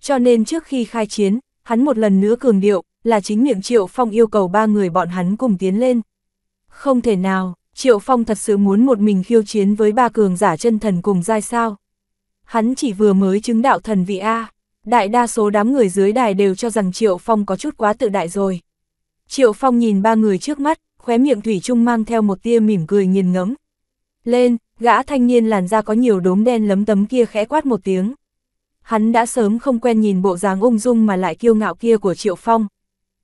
Cho nên trước khi khai chiến, hắn một lần nữa cường điệu, là chính miệng Triệu Phong yêu cầu ba người bọn hắn cùng tiến lên. Không thể nào, Triệu Phong thật sự muốn một mình khiêu chiến với ba cường giả chân thần cùng giai sao. Hắn chỉ vừa mới chứng đạo thần vị A, đại đa số đám người dưới đài đều cho rằng Triệu Phong có chút quá tự đại rồi. Triệu Phong nhìn ba người trước mắt, khóe miệng Thủy Trung mang theo một tia mỉm cười nghiền ngẫm. Lên, gã thanh niên làn da có nhiều đốm đen lấm tấm kia khẽ quát một tiếng. Hắn đã sớm không quen nhìn bộ dáng ung dung mà lại kiêu ngạo kia của Triệu Phong.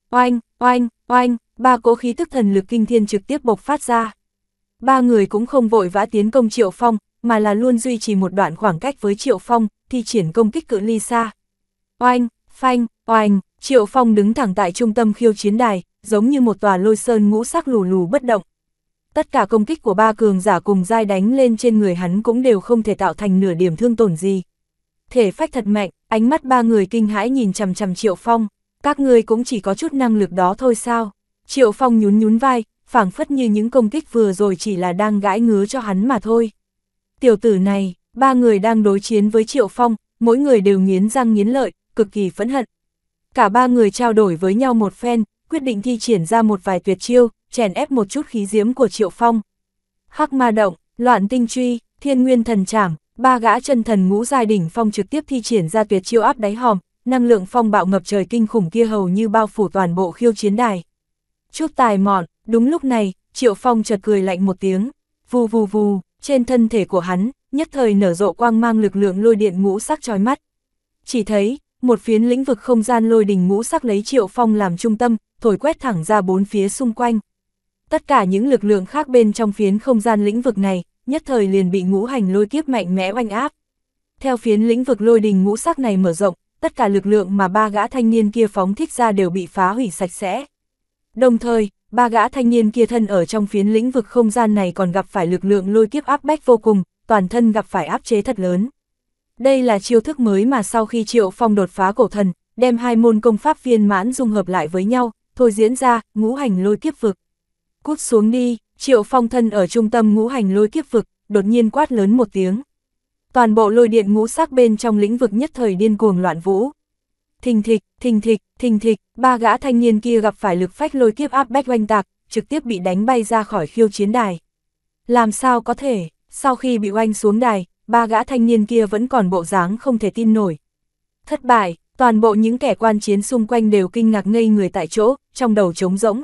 Oanh, oanh, oanh, ba cỗ khí tức thần lực kinh thiên trực tiếp bộc phát ra. Ba người cũng không vội vã tiến công Triệu Phong, mà là luôn duy trì một đoạn khoảng cách với Triệu Phong, thi triển công kích cự ly xa. Oanh, phanh, oanh, Triệu Phong đứng thẳng tại trung tâm khiêu chiến đài, giống như một tòa lôi sơn ngũ sắc lù lù bất động. Tất cả công kích của ba cường giả cùng dai đánh lên trên người hắn cũng đều không thể tạo thành nửa điểm thương tổn gì. Thể phách thật mạnh, ánh mắt ba người kinh hãi nhìn chằm chằm Triệu Phong, các ngươi cũng chỉ có chút năng lực đó thôi sao? Triệu Phong nhún nhún vai, phảng phất như những công kích vừa rồi chỉ là đang gãi ngứa cho hắn mà thôi. Tiểu tử này, ba người đang đối chiến với Triệu Phong, mỗi người đều nghiến răng nghiến lợi, cực kỳ phẫn hận. Cả ba người trao đổi với nhau một phen, quyết định thi triển ra một vài tuyệt chiêu, chèn ép một chút khí diếm của Triệu Phong. Hắc ma động, loạn tinh truy, thiên nguyên thần trảm, ba gã chân thần ngũ giai đỉnh phong trực tiếp thi triển ra tuyệt chiêu áp đáy hòm, năng lượng phong bạo ngập trời kinh khủng kia hầu như bao phủ toàn bộ khiêu chiến đài. Chút tài mọn, đúng lúc này, Triệu Phong chợt cười lạnh một tiếng, vù vù vù, trên thân thể của hắn, nhất thời nở rộ quang mang lực lượng lôi điện ngũ sắc trói mắt. Chỉ thấy, một phiến lĩnh vực không gian lôi đình ngũ sắc lấy Triệu Phong làm trung tâm, thổi quét thẳng ra bốn phía xung quanh. Tất cả những lực lượng khác bên trong phiến không gian lĩnh vực này, nhất thời liền bị ngũ hành lôi kiếp mạnh mẽ oanh áp. Theo phiến lĩnh vực lôi đình ngũ sắc này mở rộng, tất cả lực lượng mà ba gã thanh niên kia phóng thích ra đều bị phá hủy sạch sẽ. Đồng thời, ba gã thanh niên kia thân ở trong phiến lĩnh vực không gian này còn gặp phải lực lượng lôi kiếp áp bách vô cùng, toàn thân gặp phải áp chế thật lớn. Đây là chiêu thức mới mà sau khi Triệu Phong đột phá cổ thần, đem hai môn công pháp viên mãn dung hợp lại với nhau, thôi diễn ra, ngũ hành lôi kiếp vực. Cút xuống đi, Triệu Phong thân ở trung tâm ngũ hành lôi kiếp vực, đột nhiên quát lớn một tiếng. Toàn bộ lôi điện ngũ sắc bên trong lĩnh vực nhất thời điên cuồng loạn vũ thình thịch, thình thịch, thình thịch, ba gã thanh niên kia gặp phải lực phách lôi kiếp áp bách oanh tạc, trực tiếp bị đánh bay ra khỏi khiêu chiến đài. Làm sao có thể, sau khi bị oanh xuống đài, ba gã thanh niên kia vẫn còn bộ dáng không thể tin nổi. Thất bại, toàn bộ những kẻ quan chiến xung quanh đều kinh ngạc ngây người tại chỗ, trong đầu trống rỗng.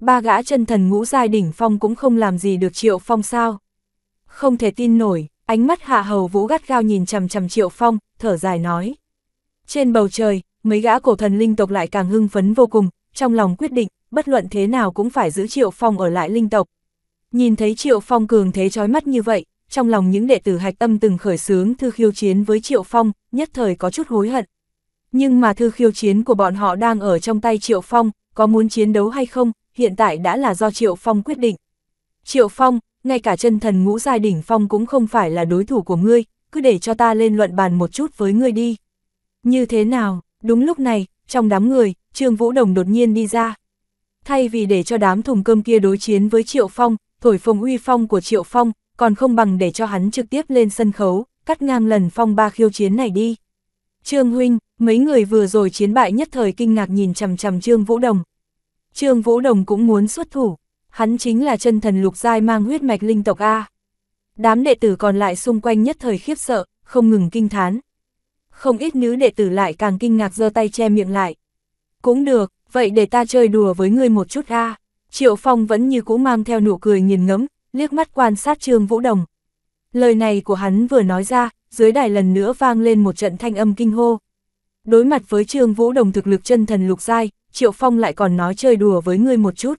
Ba gã chân thần ngũ giai đỉnh phong cũng không làm gì được Triệu Phong sao. Không thể tin nổi, ánh mắt Hạ Hầu Vũ gắt gao nhìn chằm chằm Triệu Phong, thở dài nói. Trên bầu trời, mấy gã cổ thần linh tộc lại càng hưng phấn vô cùng, trong lòng quyết định, bất luận thế nào cũng phải giữ Triệu Phong ở lại linh tộc. Nhìn thấy Triệu Phong cường thế chói mắt như vậy, trong lòng những đệ tử hạch tâm từng khởi sướng thư khiêu chiến với Triệu Phong, nhất thời có chút hối hận. Nhưng mà thư khiêu chiến của bọn họ đang ở trong tay Triệu Phong, có muốn chiến đấu hay không, hiện tại đã là do Triệu Phong quyết định. Triệu Phong, ngay cả chân thần ngũ giai đỉnh phong cũng không phải là đối thủ của ngươi, cứ để cho ta lên luận bàn một chút với ngươi đi. Như thế nào, đúng lúc này, trong đám người, Trương Vũ Đồng đột nhiên đi ra. Thay vì để cho đám thùng cơm kia đối chiến với Triệu Phong, thổi phồng uy phong của Triệu Phong, còn không bằng để cho hắn trực tiếp lên sân khấu, cắt ngang lần phong ba khiêu chiến này đi. Trương Huynh, mấy người vừa rồi chiến bại nhất thời kinh ngạc nhìn chằm chằm Trương Vũ Đồng. Trương Vũ Đồng cũng muốn xuất thủ, hắn chính là chân thần lục giai mang huyết mạch linh tộc A. Đám đệ tử còn lại xung quanh nhất thời khiếp sợ, không ngừng kinh thán không ít nữ đệ tử lại càng kinh ngạc giơ tay che miệng lại. Cũng được, vậy để ta chơi đùa với ngươi một chút a. Triệu Phong vẫn như cũ mang theo nụ cười nghiền ngẫm, liếc mắt quan sát Trương Vũ Đồng. Lời này của hắn vừa nói ra, dưới đài lần nữa vang lên một trận thanh âm kinh hô. Đối mặt với Trương Vũ Đồng thực lực chân thần lục giai, Triệu Phong lại còn nói chơi đùa với ngươi một chút.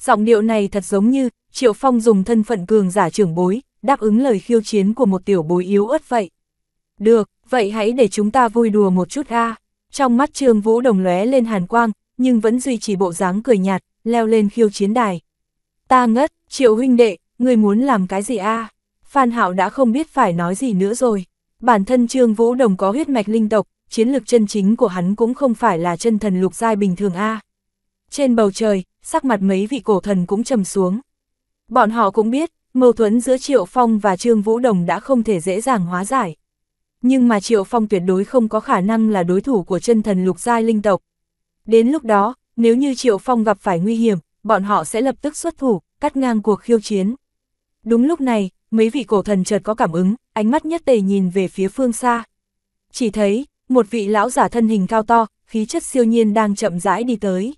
Giọng điệu này thật giống như Triệu Phong dùng thân phận cường giả trưởng bối, đáp ứng lời khiêu chiến của một tiểu bối yếu ớt vậy. Được, vậy hãy để chúng ta vui đùa một chút a. Trong mắt Trương Vũ Đồng lóe lên hàn quang, nhưng vẫn duy trì bộ dáng cười nhạt, leo lên khiêu chiến đài. Ta ngất, Triệu huynh đệ, người muốn làm cái gì a? Phan Hạo đã không biết phải nói gì nữa rồi. Bản thân Trương Vũ Đồng có huyết mạch linh tộc, chiến lực chân chính của hắn cũng không phải là chân thần lục giai bình thường a. Trên bầu trời, sắc mặt mấy vị cổ thần cũng trầm xuống. Bọn họ cũng biết, mâu thuẫn giữa Triệu Phong và Trương Vũ Đồng đã không thể dễ dàng hóa giải. Nhưng mà Triệu Phong tuyệt đối không có khả năng là đối thủ của chân thần lục giai linh tộc. Đến lúc đó, nếu như Triệu Phong gặp phải nguy hiểm, bọn họ sẽ lập tức xuất thủ, cắt ngang cuộc khiêu chiến. Đúng lúc này, mấy vị cổ thần chợt có cảm ứng, ánh mắt nhất tề nhìn về phía phương xa. Chỉ thấy, một vị lão giả thân hình cao to, khí chất siêu nhiên đang chậm rãi đi tới.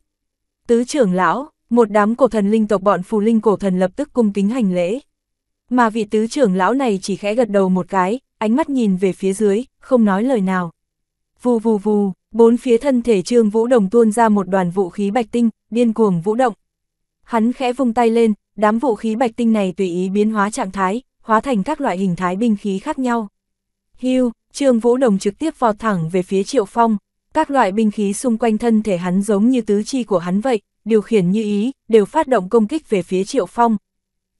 Tứ trưởng lão, một đám cổ thần linh tộc bọn phù linh cổ thần lập tức cung kính hành lễ. Mà vị tứ trưởng lão này chỉ khẽ gật đầu một cái, ánh mắt nhìn về phía dưới, không nói lời nào. Vù vù vù, bốn phía thân thể Trương Vũ Đồng tuôn ra một đoàn vũ khí bạch tinh, điên cuồng vũ động. Hắn khẽ vung tay lên, đám vũ khí bạch tinh này tùy ý biến hóa trạng thái, hóa thành các loại hình thái binh khí khác nhau. Hưu, Trương Vũ Đồng trực tiếp vọt thẳng về phía Triệu Phong, các loại binh khí xung quanh thân thể hắn giống như tứ chi của hắn vậy, điều khiển như ý, đều phát động công kích về phía Triệu Phong.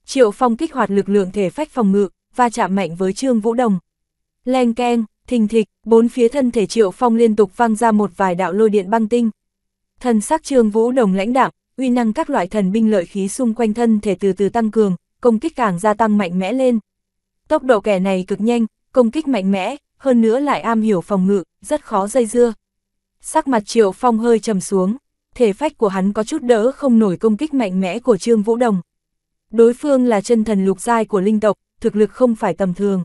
Triệu Phong kích hoạt lực lượng thể phách phòng ngự, va chạm mạnh với Trương Vũ Đồng, len keng, thình thịch, bốn phía thân thể Triệu Phong liên tục văng ra một vài đạo lôi điện băng tinh. Thần sắc Trương Vũ Đồng lãnh đạm, uy năng các loại thần binh lợi khí xung quanh thân thể từ từ tăng cường, công kích càng gia tăng mạnh mẽ lên. Tốc độ kẻ này cực nhanh, công kích mạnh mẽ, hơn nữa lại am hiểu phòng ngự, rất khó dây dưa. Sắc mặt Triệu Phong hơi trầm xuống, thể phách của hắn có chút đỡ không nổi công kích mạnh mẽ của Trương Vũ Đồng. Đối phương là chân thần lục giai của linh tộc, thực lực không phải tầm thường.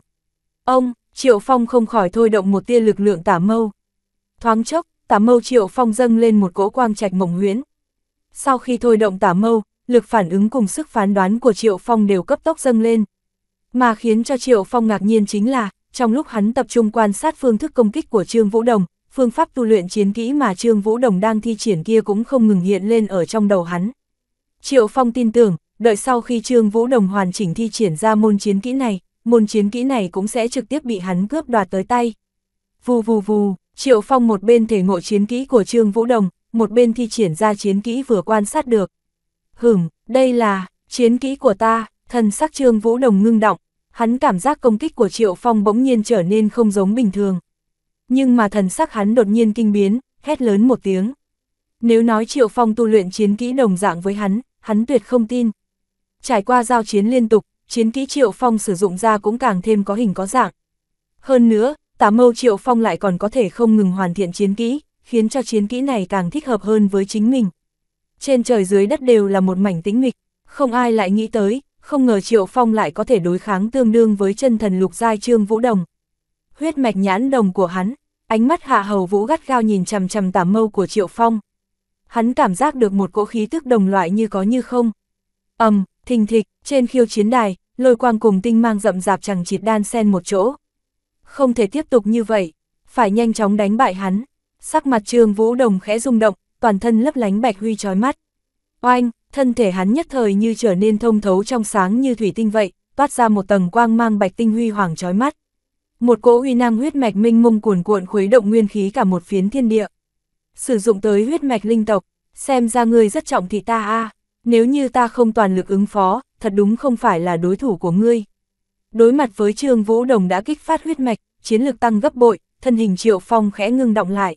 Ông, Triệu Phong không khỏi thôi động một tia lực lượng tả mâu. Thoáng chốc, tả mâu Triệu Phong dâng lên một cỗ quang trạch mộng huyễn. Sau khi thôi động tả mâu, lực phản ứng cùng sức phán đoán của Triệu Phong đều cấp tốc dâng lên. Mà khiến cho Triệu Phong ngạc nhiên chính là, trong lúc hắn tập trung quan sát phương thức công kích của Trương Vũ Đồng, phương pháp tu luyện chiến kỹ mà Trương Vũ Đồng đang thi triển kia cũng không ngừng hiện lên ở trong đầu hắn. Triệu Phong tin tưởng, đợi sau khi Trương Vũ Đồng hoàn chỉnh thi triển ra môn chiến kỹ này, môn chiến kỹ này cũng sẽ trực tiếp bị hắn cướp đoạt tới tay. Vù vù vù, Triệu Phong một bên thể ngộ chiến kỹ của Trương Vũ Đồng, một bên thi triển ra chiến kỹ vừa quan sát được. Hửm, đây là, chiến kỹ của ta, thần sắc Trương Vũ Đồng ngưng động, hắn cảm giác công kích của Triệu Phong bỗng nhiên trở nên không giống bình thường. Nhưng mà thần sắc hắn đột nhiên kinh biến, hét lớn một tiếng. Nếu nói Triệu Phong tu luyện chiến kỹ đồng dạng với hắn, hắn tuyệt không tin. Trải qua giao chiến liên tục, chiến kỹ Triệu Phong sử dụng ra cũng càng thêm có hình có dạng. Hơn nữa, tả mâu Triệu Phong lại còn có thể không ngừng hoàn thiện chiến kỹ, khiến cho chiến kỹ này càng thích hợp hơn với chính mình. Trên trời dưới đất đều là một mảnh tĩnh mịch, không ai lại nghĩ tới, không ngờ Triệu Phong lại có thể đối kháng tương đương với chân thần lục giai Trương Vũ Đồng. Huyết mạch nhãn đồng của hắn, ánh mắt Hạ Hầu Vũ gắt gao nhìn chằm chằm tả mâu của Triệu Phong. Hắn cảm giác được một cỗ khí tức đồng loại như có như không. Ầm, um, Thình thịch, trên khiêu chiến đài, lôi quang cùng tinh mang rậm rạp chẳng chịt đan sen một chỗ. Không thể tiếp tục như vậy, phải nhanh chóng đánh bại hắn. Sắc mặt Trương Vũ Đồng khẽ rung động, toàn thân lấp lánh bạch huy chói mắt. Oanh, thân thể hắn nhất thời như trở nên thông thấu trong sáng như thủy tinh vậy, toát ra một tầng quang mang bạch tinh huy hoàng chói mắt. Một cỗ uy năng huyết mạch minh mông cuồn cuộn khuấy động nguyên khí cả một phiến thiên địa. Sử dụng tới huyết mạch linh tộc, xem ra ngươi rất trọng thị ta a. À nếu như ta không toàn lực ứng phó, thật đúng không phải là đối thủ của ngươi. Đối mặt với Trương Vũ Đồng đã kích phát huyết mạch, chiến lực tăng gấp bội, thân hình Triệu Phong khẽ ngưng động lại.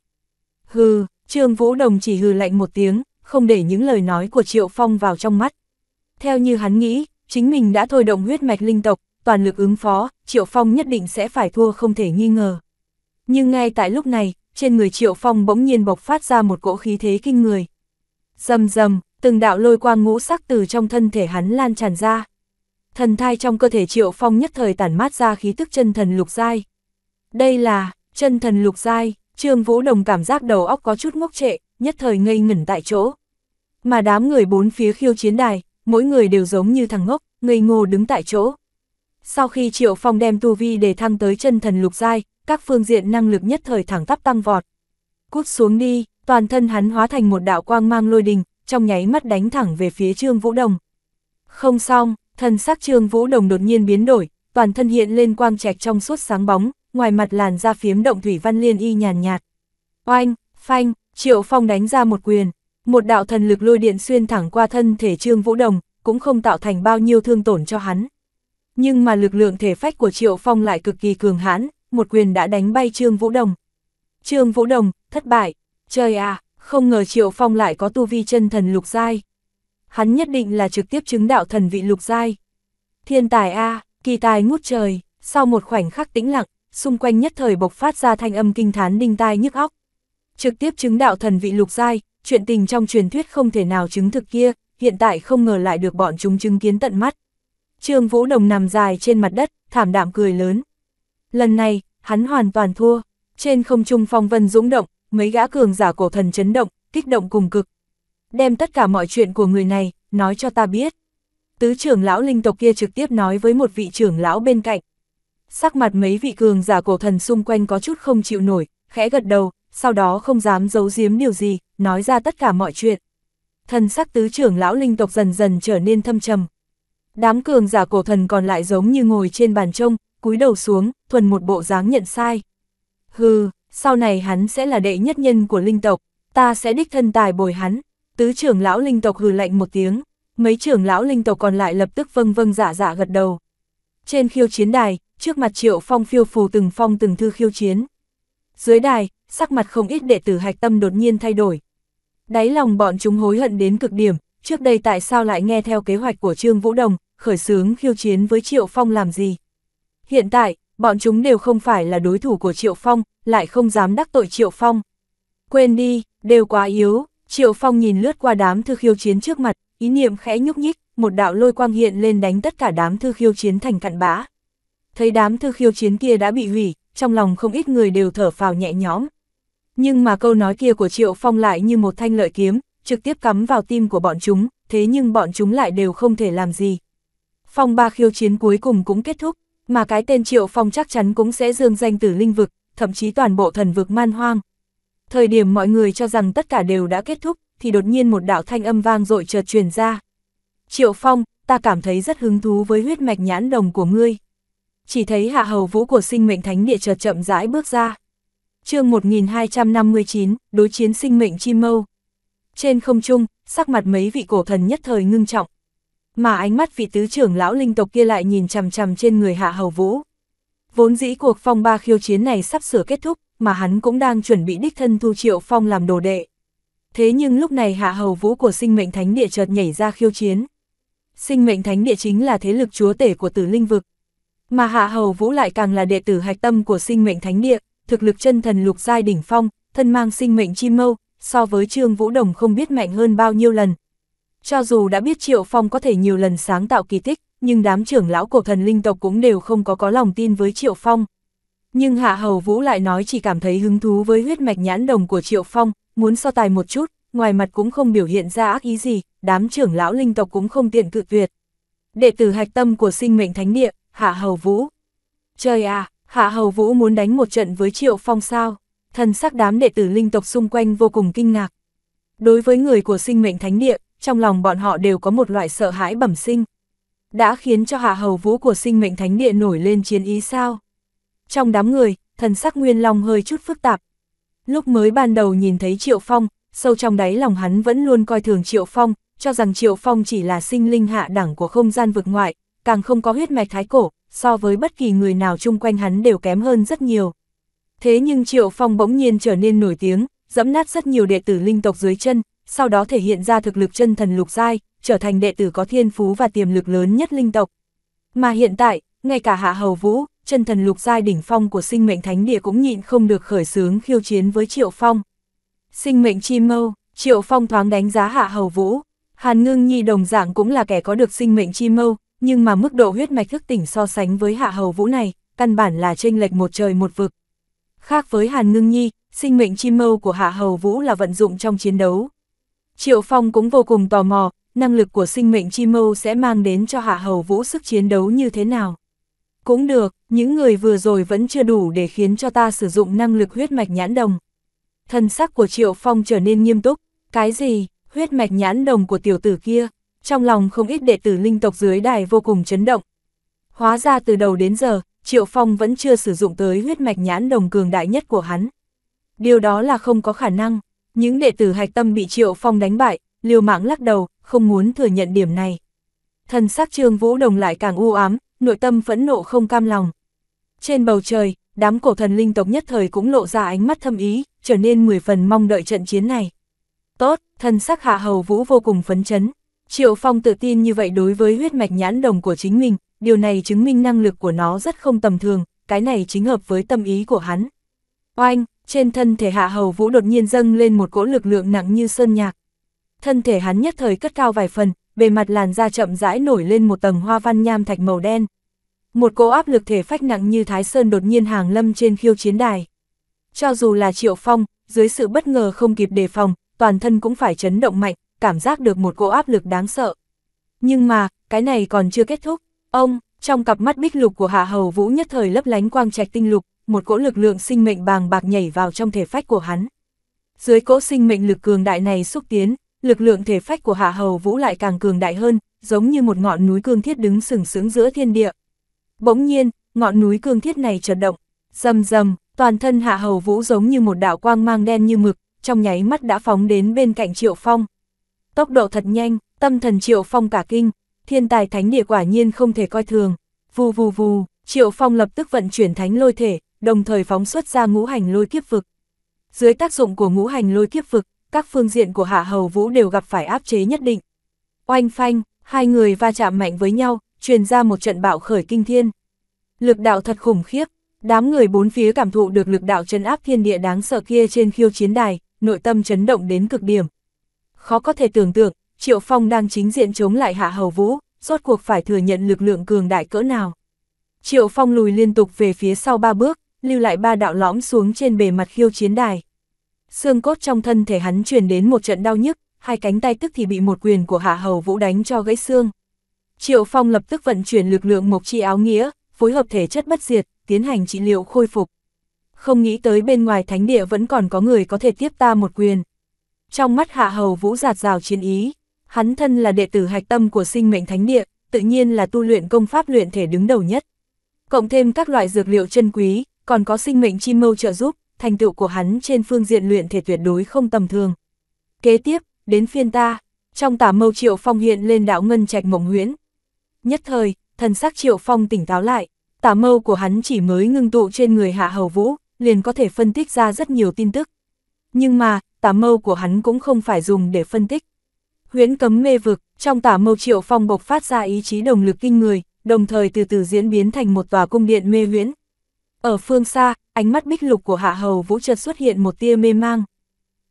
Hừ, Trương Vũ Đồng chỉ hừ lạnh một tiếng, không để những lời nói của Triệu Phong vào trong mắt. Theo như hắn nghĩ, chính mình đã thôi động huyết mạch linh tộc, toàn lực ứng phó, Triệu Phong nhất định sẽ phải thua không thể nghi ngờ. Nhưng ngay tại lúc này, trên người Triệu Phong bỗng nhiên bộc phát ra một cỗ khí thế kinh người. Dầm dầm, từng đạo lôi quang ngũ sắc từ trong thân thể hắn lan tràn ra. Thần thai trong cơ thể Triệu Phong nhất thời tản mát ra khí tức chân thần lục giai. Đây là chân thần lục giai, Trương Vũ Đồng cảm giác đầu óc có chút ngốc trệ, nhất thời ngây ngẩn tại chỗ. Mà đám người bốn phía khiêu chiến đài, mỗi người đều giống như thằng ngốc, ngây ngô đứng tại chỗ. Sau khi Triệu Phong đem tu vi để thăng tới chân thần lục giai, các phương diện năng lực nhất thời thẳng tắp tăng vọt. Cút xuống đi, toàn thân hắn hóa thành một đạo quang mang lôi đình, trong nháy mắt đánh thẳng về phía Trương Vũ Đồng. Không xong, thân xác Trương Vũ Đồng đột nhiên biến đổi, toàn thân hiện lên quang trạch trong suốt sáng bóng, ngoài mặt làn ra phiếm động thủy văn liên y nhàn nhạt. Oanh, phanh, Triệu Phong đánh ra một quyền, một đạo thần lực lôi điện xuyên thẳng qua thân thể Trương Vũ Đồng, cũng không tạo thành bao nhiêu thương tổn cho hắn. Nhưng mà lực lượng thể phách của Triệu Phong lại cực kỳ cường hãn, một quyền đã đánh bay Trương Vũ Đồng. Trương Vũ Đồng, thất bại, chơi à, không ngờ Triệu Phong lại có tu vi chân thần lục giai. Hắn nhất định là trực tiếp chứng đạo thần vị lục giai. Thiên tài A, kỳ tài ngút trời, sau một khoảnh khắc tĩnh lặng, xung quanh nhất thời bộc phát ra thanh âm kinh thán đinh tai nhức óc. Trực tiếp chứng đạo thần vị lục giai, chuyện tình trong truyền thuyết không thể nào chứng thực kia, hiện tại không ngờ lại được bọn chúng chứng kiến tận mắt. Trương Vũ Đồng nằm dài trên mặt đất, thảm đạm cười lớn. Lần này, hắn hoàn toàn thua, trên không trung phong vân dũng động, mấy gã cường giả cổ thần chấn động, kích động cùng cực. Đem tất cả mọi chuyện của người này, nói cho ta biết. Tứ trưởng lão linh tộc kia trực tiếp nói với một vị trưởng lão bên cạnh. Sắc mặt mấy vị cường giả cổ thần xung quanh có chút không chịu nổi, khẽ gật đầu, sau đó không dám giấu giếm điều gì, nói ra tất cả mọi chuyện. Thần sắc tứ trưởng lão linh tộc dần dần trở nên thâm trầm. Đám cường giả cổ thần còn lại giống như ngồi trên bàn trông, cúi đầu xuống, thuần một bộ dáng nhận sai. Hừ, sau này hắn sẽ là đệ nhất nhân của linh tộc, ta sẽ đích thân tài bồi hắn. Tứ trưởng lão linh tộc hừ lạnh một tiếng, mấy trưởng lão linh tộc còn lại lập tức vâng vâng dạ dạ gật đầu. Trên khiêu chiến đài, trước mặt triệu phong phiêu phù từng phong từng thư khiêu chiến. Dưới đài, sắc mặt không ít đệ tử hạch tâm đột nhiên thay đổi. Đáy lòng bọn chúng hối hận đến cực điểm, trước đây tại sao lại nghe theo kế hoạch của Trương Vũ Đồng, khởi xướng khiêu chiến với Triệu Phong làm gì. Hiện tại, bọn chúng đều không phải là đối thủ của Triệu Phong, lại không dám đắc tội Triệu Phong. Quên đi, đều quá yếu, Triệu Phong nhìn lướt qua đám thư khiêu chiến trước mặt, ý niệm khẽ nhúc nhích, một đạo lôi quang hiện lên đánh tất cả đám thư khiêu chiến thành cặn bã. Thấy đám thư khiêu chiến kia đã bị hủy, trong lòng không ít người đều thở phào nhẹ nhõm. Nhưng mà câu nói kia của Triệu Phong lại như một thanh lợi kiếm, trực tiếp cắm vào tim của bọn chúng, thế nhưng bọn chúng lại đều không thể làm gì. Phong ba khiêu chiến cuối cùng cũng kết thúc, mà cái tên Triệu Phong chắc chắn cũng sẽ dương danh từ linh vực, thậm chí toàn bộ thần vực man hoang. Thời điểm mọi người cho rằng tất cả đều đã kết thúc, thì đột nhiên một đạo thanh âm vang dội chợt truyền ra. Triệu Phong, ta cảm thấy rất hứng thú với huyết mạch nhãn đồng của ngươi. Chỉ thấy hạ hầu vũ của sinh mệnh thánh địa chợt chậm rãi bước ra. chương 1259, đối chiến sinh mệnh chi mâu. Trên không trung, sắc mặt mấy vị cổ thần nhất thời ngưng trọng, mà ánh mắt vị tứ trưởng lão linh tộc kia lại nhìn chằm chằm trên người hạ hầu vũ. Vốn dĩ cuộc phong ba khiêu chiến này sắp sửa kết thúc, mà hắn cũng đang chuẩn bị đích thân thu triệu phong làm đồ đệ. Thế nhưng lúc này hạ hầu vũ của sinh mệnh thánh địa chợt nhảy ra khiêu chiến. Sinh mệnh thánh địa chính là thế lực chúa tể của tử linh vực. Mà hạ hầu vũ lại càng là đệ tử hạch tâm của sinh mệnh thánh địa, thực lực chân thần lục giai đỉnh phong, thân mang sinh mệnh chi mâu, so với trương vũ đồng không biết mạnh hơn bao nhiêu lần, cho dù đã biết Triệu Phong có thể nhiều lần sáng tạo kỳ tích, nhưng đám trưởng lão cổ thần linh tộc cũng đều không có có lòng tin với Triệu Phong. Nhưng Hạ Hầu Vũ lại nói chỉ cảm thấy hứng thú với huyết mạch nhãn đồng của Triệu Phong, muốn so tài một chút, ngoài mặt cũng không biểu hiện ra ác ý gì, đám trưởng lão linh tộc cũng không tiện cự tuyệt. Đệ tử hạch tâm của sinh mệnh thánh địa, Hạ Hầu Vũ. Trời à, Hạ Hầu Vũ muốn đánh một trận với Triệu Phong sao? Thần sắc đám đệ tử linh tộc xung quanh vô cùng kinh ngạc. Đối với người của sinh mệnh thánh địa, trong lòng bọn họ đều có một loại sợ hãi bẩm sinh. Đã khiến cho hạ hầu vũ của sinh mệnh thánh địa nổi lên chiến ý sao. Trong đám người, thần sắc Nguyên Long hơi chút phức tạp. Lúc mới ban đầu nhìn thấy Triệu Phong, sâu trong đáy lòng hắn vẫn luôn coi thường Triệu Phong, cho rằng Triệu Phong chỉ là sinh linh hạ đẳng của không gian vực ngoại, càng không có huyết mạch thái cổ, so với bất kỳ người nào chung quanh hắn đều kém hơn rất nhiều. Thế nhưng Triệu Phong bỗng nhiên trở nên nổi tiếng, dẫm nát rất nhiều đệ tử linh tộc dưới chân, sau đó thể hiện ra thực lực chân thần lục giai, trở thành đệ tử có thiên phú và tiềm lực lớn nhất linh tộc. Mà hiện tại, ngay cả Hạ Hầu Vũ, chân thần lục giai đỉnh phong của sinh mệnh thánh địa cũng nhịn không được khởi xướng khiêu chiến với Triệu Phong. Sinh mệnh chi mâu, Triệu Phong thoáng đánh giá Hạ Hầu Vũ, Hàn Ngưng Nhi đồng dạng cũng là kẻ có được sinh mệnh chi mâu, nhưng mà mức độ huyết mạch thức tỉnh so sánh với Hạ Hầu Vũ này, căn bản là chênh lệch một trời một vực. Khác với Hàn Ngưng Nhi, sinh mệnh chi mâu của Hạ Hầu Vũ là vận dụng trong chiến đấu, Triệu Phong cũng vô cùng tò mò, năng lực của sinh mệnh chi mâu sẽ mang đến cho Hạ Hầu Vũ sức chiến đấu như thế nào. Cũng được, những người vừa rồi vẫn chưa đủ để khiến cho ta sử dụng năng lực huyết mạch nhãn đồng. Thân sắc của Triệu Phong trở nên nghiêm túc, cái gì, huyết mạch nhãn đồng của tiểu tử kia, trong lòng không ít đệ tử linh tộc dưới đài vô cùng chấn động. Hóa ra từ đầu đến giờ, Triệu Phong vẫn chưa sử dụng tới huyết mạch nhãn đồng cường đại nhất của hắn. Điều đó là không có khả năng. Những đệ tử hạch tâm bị Triệu Phong đánh bại, liều mạng lắc đầu, không muốn thừa nhận điểm này. Thần sắc Trương Vũ Đồng lại càng u ám, nội tâm phẫn nộ không cam lòng. Trên bầu trời, đám cổ thần linh tộc nhất thời cũng lộ ra ánh mắt thâm ý, trở nên 10 phần mong đợi trận chiến này. Tốt, thần sắc Hạ Hầu Vũ vô cùng phấn chấn. Triệu Phong tự tin như vậy đối với huyết mạch nhãn đồng của chính mình, điều này chứng minh năng lực của nó rất không tầm thường, cái này chính hợp với tâm ý của hắn. Oanh, trên thân thể hạ hầu vũ đột nhiên dâng lên một cỗ lực lượng nặng như sơn nhạc. Thân thể hắn nhất thời cất cao vài phần, bề mặt làn da chậm rãi nổi lên một tầng hoa văn nham thạch màu đen. Một cỗ áp lực thể phách nặng như thái sơn đột nhiên hàng lâm trên khiêu chiến đài. Cho dù là triệu phong, dưới sự bất ngờ không kịp đề phòng, toàn thân cũng phải chấn động mạnh, cảm giác được một cỗ áp lực đáng sợ. Nhưng mà, cái này còn chưa kết thúc. Ông, trong cặp mắt bích lục của Hạ Hầu Vũ nhất thời lấp lánh quang trạch tinh lục, một cỗ lực lượng sinh mệnh bàng bạc nhảy vào trong thể phách của hắn. Dưới cỗ sinh mệnh lực cường đại này xúc tiến, lực lượng thể phách của Hạ Hầu Vũ lại càng cường đại hơn, giống như một ngọn núi cương thiết đứng sừng sững giữa thiên địa. Bỗng nhiên, ngọn núi cương thiết này chấn động, rầm rầm, toàn thân Hạ Hầu Vũ giống như một đạo quang mang đen như mực, trong nháy mắt đã phóng đến bên cạnh Triệu Phong. Tốc độ thật nhanh, tâm thần Triệu Phong cả kinh, thiên tài thánh địa quả nhiên không thể coi thường. Vù vù vù, Triệu Phong lập tức vận chuyển thánh lôi thể, đồng thời phóng xuất ra ngũ hành lôi kiếp vực. Dưới tác dụng của ngũ hành lôi kiếp vực, các phương diện của Hạ Hầu Vũ đều gặp phải áp chế nhất định. Oanh phanh, hai người va chạm mạnh với nhau, truyền ra một trận bạo khởi kinh thiên. Lực đạo thật khủng khiếp, đám người bốn phía cảm thụ được lực đạo trấn áp thiên địa đáng sợ kia trên khiêu chiến đài, nội tâm chấn động đến cực điểm. Khó có thể tưởng tượng, Triệu Phong đang chính diện chống lại Hạ Hầu Vũ, rốt cuộc phải thừa nhận lực lượng cường đại cỡ nào. Triệu Phong lùi liên tục về phía sau ba bước, lưu lại ba đạo lõm xuống trên bề mặt khiêu chiến đài. Xương cốt trong thân thể hắn truyền đến một trận đau nhức, hai cánh tay tức thì bị một quyền của Hạ Hầu Vũ đánh cho gãy xương. Triệu Phong lập tức vận chuyển lực lượng mộc chi áo nghĩa, phối hợp thể chất bất diệt, tiến hành trị liệu khôi phục. Không nghĩ tới bên ngoài thánh địa vẫn còn có người có thể tiếp ta một quyền. Trong mắt Hạ Hầu Vũ giạt rào chiến ý, hắn thân là đệ tử hạch tâm của sinh mệnh thánh địa, tự nhiên là tu luyện công pháp luyện thể đứng đầu nhất. Cộng thêm các loại dược liệu chân quý, còn có sinh mệnh chi mâu trợ giúp, thành tựu của hắn trên phương diện luyện thể tuyệt đối không tầm thường. Kế tiếp, đến phiên ta, trong tả mâu Triệu Phong hiện lên đạo ngân trạch mộng huyễn. Nhất thời, thần sắc Triệu Phong tỉnh táo lại, tả mâu của hắn chỉ mới ngưng tụ trên người Hạ Hầu Vũ, liền có thể phân tích ra rất nhiều tin tức. Nhưng mà, tả mâu của hắn cũng không phải dùng để phân tích. Huyễn cấm mê vực, trong tả mâu Triệu Phong bộc phát ra ý chí đồng lực kinh người, đồng thời từ từ diễn biến thành một tòa cung điện mê huyễn. Ở phương xa, ánh mắt bích lục của hạ hầu vũ chợt xuất hiện một tia mê mang.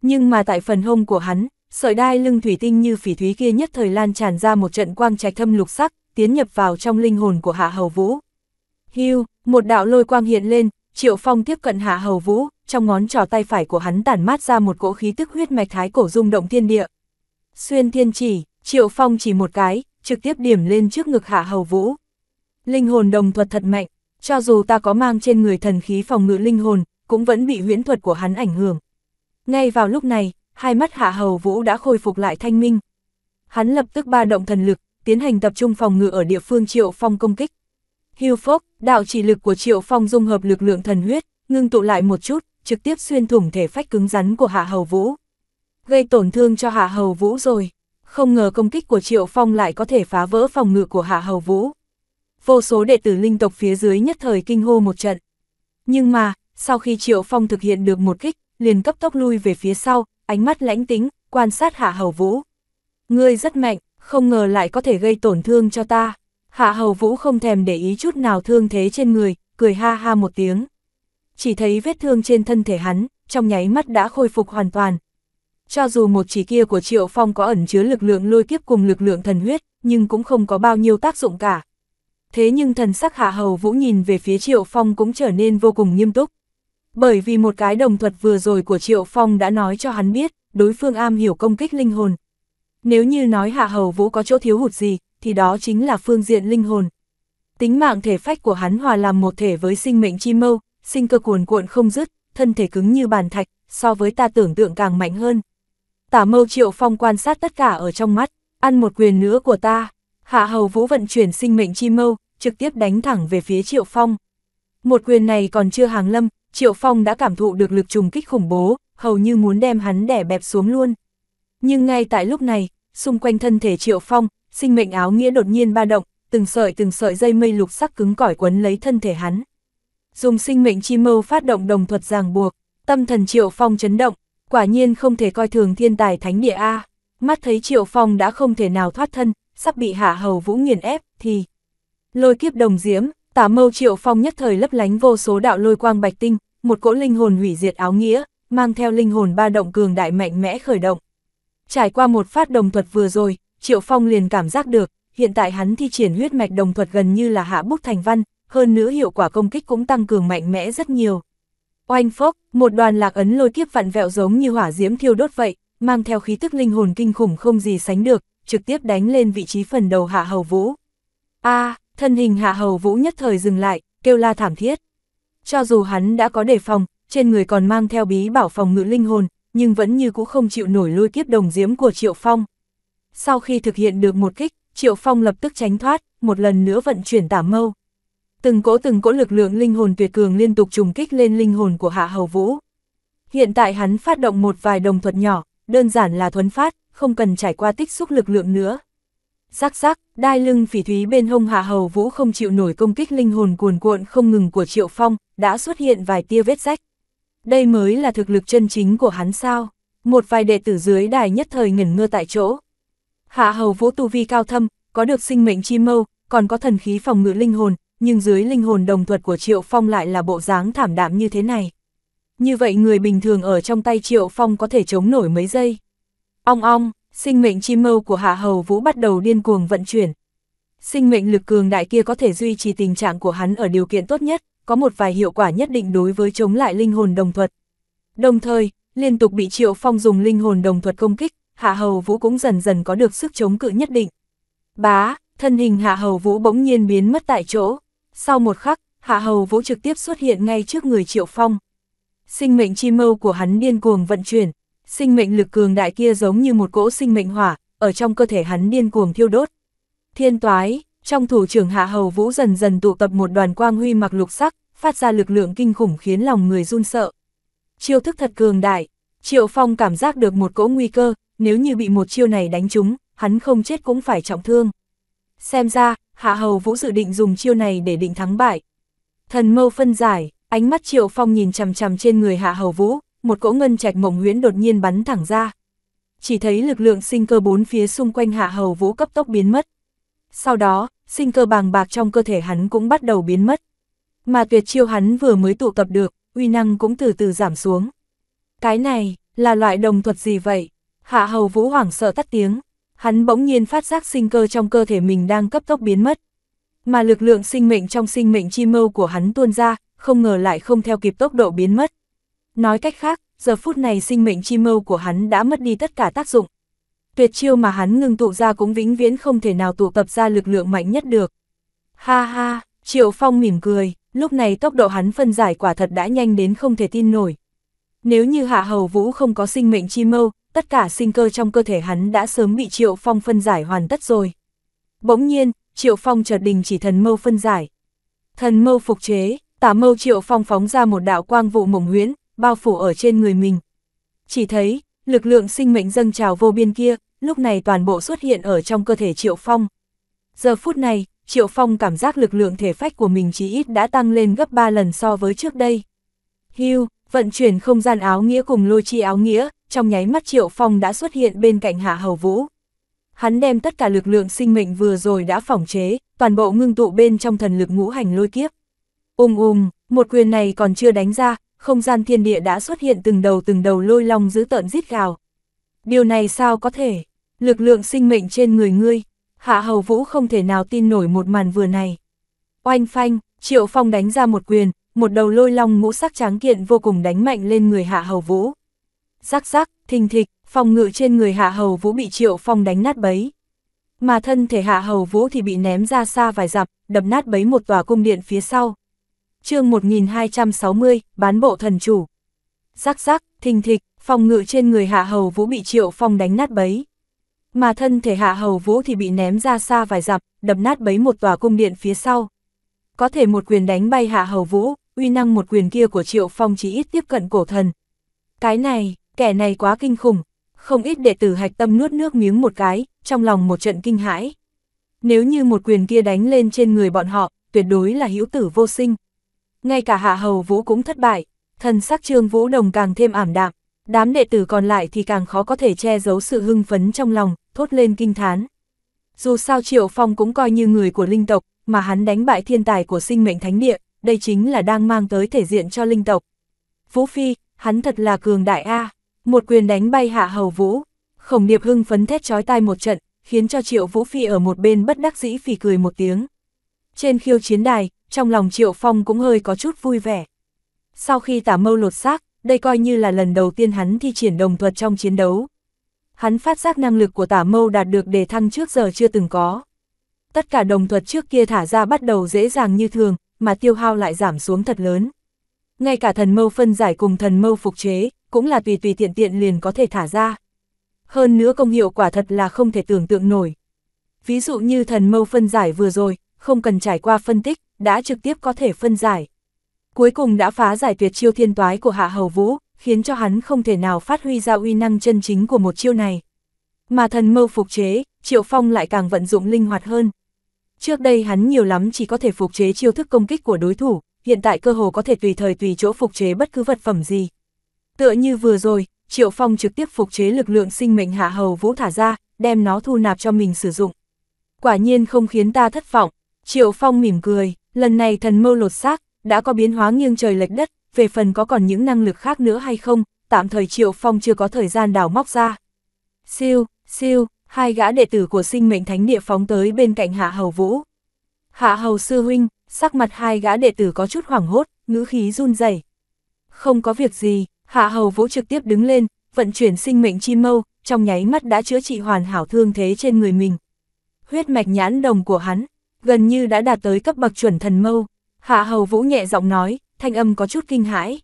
Nhưng mà tại phần hông của hắn, sợi đai lưng thủy tinh như phỉ thúy kia nhất thời lan tràn ra một trận quang trạch thâm lục sắc, tiến nhập vào trong linh hồn của hạ hầu vũ. Hiu, một đạo lôi quang hiện lên, triệu phong tiếp cận hạ hầu vũ, trong ngón trỏ tay phải của hắn tản mát ra một cỗ khí tức huyết mạch thái cổ rung động thiên địa. Xuyên thiên chỉ, triệu phong chỉ một cái, trực tiếp điểm lên trước ngực hạ hầu vũ. Linh hồn đồng thuật thật mạnh, cho dù ta có mang trên người thần khí phòng ngự linh hồn, cũng vẫn bị huyễn thuật của hắn ảnh hưởng. Ngay vào lúc này, hai mắt Hạ Hầu Vũ đã khôi phục lại thanh minh. Hắn lập tức ba động thần lực, tiến hành tập trung phòng ngự ở địa phương Triệu Phong công kích. Hưu Phốc, đạo chỉ lực của Triệu Phong dung hợp lực lượng thần huyết, ngưng tụ lại một chút, trực tiếp xuyên thủng thể phách cứng rắn của Hạ Hầu Vũ. Gây tổn thương cho Hạ Hầu Vũ rồi. Không ngờ công kích của Triệu Phong lại có thể phá vỡ phòng ngự của Hạ Hầu Vũ vô số đệ tử linh tộc phía dưới nhất thời kinh hô một trận. Nhưng mà, sau khi Triệu Phong thực hiện được một kích, liền cấp tốc lui về phía sau, ánh mắt lãnh tính, quan sát Hạ Hầu Vũ. Ngươi rất mạnh, không ngờ lại có thể gây tổn thương cho ta. Hạ Hầu Vũ không thèm để ý chút nào thương thế trên người, cười ha ha một tiếng. Chỉ thấy vết thương trên thân thể hắn, trong nháy mắt đã khôi phục hoàn toàn. Cho dù một chỉ kia của Triệu Phong có ẩn chứa lực lượng lôi kiếp cùng lực lượng thần huyết, nhưng cũng không có bao nhiêu tác dụng cả, thế nhưng thần sắc hạ hầu vũ nhìn về phía Triệu Phong cũng trở nên vô cùng nghiêm túc. Bởi vì một cái đồng thuật vừa rồi của Triệu Phong đã nói cho hắn biết, đối phương am hiểu công kích linh hồn. Nếu như nói hạ hầu vũ có chỗ thiếu hụt gì, thì đó chính là phương diện linh hồn. Tính mạng thể phách của hắn hòa làm một thể với sinh mệnh chi mâu, sinh cơ cuồn cuộn không dứt, thân thể cứng như bàn thạch, so với ta tưởng tượng càng mạnh hơn. Tả mâu Triệu Phong quan sát tất cả ở trong mắt, ăn một quyền nữa của ta. Hạ Hầu Vũ vận chuyển sinh mệnh chi mâu, trực tiếp đánh thẳng về phía Triệu Phong. Một quyền này còn chưa hàng lâm, Triệu Phong đã cảm thụ được lực trùng kích khủng bố, hầu như muốn đem hắn đẻ bẹp xuống luôn. Nhưng ngay tại lúc này, xung quanh thân thể Triệu Phong, sinh mệnh áo nghĩa đột nhiên ba động, từng sợi từng sợi dây mây lục sắc cứng cỏi quấn lấy thân thể hắn. Dùng sinh mệnh chi mâu phát động đồng thuật ràng buộc, tâm thần Triệu Phong chấn động, quả nhiên không thể coi thường thiên tài thánh địa A. Mắt thấy Triệu Phong đã không thể nào thoát thân, sắp bị hạ hầu vũ nghiền ép, thì... Lôi kiếp đồng diễm, tả mâu triệu phong nhất thời lấp lánh vô số đạo lôi quang bạch tinh, một cỗ linh hồn hủy diệt áo nghĩa, mang theo linh hồn ba động cường đại mạnh mẽ khởi động. Trải qua một phát đồng thuật vừa rồi, triệu phong liền cảm giác được, hiện tại hắn thi triển huyết mạch đồng thuật gần như là hạ bút thành văn, hơn nữa hiệu quả công kích cũng tăng cường mạnh mẽ rất nhiều. Oanh phốc, một đoàn lạc ấn lôi kiếp vặn vẹo giống như hỏa diễm thiêu đốt vậy, mang theo khí tức linh hồn kinh khủng không gì sánh được, trực tiếp đánh lên vị trí phần đầu Hạ Hầu Vũ. A, à, thân hình Hạ Hầu Vũ nhất thời dừng lại, kêu la thảm thiết. Cho dù hắn đã có đề phòng, trên người còn mang theo bí bảo phòng ngự linh hồn, nhưng vẫn như cũ không chịu nổi lôi kiếp đồng diễm của Triệu Phong. Sau khi thực hiện được một kích, Triệu Phong lập tức tránh thoát, một lần nữa vận chuyển tả mâu. Từng cỗ từng cỗ lực lượng linh hồn tuyệt cường liên tục trùng kích lên linh hồn của Hạ Hầu Vũ. Hiện tại hắn phát động một vài đồng thuật nhỏ, đơn giản là thuấn phát, không cần trải qua tích xúc lực lượng nữa. Rắc rắc, đai lưng phỉ thúy bên hông hạ hầu vũ không chịu nổi công kích linh hồn cuồn cuộn không ngừng của Triệu Phong, đã xuất hiện vài tia vết rách. Đây mới là thực lực chân chính của hắn sao? Một vài đệ tử dưới đài nhất thời ngẩn ngơ tại chỗ. Hạ hầu vũ tu vi cao thâm, có được sinh mệnh chi mâu, còn có thần khí phòng ngự linh hồn, nhưng dưới linh hồn đồng thuật của Triệu Phong lại là bộ dáng thảm đạm như thế này. Như vậy người bình thường ở trong tay Triệu Phong có thể chống nổi mấy giây. Ong ong, sinh mệnh chi mâu của Hạ Hầu Vũ bắt đầu điên cuồng vận chuyển. Sinh mệnh lực cường đại kia có thể duy trì tình trạng của hắn ở điều kiện tốt nhất, có một vài hiệu quả nhất định đối với chống lại linh hồn đồng thuật. Đồng thời, liên tục bị Triệu Phong dùng linh hồn đồng thuật công kích, Hạ Hầu Vũ cũng dần dần có được sức chống cự nhất định. Bá, thân hình Hạ Hầu Vũ bỗng nhiên biến mất tại chỗ. Sau một khắc, Hạ Hầu Vũ trực tiếp xuất hiện ngay trước người Triệu Phong. Sinh mệnh chi mâu của hắn điên cuồng vận chuyển, sinh mệnh lực cường đại kia giống như một cỗ sinh mệnh hỏa, ở trong cơ thể hắn điên cuồng thiêu đốt. Thiên toái, trong thủ trưởng hạ hầu vũ dần dần tụ tập một đoàn quang huy mặc lục sắc, phát ra lực lượng kinh khủng khiến lòng người run sợ. Chiêu thức thật cường đại, Triệu Phong cảm giác được một cỗ nguy cơ, nếu như bị một chiêu này đánh trúng, hắn không chết cũng phải trọng thương. Xem ra, Hạ Hầu Vũ dự định dùng chiêu này để định thắng bại. Thần mâu phân giải, ánh mắt Triệu Phong nhìn chằm chằm trên người Hạ Hầu Vũ, một cỗ ngân trạch mộng huyễn đột nhiên bắn thẳng ra. Chỉ thấy lực lượng sinh cơ bốn phía xung quanh hạ hầu vũ cấp tốc biến mất. Sau đó, sinh cơ bàng bạc trong cơ thể hắn cũng bắt đầu biến mất. Mà tuyệt chiêu hắn vừa mới tụ tập được, uy năng cũng từ từ giảm xuống. Cái này, là loại đồng thuật gì vậy? Hạ hầu vũ hoảng sợ tắt tiếng. Hắn bỗng nhiên phát giác sinh cơ trong cơ thể mình đang cấp tốc biến mất. Mà lực lượng sinh mệnh trong sinh mệnh chi mâu của hắn tuôn ra, không ngờ lại không theo kịp tốc độ biến mất. Nói cách khác, giờ phút này sinh mệnh chi mâu của hắn đã mất đi tất cả tác dụng. Tuyệt chiêu mà hắn ngừng tụ ra cũng vĩnh viễn không thể nào tụ tập ra lực lượng mạnh nhất được. Ha ha, Triệu Phong mỉm cười, lúc này tốc độ hắn phân giải quả thật đã nhanh đến không thể tin nổi. Nếu như Hạ Hầu Vũ không có sinh mệnh chi mâu, tất cả sinh cơ trong cơ thể hắn đã sớm bị Triệu Phong phân giải hoàn tất rồi. Bỗng nhiên, Triệu Phong chợt đình chỉ thần mâu phân giải. Thần mâu phục chế, tả mâu Triệu Phong phóng ra một đạo quang vụ mộng huyễn, bao phủ ở trên người mình. Chỉ thấy, lực lượng sinh mệnh dâng trào vô biên kia, lúc này toàn bộ xuất hiện ở trong cơ thể Triệu Phong. Giờ phút này, Triệu Phong cảm giác lực lượng thể phách của mình chỉ ít đã tăng lên gấp 3 lần so với trước đây. Hưu, vận chuyển không gian áo nghĩa cùng lôi chi áo nghĩa, trong nháy mắt Triệu Phong đã xuất hiện bên cạnh Hạ Hầu Vũ. Hắn đem tất cả lực lượng sinh mệnh vừa rồi đã phỏng chế, toàn bộ ngưng tụ bên trong thần lực ngũ hành lôi kiếp. Ung um ung, um, một quyền này còn chưa đánh ra, không gian thiên địa đã xuất hiện từng đầu từng đầu lôi long giữ tợn giết gào. Điều này sao có thể? Lực lượng sinh mệnh trên người ngươi, Hạ Hầu Vũ không thể nào tin nổi một màn vừa này. Oanh phanh, Triệu Phong đánh ra một quyền, một đầu lôi long ngũ sắc tráng kiện vô cùng đánh mạnh lên người Hạ Hầu Vũ. Rắc rắc, thình thịch, phòng ngự trên người Hạ Hầu Vũ bị Triệu Phong đánh nát bấy. Mà thân thể Hạ Hầu Vũ thì bị ném ra xa vài dặm, đập nát bấy một tòa cung điện phía sau chương 1260, bán bộ thần chủ. Rắc rắc, thình thịch, phòng ngự trên người hạ hầu vũ bị triệu phong đánh nát bấy. Mà thân thể hạ hầu vũ thì bị ném ra xa vài dặm, đập nát bấy một tòa cung điện phía sau. Có thể một quyền đánh bay hạ hầu vũ, uy năng một quyền kia của triệu phong chỉ ít tiếp cận cổ thần. Cái này, kẻ này quá kinh khủng, không ít đệ tử hạch tâm nuốt nước miếng một cái, trong lòng một trận kinh hãi. Nếu như một quyền kia đánh lên trên người bọn họ, tuyệt đối là hữu tử vô sinh ngay cả hạ hầu vũ cũng thất bại, thần sắc trương vũ đồng càng thêm ảm đạm, đám đệ tử còn lại thì càng khó có thể che giấu sự hưng phấn trong lòng, thốt lên kinh thán. Dù sao Triệu Phong cũng coi như người của linh tộc, mà hắn đánh bại thiên tài của sinh mệnh thánh địa, đây chính là đang mang tới thể diện cho linh tộc. Vũ Phi, hắn thật là cường đại A, một quyền đánh bay hạ hầu vũ, khổng điệp hưng phấn thét chói tai một trận, khiến cho Triệu Vũ Phi ở một bên bất đắc dĩ phì cười một tiếng. Trên khiêu chiến đài, trong lòng Triệu Phong cũng hơi có chút vui vẻ. Sau khi tả mâu lột xác, đây coi như là lần đầu tiên hắn thi triển đồng thuật trong chiến đấu. Hắn phát giác năng lực của tả mâu đạt được đề thăng trước giờ chưa từng có. Tất cả đồng thuật trước kia thả ra bắt đầu dễ dàng như thường, mà tiêu hao lại giảm xuống thật lớn. Ngay cả thần mâu phân giải cùng thần mâu phục chế, cũng là tùy tùy tiện tiện liền có thể thả ra. Hơn nữa công hiệu quả thật là không thể tưởng tượng nổi. Ví dụ như thần mâu phân giải vừa rồi, không cần trải qua phân tích, đã trực tiếp có thể phân giải. Cuối cùng đã phá giải tuyệt chiêu thiên toái của Hạ Hầu Vũ, khiến cho hắn không thể nào phát huy ra uy năng chân chính của một chiêu này. Mà thần mâu phục chế, Triệu Phong lại càng vận dụng linh hoạt hơn. Trước đây hắn nhiều lắm chỉ có thể phục chế chiêu thức công kích của đối thủ, hiện tại cơ hồ có thể tùy thời tùy chỗ phục chế bất cứ vật phẩm gì. Tựa như vừa rồi, Triệu Phong trực tiếp phục chế lực lượng sinh mệnh hạ hầu vũ thả ra, đem nó thu nạp cho mình sử dụng. Quả nhiên không khiến ta thất vọng, Triệu Phong mỉm cười. Lần này thần mâu lột xác, đã có biến hóa nghiêng trời lệch đất, về phần có còn những năng lực khác nữa hay không, tạm thời Triệu Phong chưa có thời gian đào móc ra. Siêu, siêu, hai gã đệ tử của sinh mệnh thánh địa phóng tới bên cạnh Hạ Hầu Vũ. Hạ Hầu Sư Huynh, sắc mặt hai gã đệ tử có chút hoảng hốt, ngữ khí run rẩy. Không có việc gì, Hạ Hầu Vũ trực tiếp đứng lên, vận chuyển sinh mệnh chi mâu, trong nháy mắt đã chữa trị hoàn hảo thương thế trên người mình. Huyết mạch nhãn đồng của hắn, gần như đã đạt tới cấp bậc chuẩn thần mâu. Hạ hầu vũ nhẹ giọng nói, thanh âm có chút kinh hãi.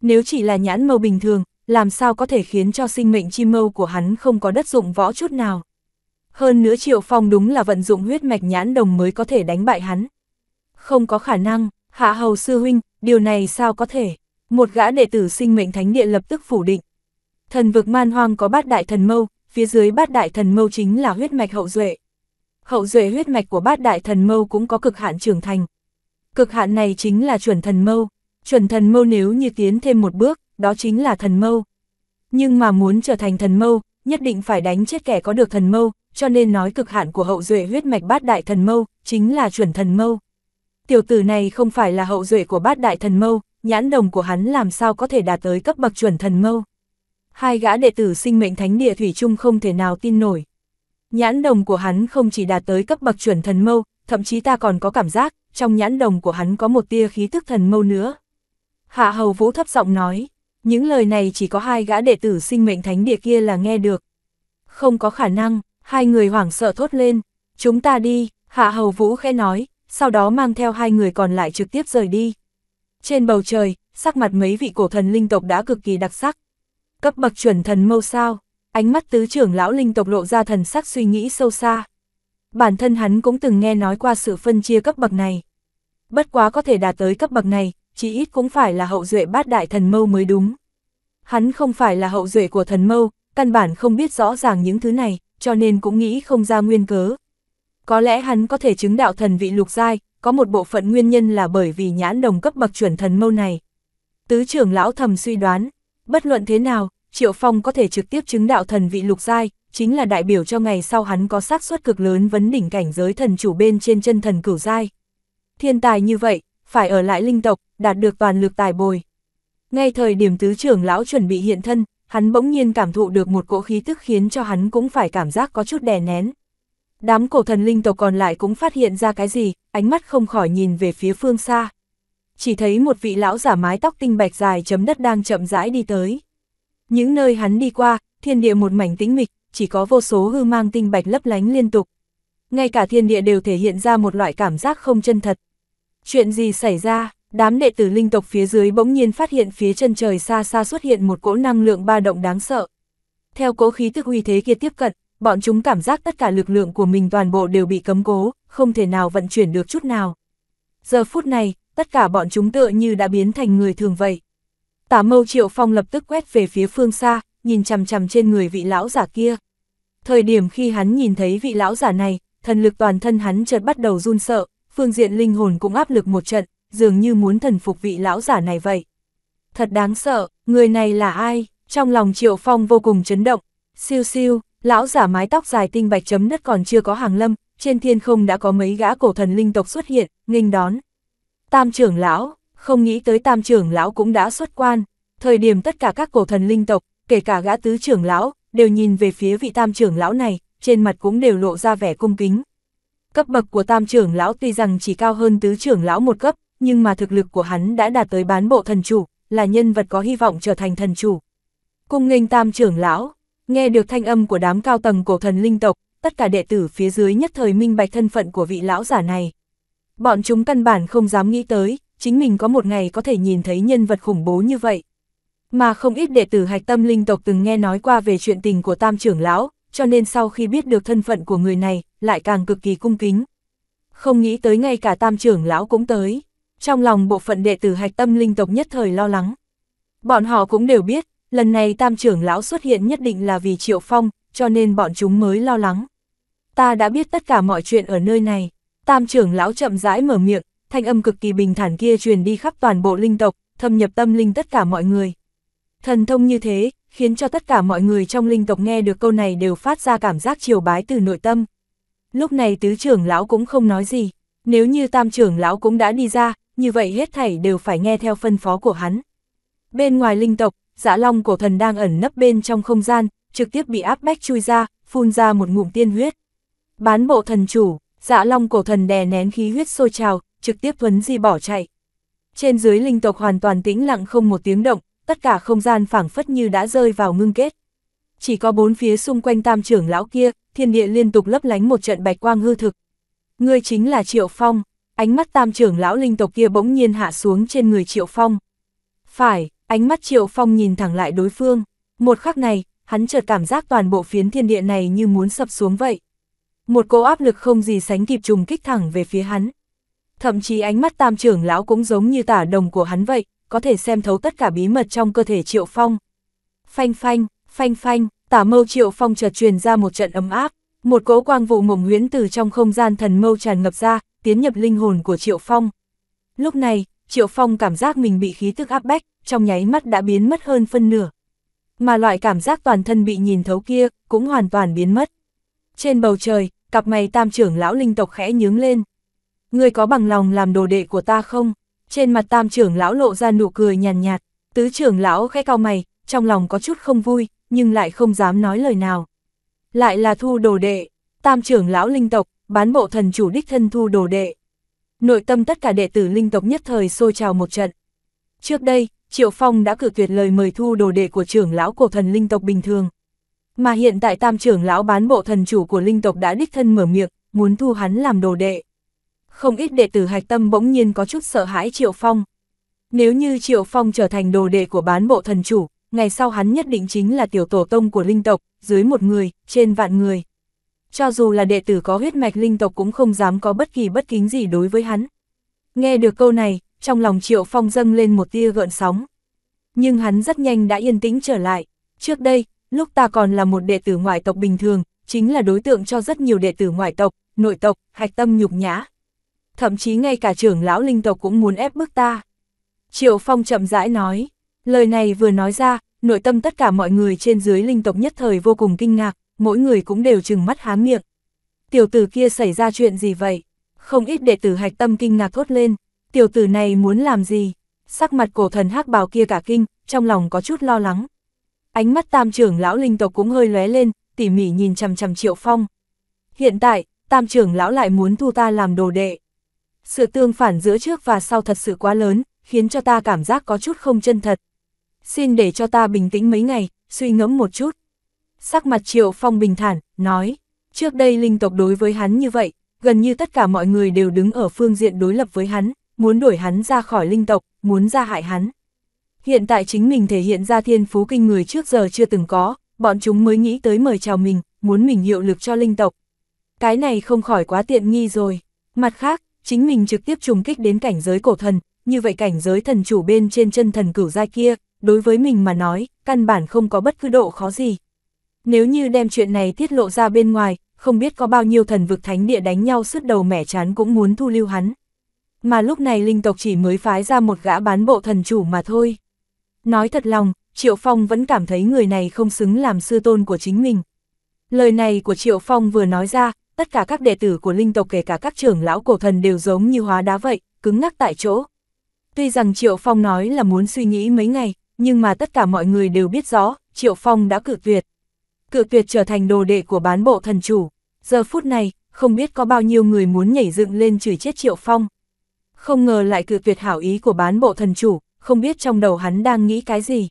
Nếu chỉ là nhãn mâu bình thường, làm sao có thể khiến cho sinh mệnh chim mâu của hắn không có đất dụng võ chút nào. Hơn nữa Triệu Phong đúng là vận dụng huyết mạch nhãn đồng mới có thể đánh bại hắn. Không có khả năng, hạ hầu sư huynh, điều này sao có thể? Một gã đệ tử sinh mệnh thánh địa lập tức phủ định. Thần vực man hoang có bát đại thần mâu, phía dưới bát đại thần mâu chính là huyết mạch hậu duệ, hậu duệ huyết mạch của bát đại thần mâu cũng có cực hạn trưởng thành. Cực hạn này chính là chuẩn thần mâu, chuẩn thần mâu nếu như tiến thêm một bước, đó chính là thần mâu. Nhưng mà muốn trở thành thần mâu, nhất định phải đánh chết kẻ có được thần mâu, cho nên nói cực hạn của hậu duệ huyết mạch bát đại thần mâu, chính là chuẩn thần mâu. Tiểu tử này không phải là hậu duệ của bát đại thần mâu, nhãn đồng của hắn làm sao có thể đạt tới cấp bậc chuẩn thần mâu. Hai gã đệ tử sinh mệnh thánh địa Thủy chung không thể nào tin nổi. Nhãn đồng của hắn không chỉ đạt tới cấp bậc chuẩn thần mâu, thậm chí ta còn có cảm giác, trong nhãn đồng của hắn có một tia khí thức thần mâu nữa. Hạ Hầu Vũ thấp giọng nói, những lời này chỉ có hai gã đệ tử sinh mệnh thánh địa kia là nghe được. Không có khả năng, hai người hoảng sợ thốt lên, chúng ta đi, Hạ Hầu Vũ khẽ nói, sau đó mang theo hai người còn lại trực tiếp rời đi. Trên bầu trời, sắc mặt mấy vị cổ thần linh tộc đã cực kỳ đặc sắc. Cấp bậc chuẩn thần mâu sao, Ánh mắt tứ trưởng lão linh tộc lộ ra thần sắc suy nghĩ sâu xa. Bản thân hắn cũng từng nghe nói qua sự phân chia cấp bậc này. Bất quá có thể đạt tới cấp bậc này, chỉ ít cũng phải là hậu duệ bát đại thần mâu mới đúng. Hắn không phải là hậu duệ của thần mâu, căn bản không biết rõ ràng những thứ này, cho nên cũng nghĩ không ra nguyên cớ. Có lẽ hắn có thể chứng đạo thần vị lục giai, có một bộ phận nguyên nhân là bởi vì nhãn đồng cấp bậc chuẩn thần mâu này. Tứ trưởng lão thầm suy đoán, bất luận thế nào, Triệu Phong có thể trực tiếp chứng đạo thần vị lục giai, chính là đại biểu cho ngày sau hắn có xác suất cực lớn vấn đỉnh cảnh giới thần chủ bên trên chân thần cửu giai. Thiên tài như vậy, phải ở lại linh tộc, đạt được toàn lực tài bồi. Ngay thời điểm tứ trưởng lão chuẩn bị hiện thân, hắn bỗng nhiên cảm thụ được một cỗ khí tức khiến cho hắn cũng phải cảm giác có chút đè nén. Đám cổ thần linh tộc còn lại cũng phát hiện ra cái gì, ánh mắt không khỏi nhìn về phía phương xa. Chỉ thấy một vị lão giả mái tóc tinh bạch dài chấm đất đang chậm rãi đi tới. Những nơi hắn đi qua, thiên địa một mảnh tĩnh mịch, chỉ có vô số hư mang tinh bạch lấp lánh liên tục. Ngay cả thiên địa đều thể hiện ra một loại cảm giác không chân thật. Chuyện gì xảy ra, đám đệ tử linh tộc phía dưới bỗng nhiên phát hiện phía chân trời xa xa xuất hiện một cỗ năng lượng ba động đáng sợ. Theo cỗ khí tức uy thế kia tiếp cận, bọn chúng cảm giác tất cả lực lượng của mình toàn bộ đều bị cấm cố, không thể nào vận chuyển được chút nào. Giờ phút này, tất cả bọn chúng tựa như đã biến thành người thường vậy. Tả mâu triệu phong lập tức quét về phía phương xa, nhìn chằm chằm trên người vị lão giả kia. Thời điểm khi hắn nhìn thấy vị lão giả này, thần lực toàn thân hắn chợt bắt đầu run sợ, phương diện linh hồn cũng áp lực một trận, dường như muốn thần phục vị lão giả này vậy. Thật đáng sợ, người này là ai? Trong lòng Triệu Phong vô cùng chấn động. Siêu siêu, lão giả mái tóc dài tinh bạch chấm đất còn chưa có hàng lâm, trên thiên không đã có mấy gã cổ thần linh tộc xuất hiện, nghênh đón. Tam trưởng lão, không nghĩ tới tam trưởng lão cũng đã xuất quan, thời điểm tất cả các cổ thần linh tộc, kể cả gã tứ trưởng lão, đều nhìn về phía vị tam trưởng lão này, trên mặt cũng đều lộ ra vẻ cung kính. Cấp bậc của tam trưởng lão tuy rằng chỉ cao hơn tứ trưởng lão một cấp, nhưng mà thực lực của hắn đã đạt tới bán bộ thần chủ, là nhân vật có hy vọng trở thành thần chủ. Cung nghênh tam trưởng lão, nghe được thanh âm của đám cao tầng cổ thần linh tộc, tất cả đệ tử phía dưới nhất thời minh bạch thân phận của vị lão giả này. Bọn chúng căn bản không dám nghĩ tới, chính mình có một ngày có thể nhìn thấy nhân vật khủng bố như vậy. Mà không ít đệ tử hạch tâm linh tộc từng nghe nói qua về chuyện tình của tam trưởng lão, cho nên sau khi biết được thân phận của người này, lại càng cực kỳ cung kính. Không nghĩ tới ngay cả tam trưởng lão cũng tới. Trong lòng bộ phận đệ tử hạch tâm linh tộc nhất thời lo lắng. Bọn họ cũng đều biết, lần này tam trưởng lão xuất hiện nhất định là vì Triệu Phong, cho nên bọn chúng mới lo lắng. Ta đã biết tất cả mọi chuyện ở nơi này. Tam trưởng lão chậm rãi mở miệng, thanh âm cực kỳ bình thản kia truyền đi khắp toàn bộ linh tộc, thâm nhập tâm linh tất cả mọi người. Thần thông như thế, khiến cho tất cả mọi người trong linh tộc nghe được câu này đều phát ra cảm giác chiều bái từ nội tâm. Lúc này tứ trưởng lão cũng không nói gì, nếu như tam trưởng lão cũng đã đi ra, như vậy hết thảy đều phải nghe theo phân phó của hắn. Bên ngoài linh tộc, dã dạ long cổ thần đang ẩn nấp bên trong không gian, trực tiếp bị áp bách chui ra, phun ra một ngụm tiên huyết. Bán bộ thần chủ, dã dạ long cổ thần đè nén khí huyết sôi trào, trực tiếp thuấn di bỏ chạy. Trên dưới linh tộc hoàn toàn tĩnh lặng không một tiếng động, tất cả không gian phảng phất như đã rơi vào ngưng kết. Chỉ có bốn phía xung quanh tam trưởng lão kia, thiên địa liên tục lấp lánh một trận bạch quang hư thực. Ngươi chính là Triệu Phong, ánh mắt tam trưởng lão linh tộc kia bỗng nhiên hạ xuống trên người Triệu Phong. Phải, ánh mắt Triệu Phong nhìn thẳng lại đối phương, một khắc này, hắn chợt cảm giác toàn bộ phiến thiên địa này như muốn sập xuống vậy. Một cỗ áp lực không gì sánh kịp trùng kích thẳng về phía hắn thậm chí ánh mắt tam trưởng lão cũng giống như tả đồng của hắn vậy, có thể xem thấu tất cả bí mật trong cơ thể Triệu Phong. Phanh phanh, phanh phanh, tả mâu Triệu Phong chợt truyền ra một trận ấm áp, một cỗ quang vụ mộng huyễn từ trong không gian thần mâu tràn ngập ra, tiến nhập linh hồn của Triệu Phong. Lúc này, Triệu Phong cảm giác mình bị khí tức áp bách, trong nháy mắt đã biến mất hơn phân nửa. Mà loại cảm giác toàn thân bị nhìn thấu kia, cũng hoàn toàn biến mất. Trên bầu trời, cặp mày tam trưởng lão linh tộc khẽ nhướng lên. Ngươi có bằng lòng làm đồ đệ của ta không? Trên mặt tam trưởng lão lộ ra nụ cười nhàn nhạt, nhạt, tứ trưởng lão khẽ cao mày, trong lòng có chút không vui, nhưng lại không dám nói lời nào. Lại là thu đồ đệ, tam trưởng lão linh tộc, bán bộ thần chủ đích thân thu đồ đệ. Nội tâm tất cả đệ tử linh tộc nhất thời sôi trào một trận. Trước đây, Triệu Phong đã cử tuyệt lời mời thu đồ đệ của trưởng lão cổ thần linh tộc bình thường. Mà hiện tại tam trưởng lão bán bộ thần chủ của linh tộc đã đích thân mở miệng, muốn thu hắn làm đồ đệ không ít đệ tử hạch tâm bỗng nhiên có chút sợ hãi Triệu Phong. Nếu như Triệu Phong trở thành đồ đệ của bán bộ thần chủ, ngày sau hắn nhất định chính là tiểu tổ tông của linh tộc, dưới một người, trên vạn người. Cho dù là đệ tử có huyết mạch linh tộc cũng không dám có bất kỳ bất kính gì đối với hắn. Nghe được câu này, trong lòng Triệu Phong dâng lên một tia gợn sóng. Nhưng hắn rất nhanh đã yên tĩnh trở lại. Trước đây, lúc ta còn là một đệ tử ngoại tộc bình thường, chính là đối tượng cho rất nhiều đệ tử ngoại tộc, nội tộc, hạch tâm nhục nhã thậm chí ngay cả trưởng lão linh tộc cũng muốn ép bức ta. Triệu Phong chậm rãi nói, lời này vừa nói ra, nội tâm tất cả mọi người trên dưới linh tộc nhất thời vô cùng kinh ngạc, mỗi người cũng đều trừng mắt há miệng. Tiểu tử kia xảy ra chuyện gì vậy? Không ít đệ tử hạch tâm kinh ngạc thốt lên, tiểu tử này muốn làm gì? Sắc mặt cổ thần hắc bào kia cả kinh, trong lòng có chút lo lắng. Ánh mắt tam trưởng lão linh tộc cũng hơi lóe lên, tỉ mỉ nhìn chằm chằm Triệu Phong. Hiện tại, tam trưởng lão lại muốn thu ta làm đồ đệ. Sự tương phản giữa trước và sau thật sự quá lớn, khiến cho ta cảm giác có chút không chân thật. Xin để cho ta bình tĩnh mấy ngày, suy ngẫm một chút. Sắc mặt Triệu Phong bình thản, nói, trước đây linh tộc đối với hắn như vậy, gần như tất cả mọi người đều đứng ở phương diện đối lập với hắn, muốn đuổi hắn ra khỏi linh tộc, muốn ra hại hắn. Hiện tại chính mình thể hiện ra thiên phú kinh người trước giờ chưa từng có, bọn chúng mới nghĩ tới mời chào mình, muốn mình hiệu lực cho linh tộc. Cái này không khỏi quá tiện nghi rồi. Mặt khác, chính mình trực tiếp trùng kích đến cảnh giới cổ thần, như vậy cảnh giới thần chủ bên trên chân thần cửu giai kia, đối với mình mà nói, căn bản không có bất cứ độ khó gì. Nếu như đem chuyện này tiết lộ ra bên ngoài, không biết có bao nhiêu thần vực thánh địa đánh nhau sứt đầu mẻ chán cũng muốn thu lưu hắn. Mà lúc này linh tộc chỉ mới phái ra một gã bán bộ thần chủ mà thôi. Nói thật lòng, Triệu Phong vẫn cảm thấy người này không xứng làm sư tôn của chính mình. Lời này của Triệu Phong vừa nói ra, tất cả các đệ tử của linh tộc kể cả các trưởng lão cổ thần đều giống như hóa đá vậy, cứng ngắc tại chỗ. Tuy rằng Triệu Phong nói là muốn suy nghĩ mấy ngày, nhưng mà tất cả mọi người đều biết rõ, Triệu Phong đã cự tuyệt. Cự tuyệt trở thành đồ đệ của bán bộ thần chủ. Giờ phút này, không biết có bao nhiêu người muốn nhảy dựng lên chửi chết Triệu Phong. Không ngờ lại cự tuyệt hảo ý của bán bộ thần chủ, không biết trong đầu hắn đang nghĩ cái gì.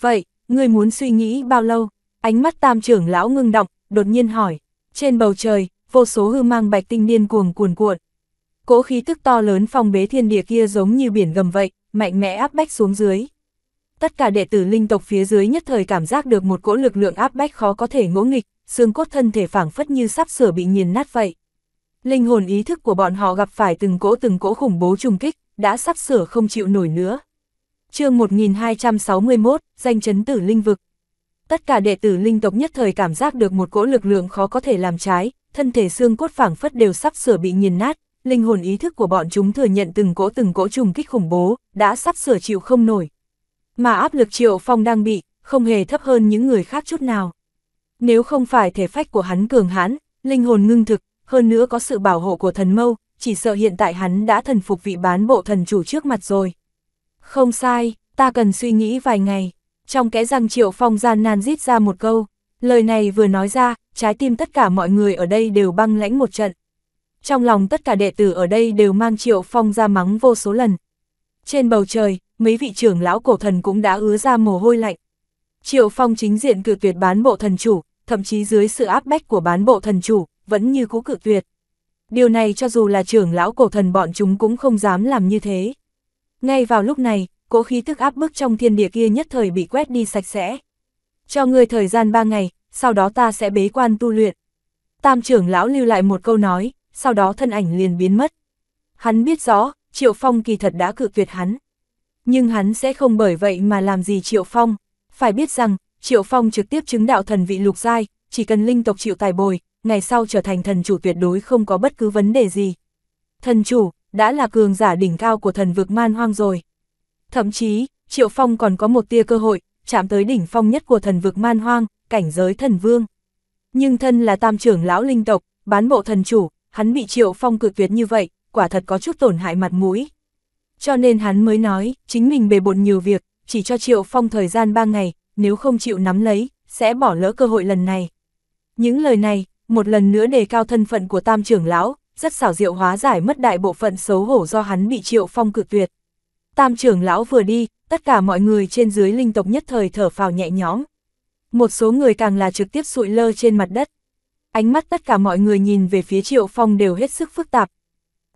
Vậy, người muốn suy nghĩ bao lâu? Ánh mắt tam trưởng lão ngưng động, đột nhiên hỏi. Trên bầu trời, vô số hư mang bạch tinh điên cuồng cuồn cuộn. Cỗ khí tức to lớn phong bế thiên địa kia giống như biển gầm vậy, mạnh mẽ áp bách xuống dưới. Tất cả đệ tử linh tộc phía dưới nhất thời cảm giác được một cỗ lực lượng áp bách khó có thể ngỗ nghịch, xương cốt thân thể phảng phất như sắp sửa bị nghiền nát vậy. Linh hồn ý thức của bọn họ gặp phải từng cỗ từng cỗ khủng bố trùng kích, đã sắp sửa không chịu nổi nữa. chương 1261, danh chấn tử linh vực, Tất cả đệ tử linh tộc nhất thời cảm giác được một cỗ lực lượng khó có thể làm trái, thân thể xương cốt phảng phất đều sắp sửa bị nghiền nát, linh hồn ý thức của bọn chúng thừa nhận từng cỗ từng cỗ trùng kích khủng bố, đã sắp sửa chịu không nổi. Mà áp lực Triệu Phong đang bị, không hề thấp hơn những người khác chút nào. Nếu không phải thể phách của hắn cường hãn, linh hồn ngưng thực, hơn nữa có sự bảo hộ của thần mâu, chỉ sợ hiện tại hắn đã thần phục vị bán bộ thần chủ trước mặt rồi. Không sai, ta cần suy nghĩ vài ngày trong kẽ răng Triệu Phong gian nan rít ra một câu, lời này vừa nói ra, trái tim tất cả mọi người ở đây đều băng lãnh một trận. Trong lòng tất cả đệ tử ở đây đều mang Triệu Phong ra mắng vô số lần. Trên bầu trời, mấy vị trưởng lão cổ thần cũng đã ứa ra mồ hôi lạnh. Triệu Phong chính diện cự tuyệt bán bộ thần chủ, thậm chí dưới sự áp bách của bán bộ thần chủ, vẫn như cũ cự tuyệt. Điều này cho dù là trưởng lão cổ thần bọn chúng cũng không dám làm như thế. Ngay vào lúc này, cỗ khí tức áp bức trong thiên địa kia nhất thời bị quét đi sạch sẽ. Cho ngươi thời gian ba ngày, sau đó ta sẽ bế quan tu luyện. Tam trưởng lão lưu lại một câu nói, sau đó thân ảnh liền biến mất. Hắn biết rõ, Triệu Phong kỳ thật đã cự tuyệt hắn. Nhưng hắn sẽ không bởi vậy mà làm gì Triệu Phong. Phải biết rằng, Triệu Phong trực tiếp chứng đạo thần vị lục giai, chỉ cần linh tộc chịu tài bồi, ngày sau trở thành thần chủ tuyệt đối không có bất cứ vấn đề gì. Thần chủ, đã là cường giả đỉnh cao của thần vực man hoang rồi. Thậm chí, Triệu Phong còn có một tia cơ hội, chạm tới đỉnh phong nhất của thần vực man hoang, cảnh giới thần vương. Nhưng thân là tam trưởng lão linh tộc, bán bộ thần chủ, hắn bị Triệu Phong cự tuyệt như vậy, quả thật có chút tổn hại mặt mũi. Cho nên hắn mới nói, chính mình bề bộn nhiều việc, chỉ cho Triệu Phong thời gian 3 ngày, nếu không chịu nắm lấy, sẽ bỏ lỡ cơ hội lần này. Những lời này, một lần nữa đề cao thân phận của tam trưởng lão, rất xảo diệu hóa giải mất đại bộ phận xấu hổ do hắn bị Triệu Phong cự tuyệt. Tam trưởng lão vừa đi, tất cả mọi người trên dưới linh tộc nhất thời thở phào nhẹ nhõm. Một số người càng là trực tiếp sụi lơ trên mặt đất. Ánh mắt tất cả mọi người nhìn về phía Triệu Phong đều hết sức phức tạp.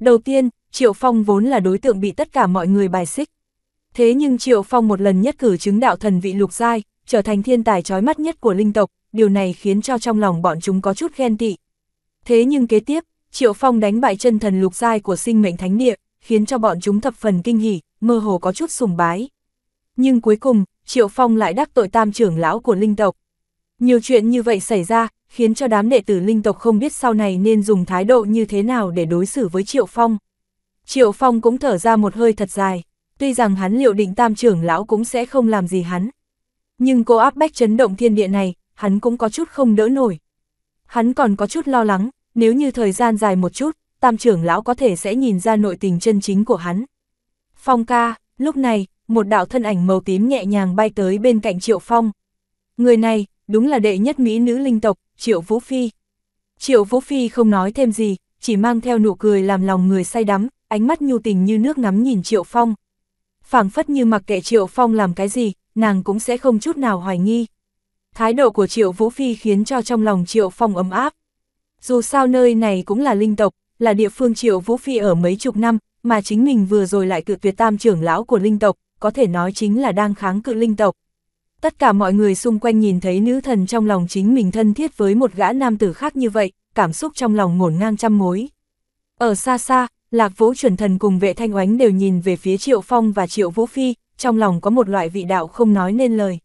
Đầu tiên, Triệu Phong vốn là đối tượng bị tất cả mọi người bài xích. Thế nhưng Triệu Phong một lần nhất cử chứng đạo thần vị lục giai, trở thành thiên tài trói mắt nhất của linh tộc, điều này khiến cho trong lòng bọn chúng có chút ghen tị. Thế nhưng kế tiếp, Triệu Phong đánh bại chân thần lục giai của sinh mệnh thánh địa, khiến cho bọn chúng thập phần kinh hỉ, mơ hồ có chút sùng bái. Nhưng cuối cùng, Triệu Phong lại đắc tội tam trưởng lão của linh tộc. Nhiều chuyện như vậy xảy ra, khiến cho đám đệ tử linh tộc không biết sau này nên dùng thái độ như thế nào để đối xử với Triệu Phong. Triệu Phong cũng thở ra một hơi thật dài, tuy rằng hắn liệu định tam trưởng lão cũng sẽ không làm gì hắn. Nhưng cô áp bách chấn động thiên địa này, hắn cũng có chút không đỡ nổi. Hắn còn có chút lo lắng, nếu như thời gian dài một chút, tam trưởng lão có thể sẽ nhìn ra nội tình chân chính của hắn. Phong ca, lúc này, một đạo thân ảnh màu tím nhẹ nhàng bay tới bên cạnh Triệu Phong. Người này, đúng là đệ nhất mỹ nữ linh tộc, Triệu Vũ Phi. Triệu Vũ Phi không nói thêm gì, chỉ mang theo nụ cười làm lòng người say đắm, ánh mắt nhu tình như nước ngắm nhìn Triệu Phong. phảng phất như mặc kệ Triệu Phong làm cái gì, nàng cũng sẽ không chút nào hoài nghi. Thái độ của Triệu Vũ Phi khiến cho trong lòng Triệu Phong ấm áp. Dù sao nơi này cũng là linh tộc, là địa phương Triệu Vũ Phi ở mấy chục năm, mà chính mình vừa rồi lại cự tuyệt tam trưởng lão của linh tộc, có thể nói chính là đang kháng cự linh tộc. Tất cả mọi người xung quanh nhìn thấy nữ thần trong lòng chính mình thân thiết với một gã nam tử khác như vậy, cảm xúc trong lòng ngổn ngang trăm mối. Ở xa xa, Lạc Vũ chuẩn thần cùng vệ thanh oánh đều nhìn về phía Triệu Phong và Triệu Vũ Phi, trong lòng có một loại vị đạo không nói nên lời.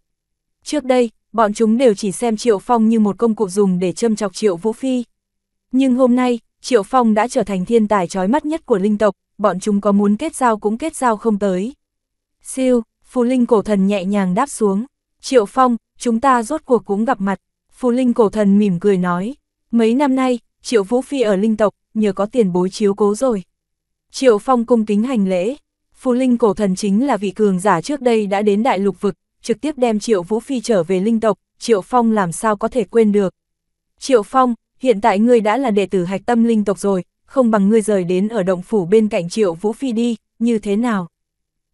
Trước đây, bọn chúng đều chỉ xem Triệu Phong như một công cụ dùng để châm chọc Triệu Vũ Phi. Nhưng hôm nay, Triệu Phong đã trở thành thiên tài trói mắt nhất của linh tộc, bọn chúng có muốn kết giao cũng kết giao không tới. Siêu, phù linh cổ thần nhẹ nhàng đáp xuống. Triệu Phong, chúng ta rốt cuộc cũng gặp mặt. Phù linh cổ thần mỉm cười nói. Mấy năm nay, Triệu Vũ Phi ở linh tộc, nhờ có tiền bối chiếu cố rồi. Triệu Phong cung kính hành lễ. Phù linh cổ thần chính là vị cường giả trước đây đã đến đại lục vực, trực tiếp đem Triệu Vũ Phi trở về linh tộc, Triệu Phong làm sao có thể quên được. Triệu Phong, hiện tại ngươi đã là đệ tử hạch tâm linh tộc rồi, không bằng ngươi rời đến ở động phủ bên cạnh triệu vũ phi đi, như thế nào?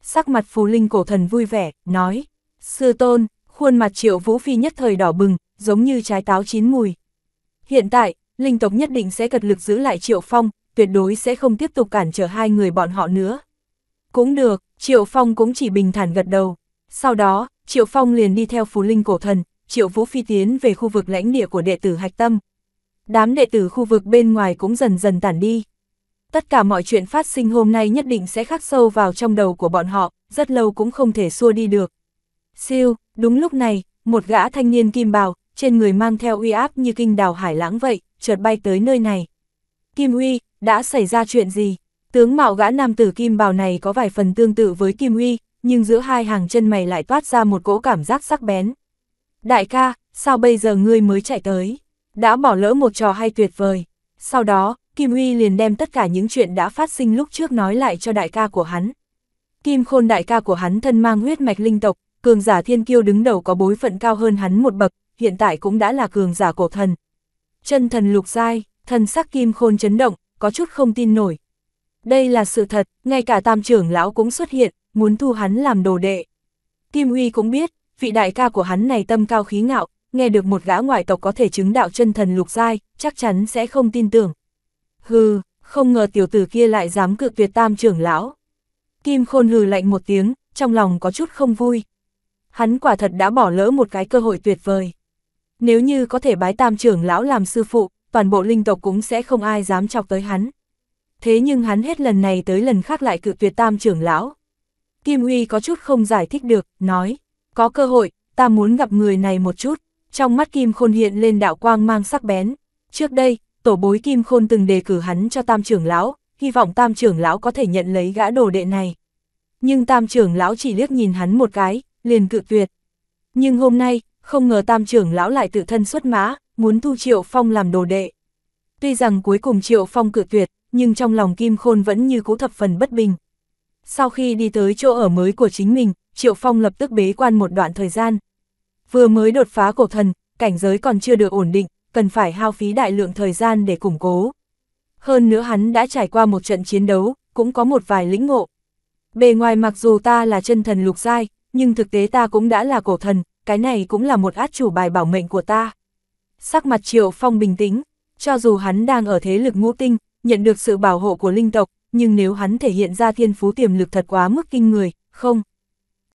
Sắc mặt phù linh cổ thần vui vẻ, nói, sư tôn, khuôn mặt triệu vũ phi nhất thời đỏ bừng, giống như trái táo chín mùi. Hiện tại, linh tộc nhất định sẽ cật lực giữ lại triệu phong, tuyệt đối sẽ không tiếp tục cản trở hai người bọn họ nữa. Cũng được, triệu phong cũng chỉ bình thản gật đầu. Sau đó, triệu phong liền đi theo phù linh cổ thần, triệu vũ phi tiến về khu vực lãnh địa của đệ tử hạch tâm, đám đệ tử khu vực bên ngoài cũng dần dần tản đi. Tất cả mọi chuyện phát sinh hôm nay nhất định sẽ khắc sâu vào trong đầu của bọn họ, rất lâu cũng không thể xua đi được. Siêu, đúng lúc này, một gã thanh niên kim bào, trên người mang theo uy áp như kinh đào hải lãng vậy, chợt bay tới nơi này. Kim Uy, đã xảy ra chuyện gì? Tướng mạo gã nam tử kim bào này có vài phần tương tự với Kim Uy, nhưng giữa hai hàng chân mày lại toát ra một cỗ cảm giác sắc bén. Đại ca, sao bây giờ ngươi mới chạy tới? đã bỏ lỡ một trò hay tuyệt vời. Sau đó, Kim Huy liền đem tất cả những chuyện đã phát sinh lúc trước nói lại cho đại ca của hắn. Kim Khôn đại ca của hắn thân mang huyết mạch linh tộc, cường giả thiên kiêu đứng đầu có bối phận cao hơn hắn một bậc, hiện tại cũng đã là cường giả cổ thần. Chân thần lục giai, thần sắc Kim Khôn chấn động, có chút không tin nổi. Đây là sự thật, ngay cả tam trưởng lão cũng xuất hiện, muốn thu hắn làm đồ đệ. Kim Huy cũng biết, vị đại ca của hắn này tâm cao khí ngạo, nghe được một gã ngoại tộc có thể chứng đạo chân thần lục giai, chắc chắn sẽ không tin tưởng. Hừ, không ngờ tiểu tử kia lại dám cự tuyệt tam trưởng lão. Kim khôn hừ lạnh một tiếng, trong lòng có chút không vui. Hắn quả thật đã bỏ lỡ một cái cơ hội tuyệt vời. Nếu như có thể bái tam trưởng lão làm sư phụ, toàn bộ linh tộc cũng sẽ không ai dám chọc tới hắn. Thế nhưng hắn hết lần này tới lần khác lại cự tuyệt tam trưởng lão. Kim Uy có chút không giải thích được, nói, có cơ hội, ta muốn gặp người này một chút. Trong mắt Kim Khôn hiện lên đạo quang mang sắc bén. Trước đây, tổ bối Kim Khôn từng đề cử hắn cho tam trưởng lão, hy vọng tam trưởng lão có thể nhận lấy gã đồ đệ này. Nhưng tam trưởng lão chỉ liếc nhìn hắn một cái, liền cự tuyệt. Nhưng hôm nay, không ngờ tam trưởng lão lại tự thân xuất mã, muốn thu Triệu Phong làm đồ đệ. Tuy rằng cuối cùng Triệu Phong cự tuyệt, nhưng trong lòng Kim Khôn vẫn như cũ thập phần bất bình. Sau khi đi tới chỗ ở mới của chính mình, Triệu Phong lập tức bế quan một đoạn thời gian, vừa mới đột phá cổ thần, cảnh giới còn chưa được ổn định, cần phải hao phí đại lượng thời gian để củng cố. Hơn nữa hắn đã trải qua một trận chiến đấu, cũng có một vài lĩnh ngộ. Bề ngoài mặc dù ta là chân thần lục giai, nhưng thực tế ta cũng đã là cổ thần, cái này cũng là một át chủ bài bảo mệnh của ta. Sắc mặt Triệu Phong bình tĩnh, cho dù hắn đang ở thế lực ngũ tinh, nhận được sự bảo hộ của linh tộc, nhưng nếu hắn thể hiện ra thiên phú tiềm lực thật quá mức kinh người, không,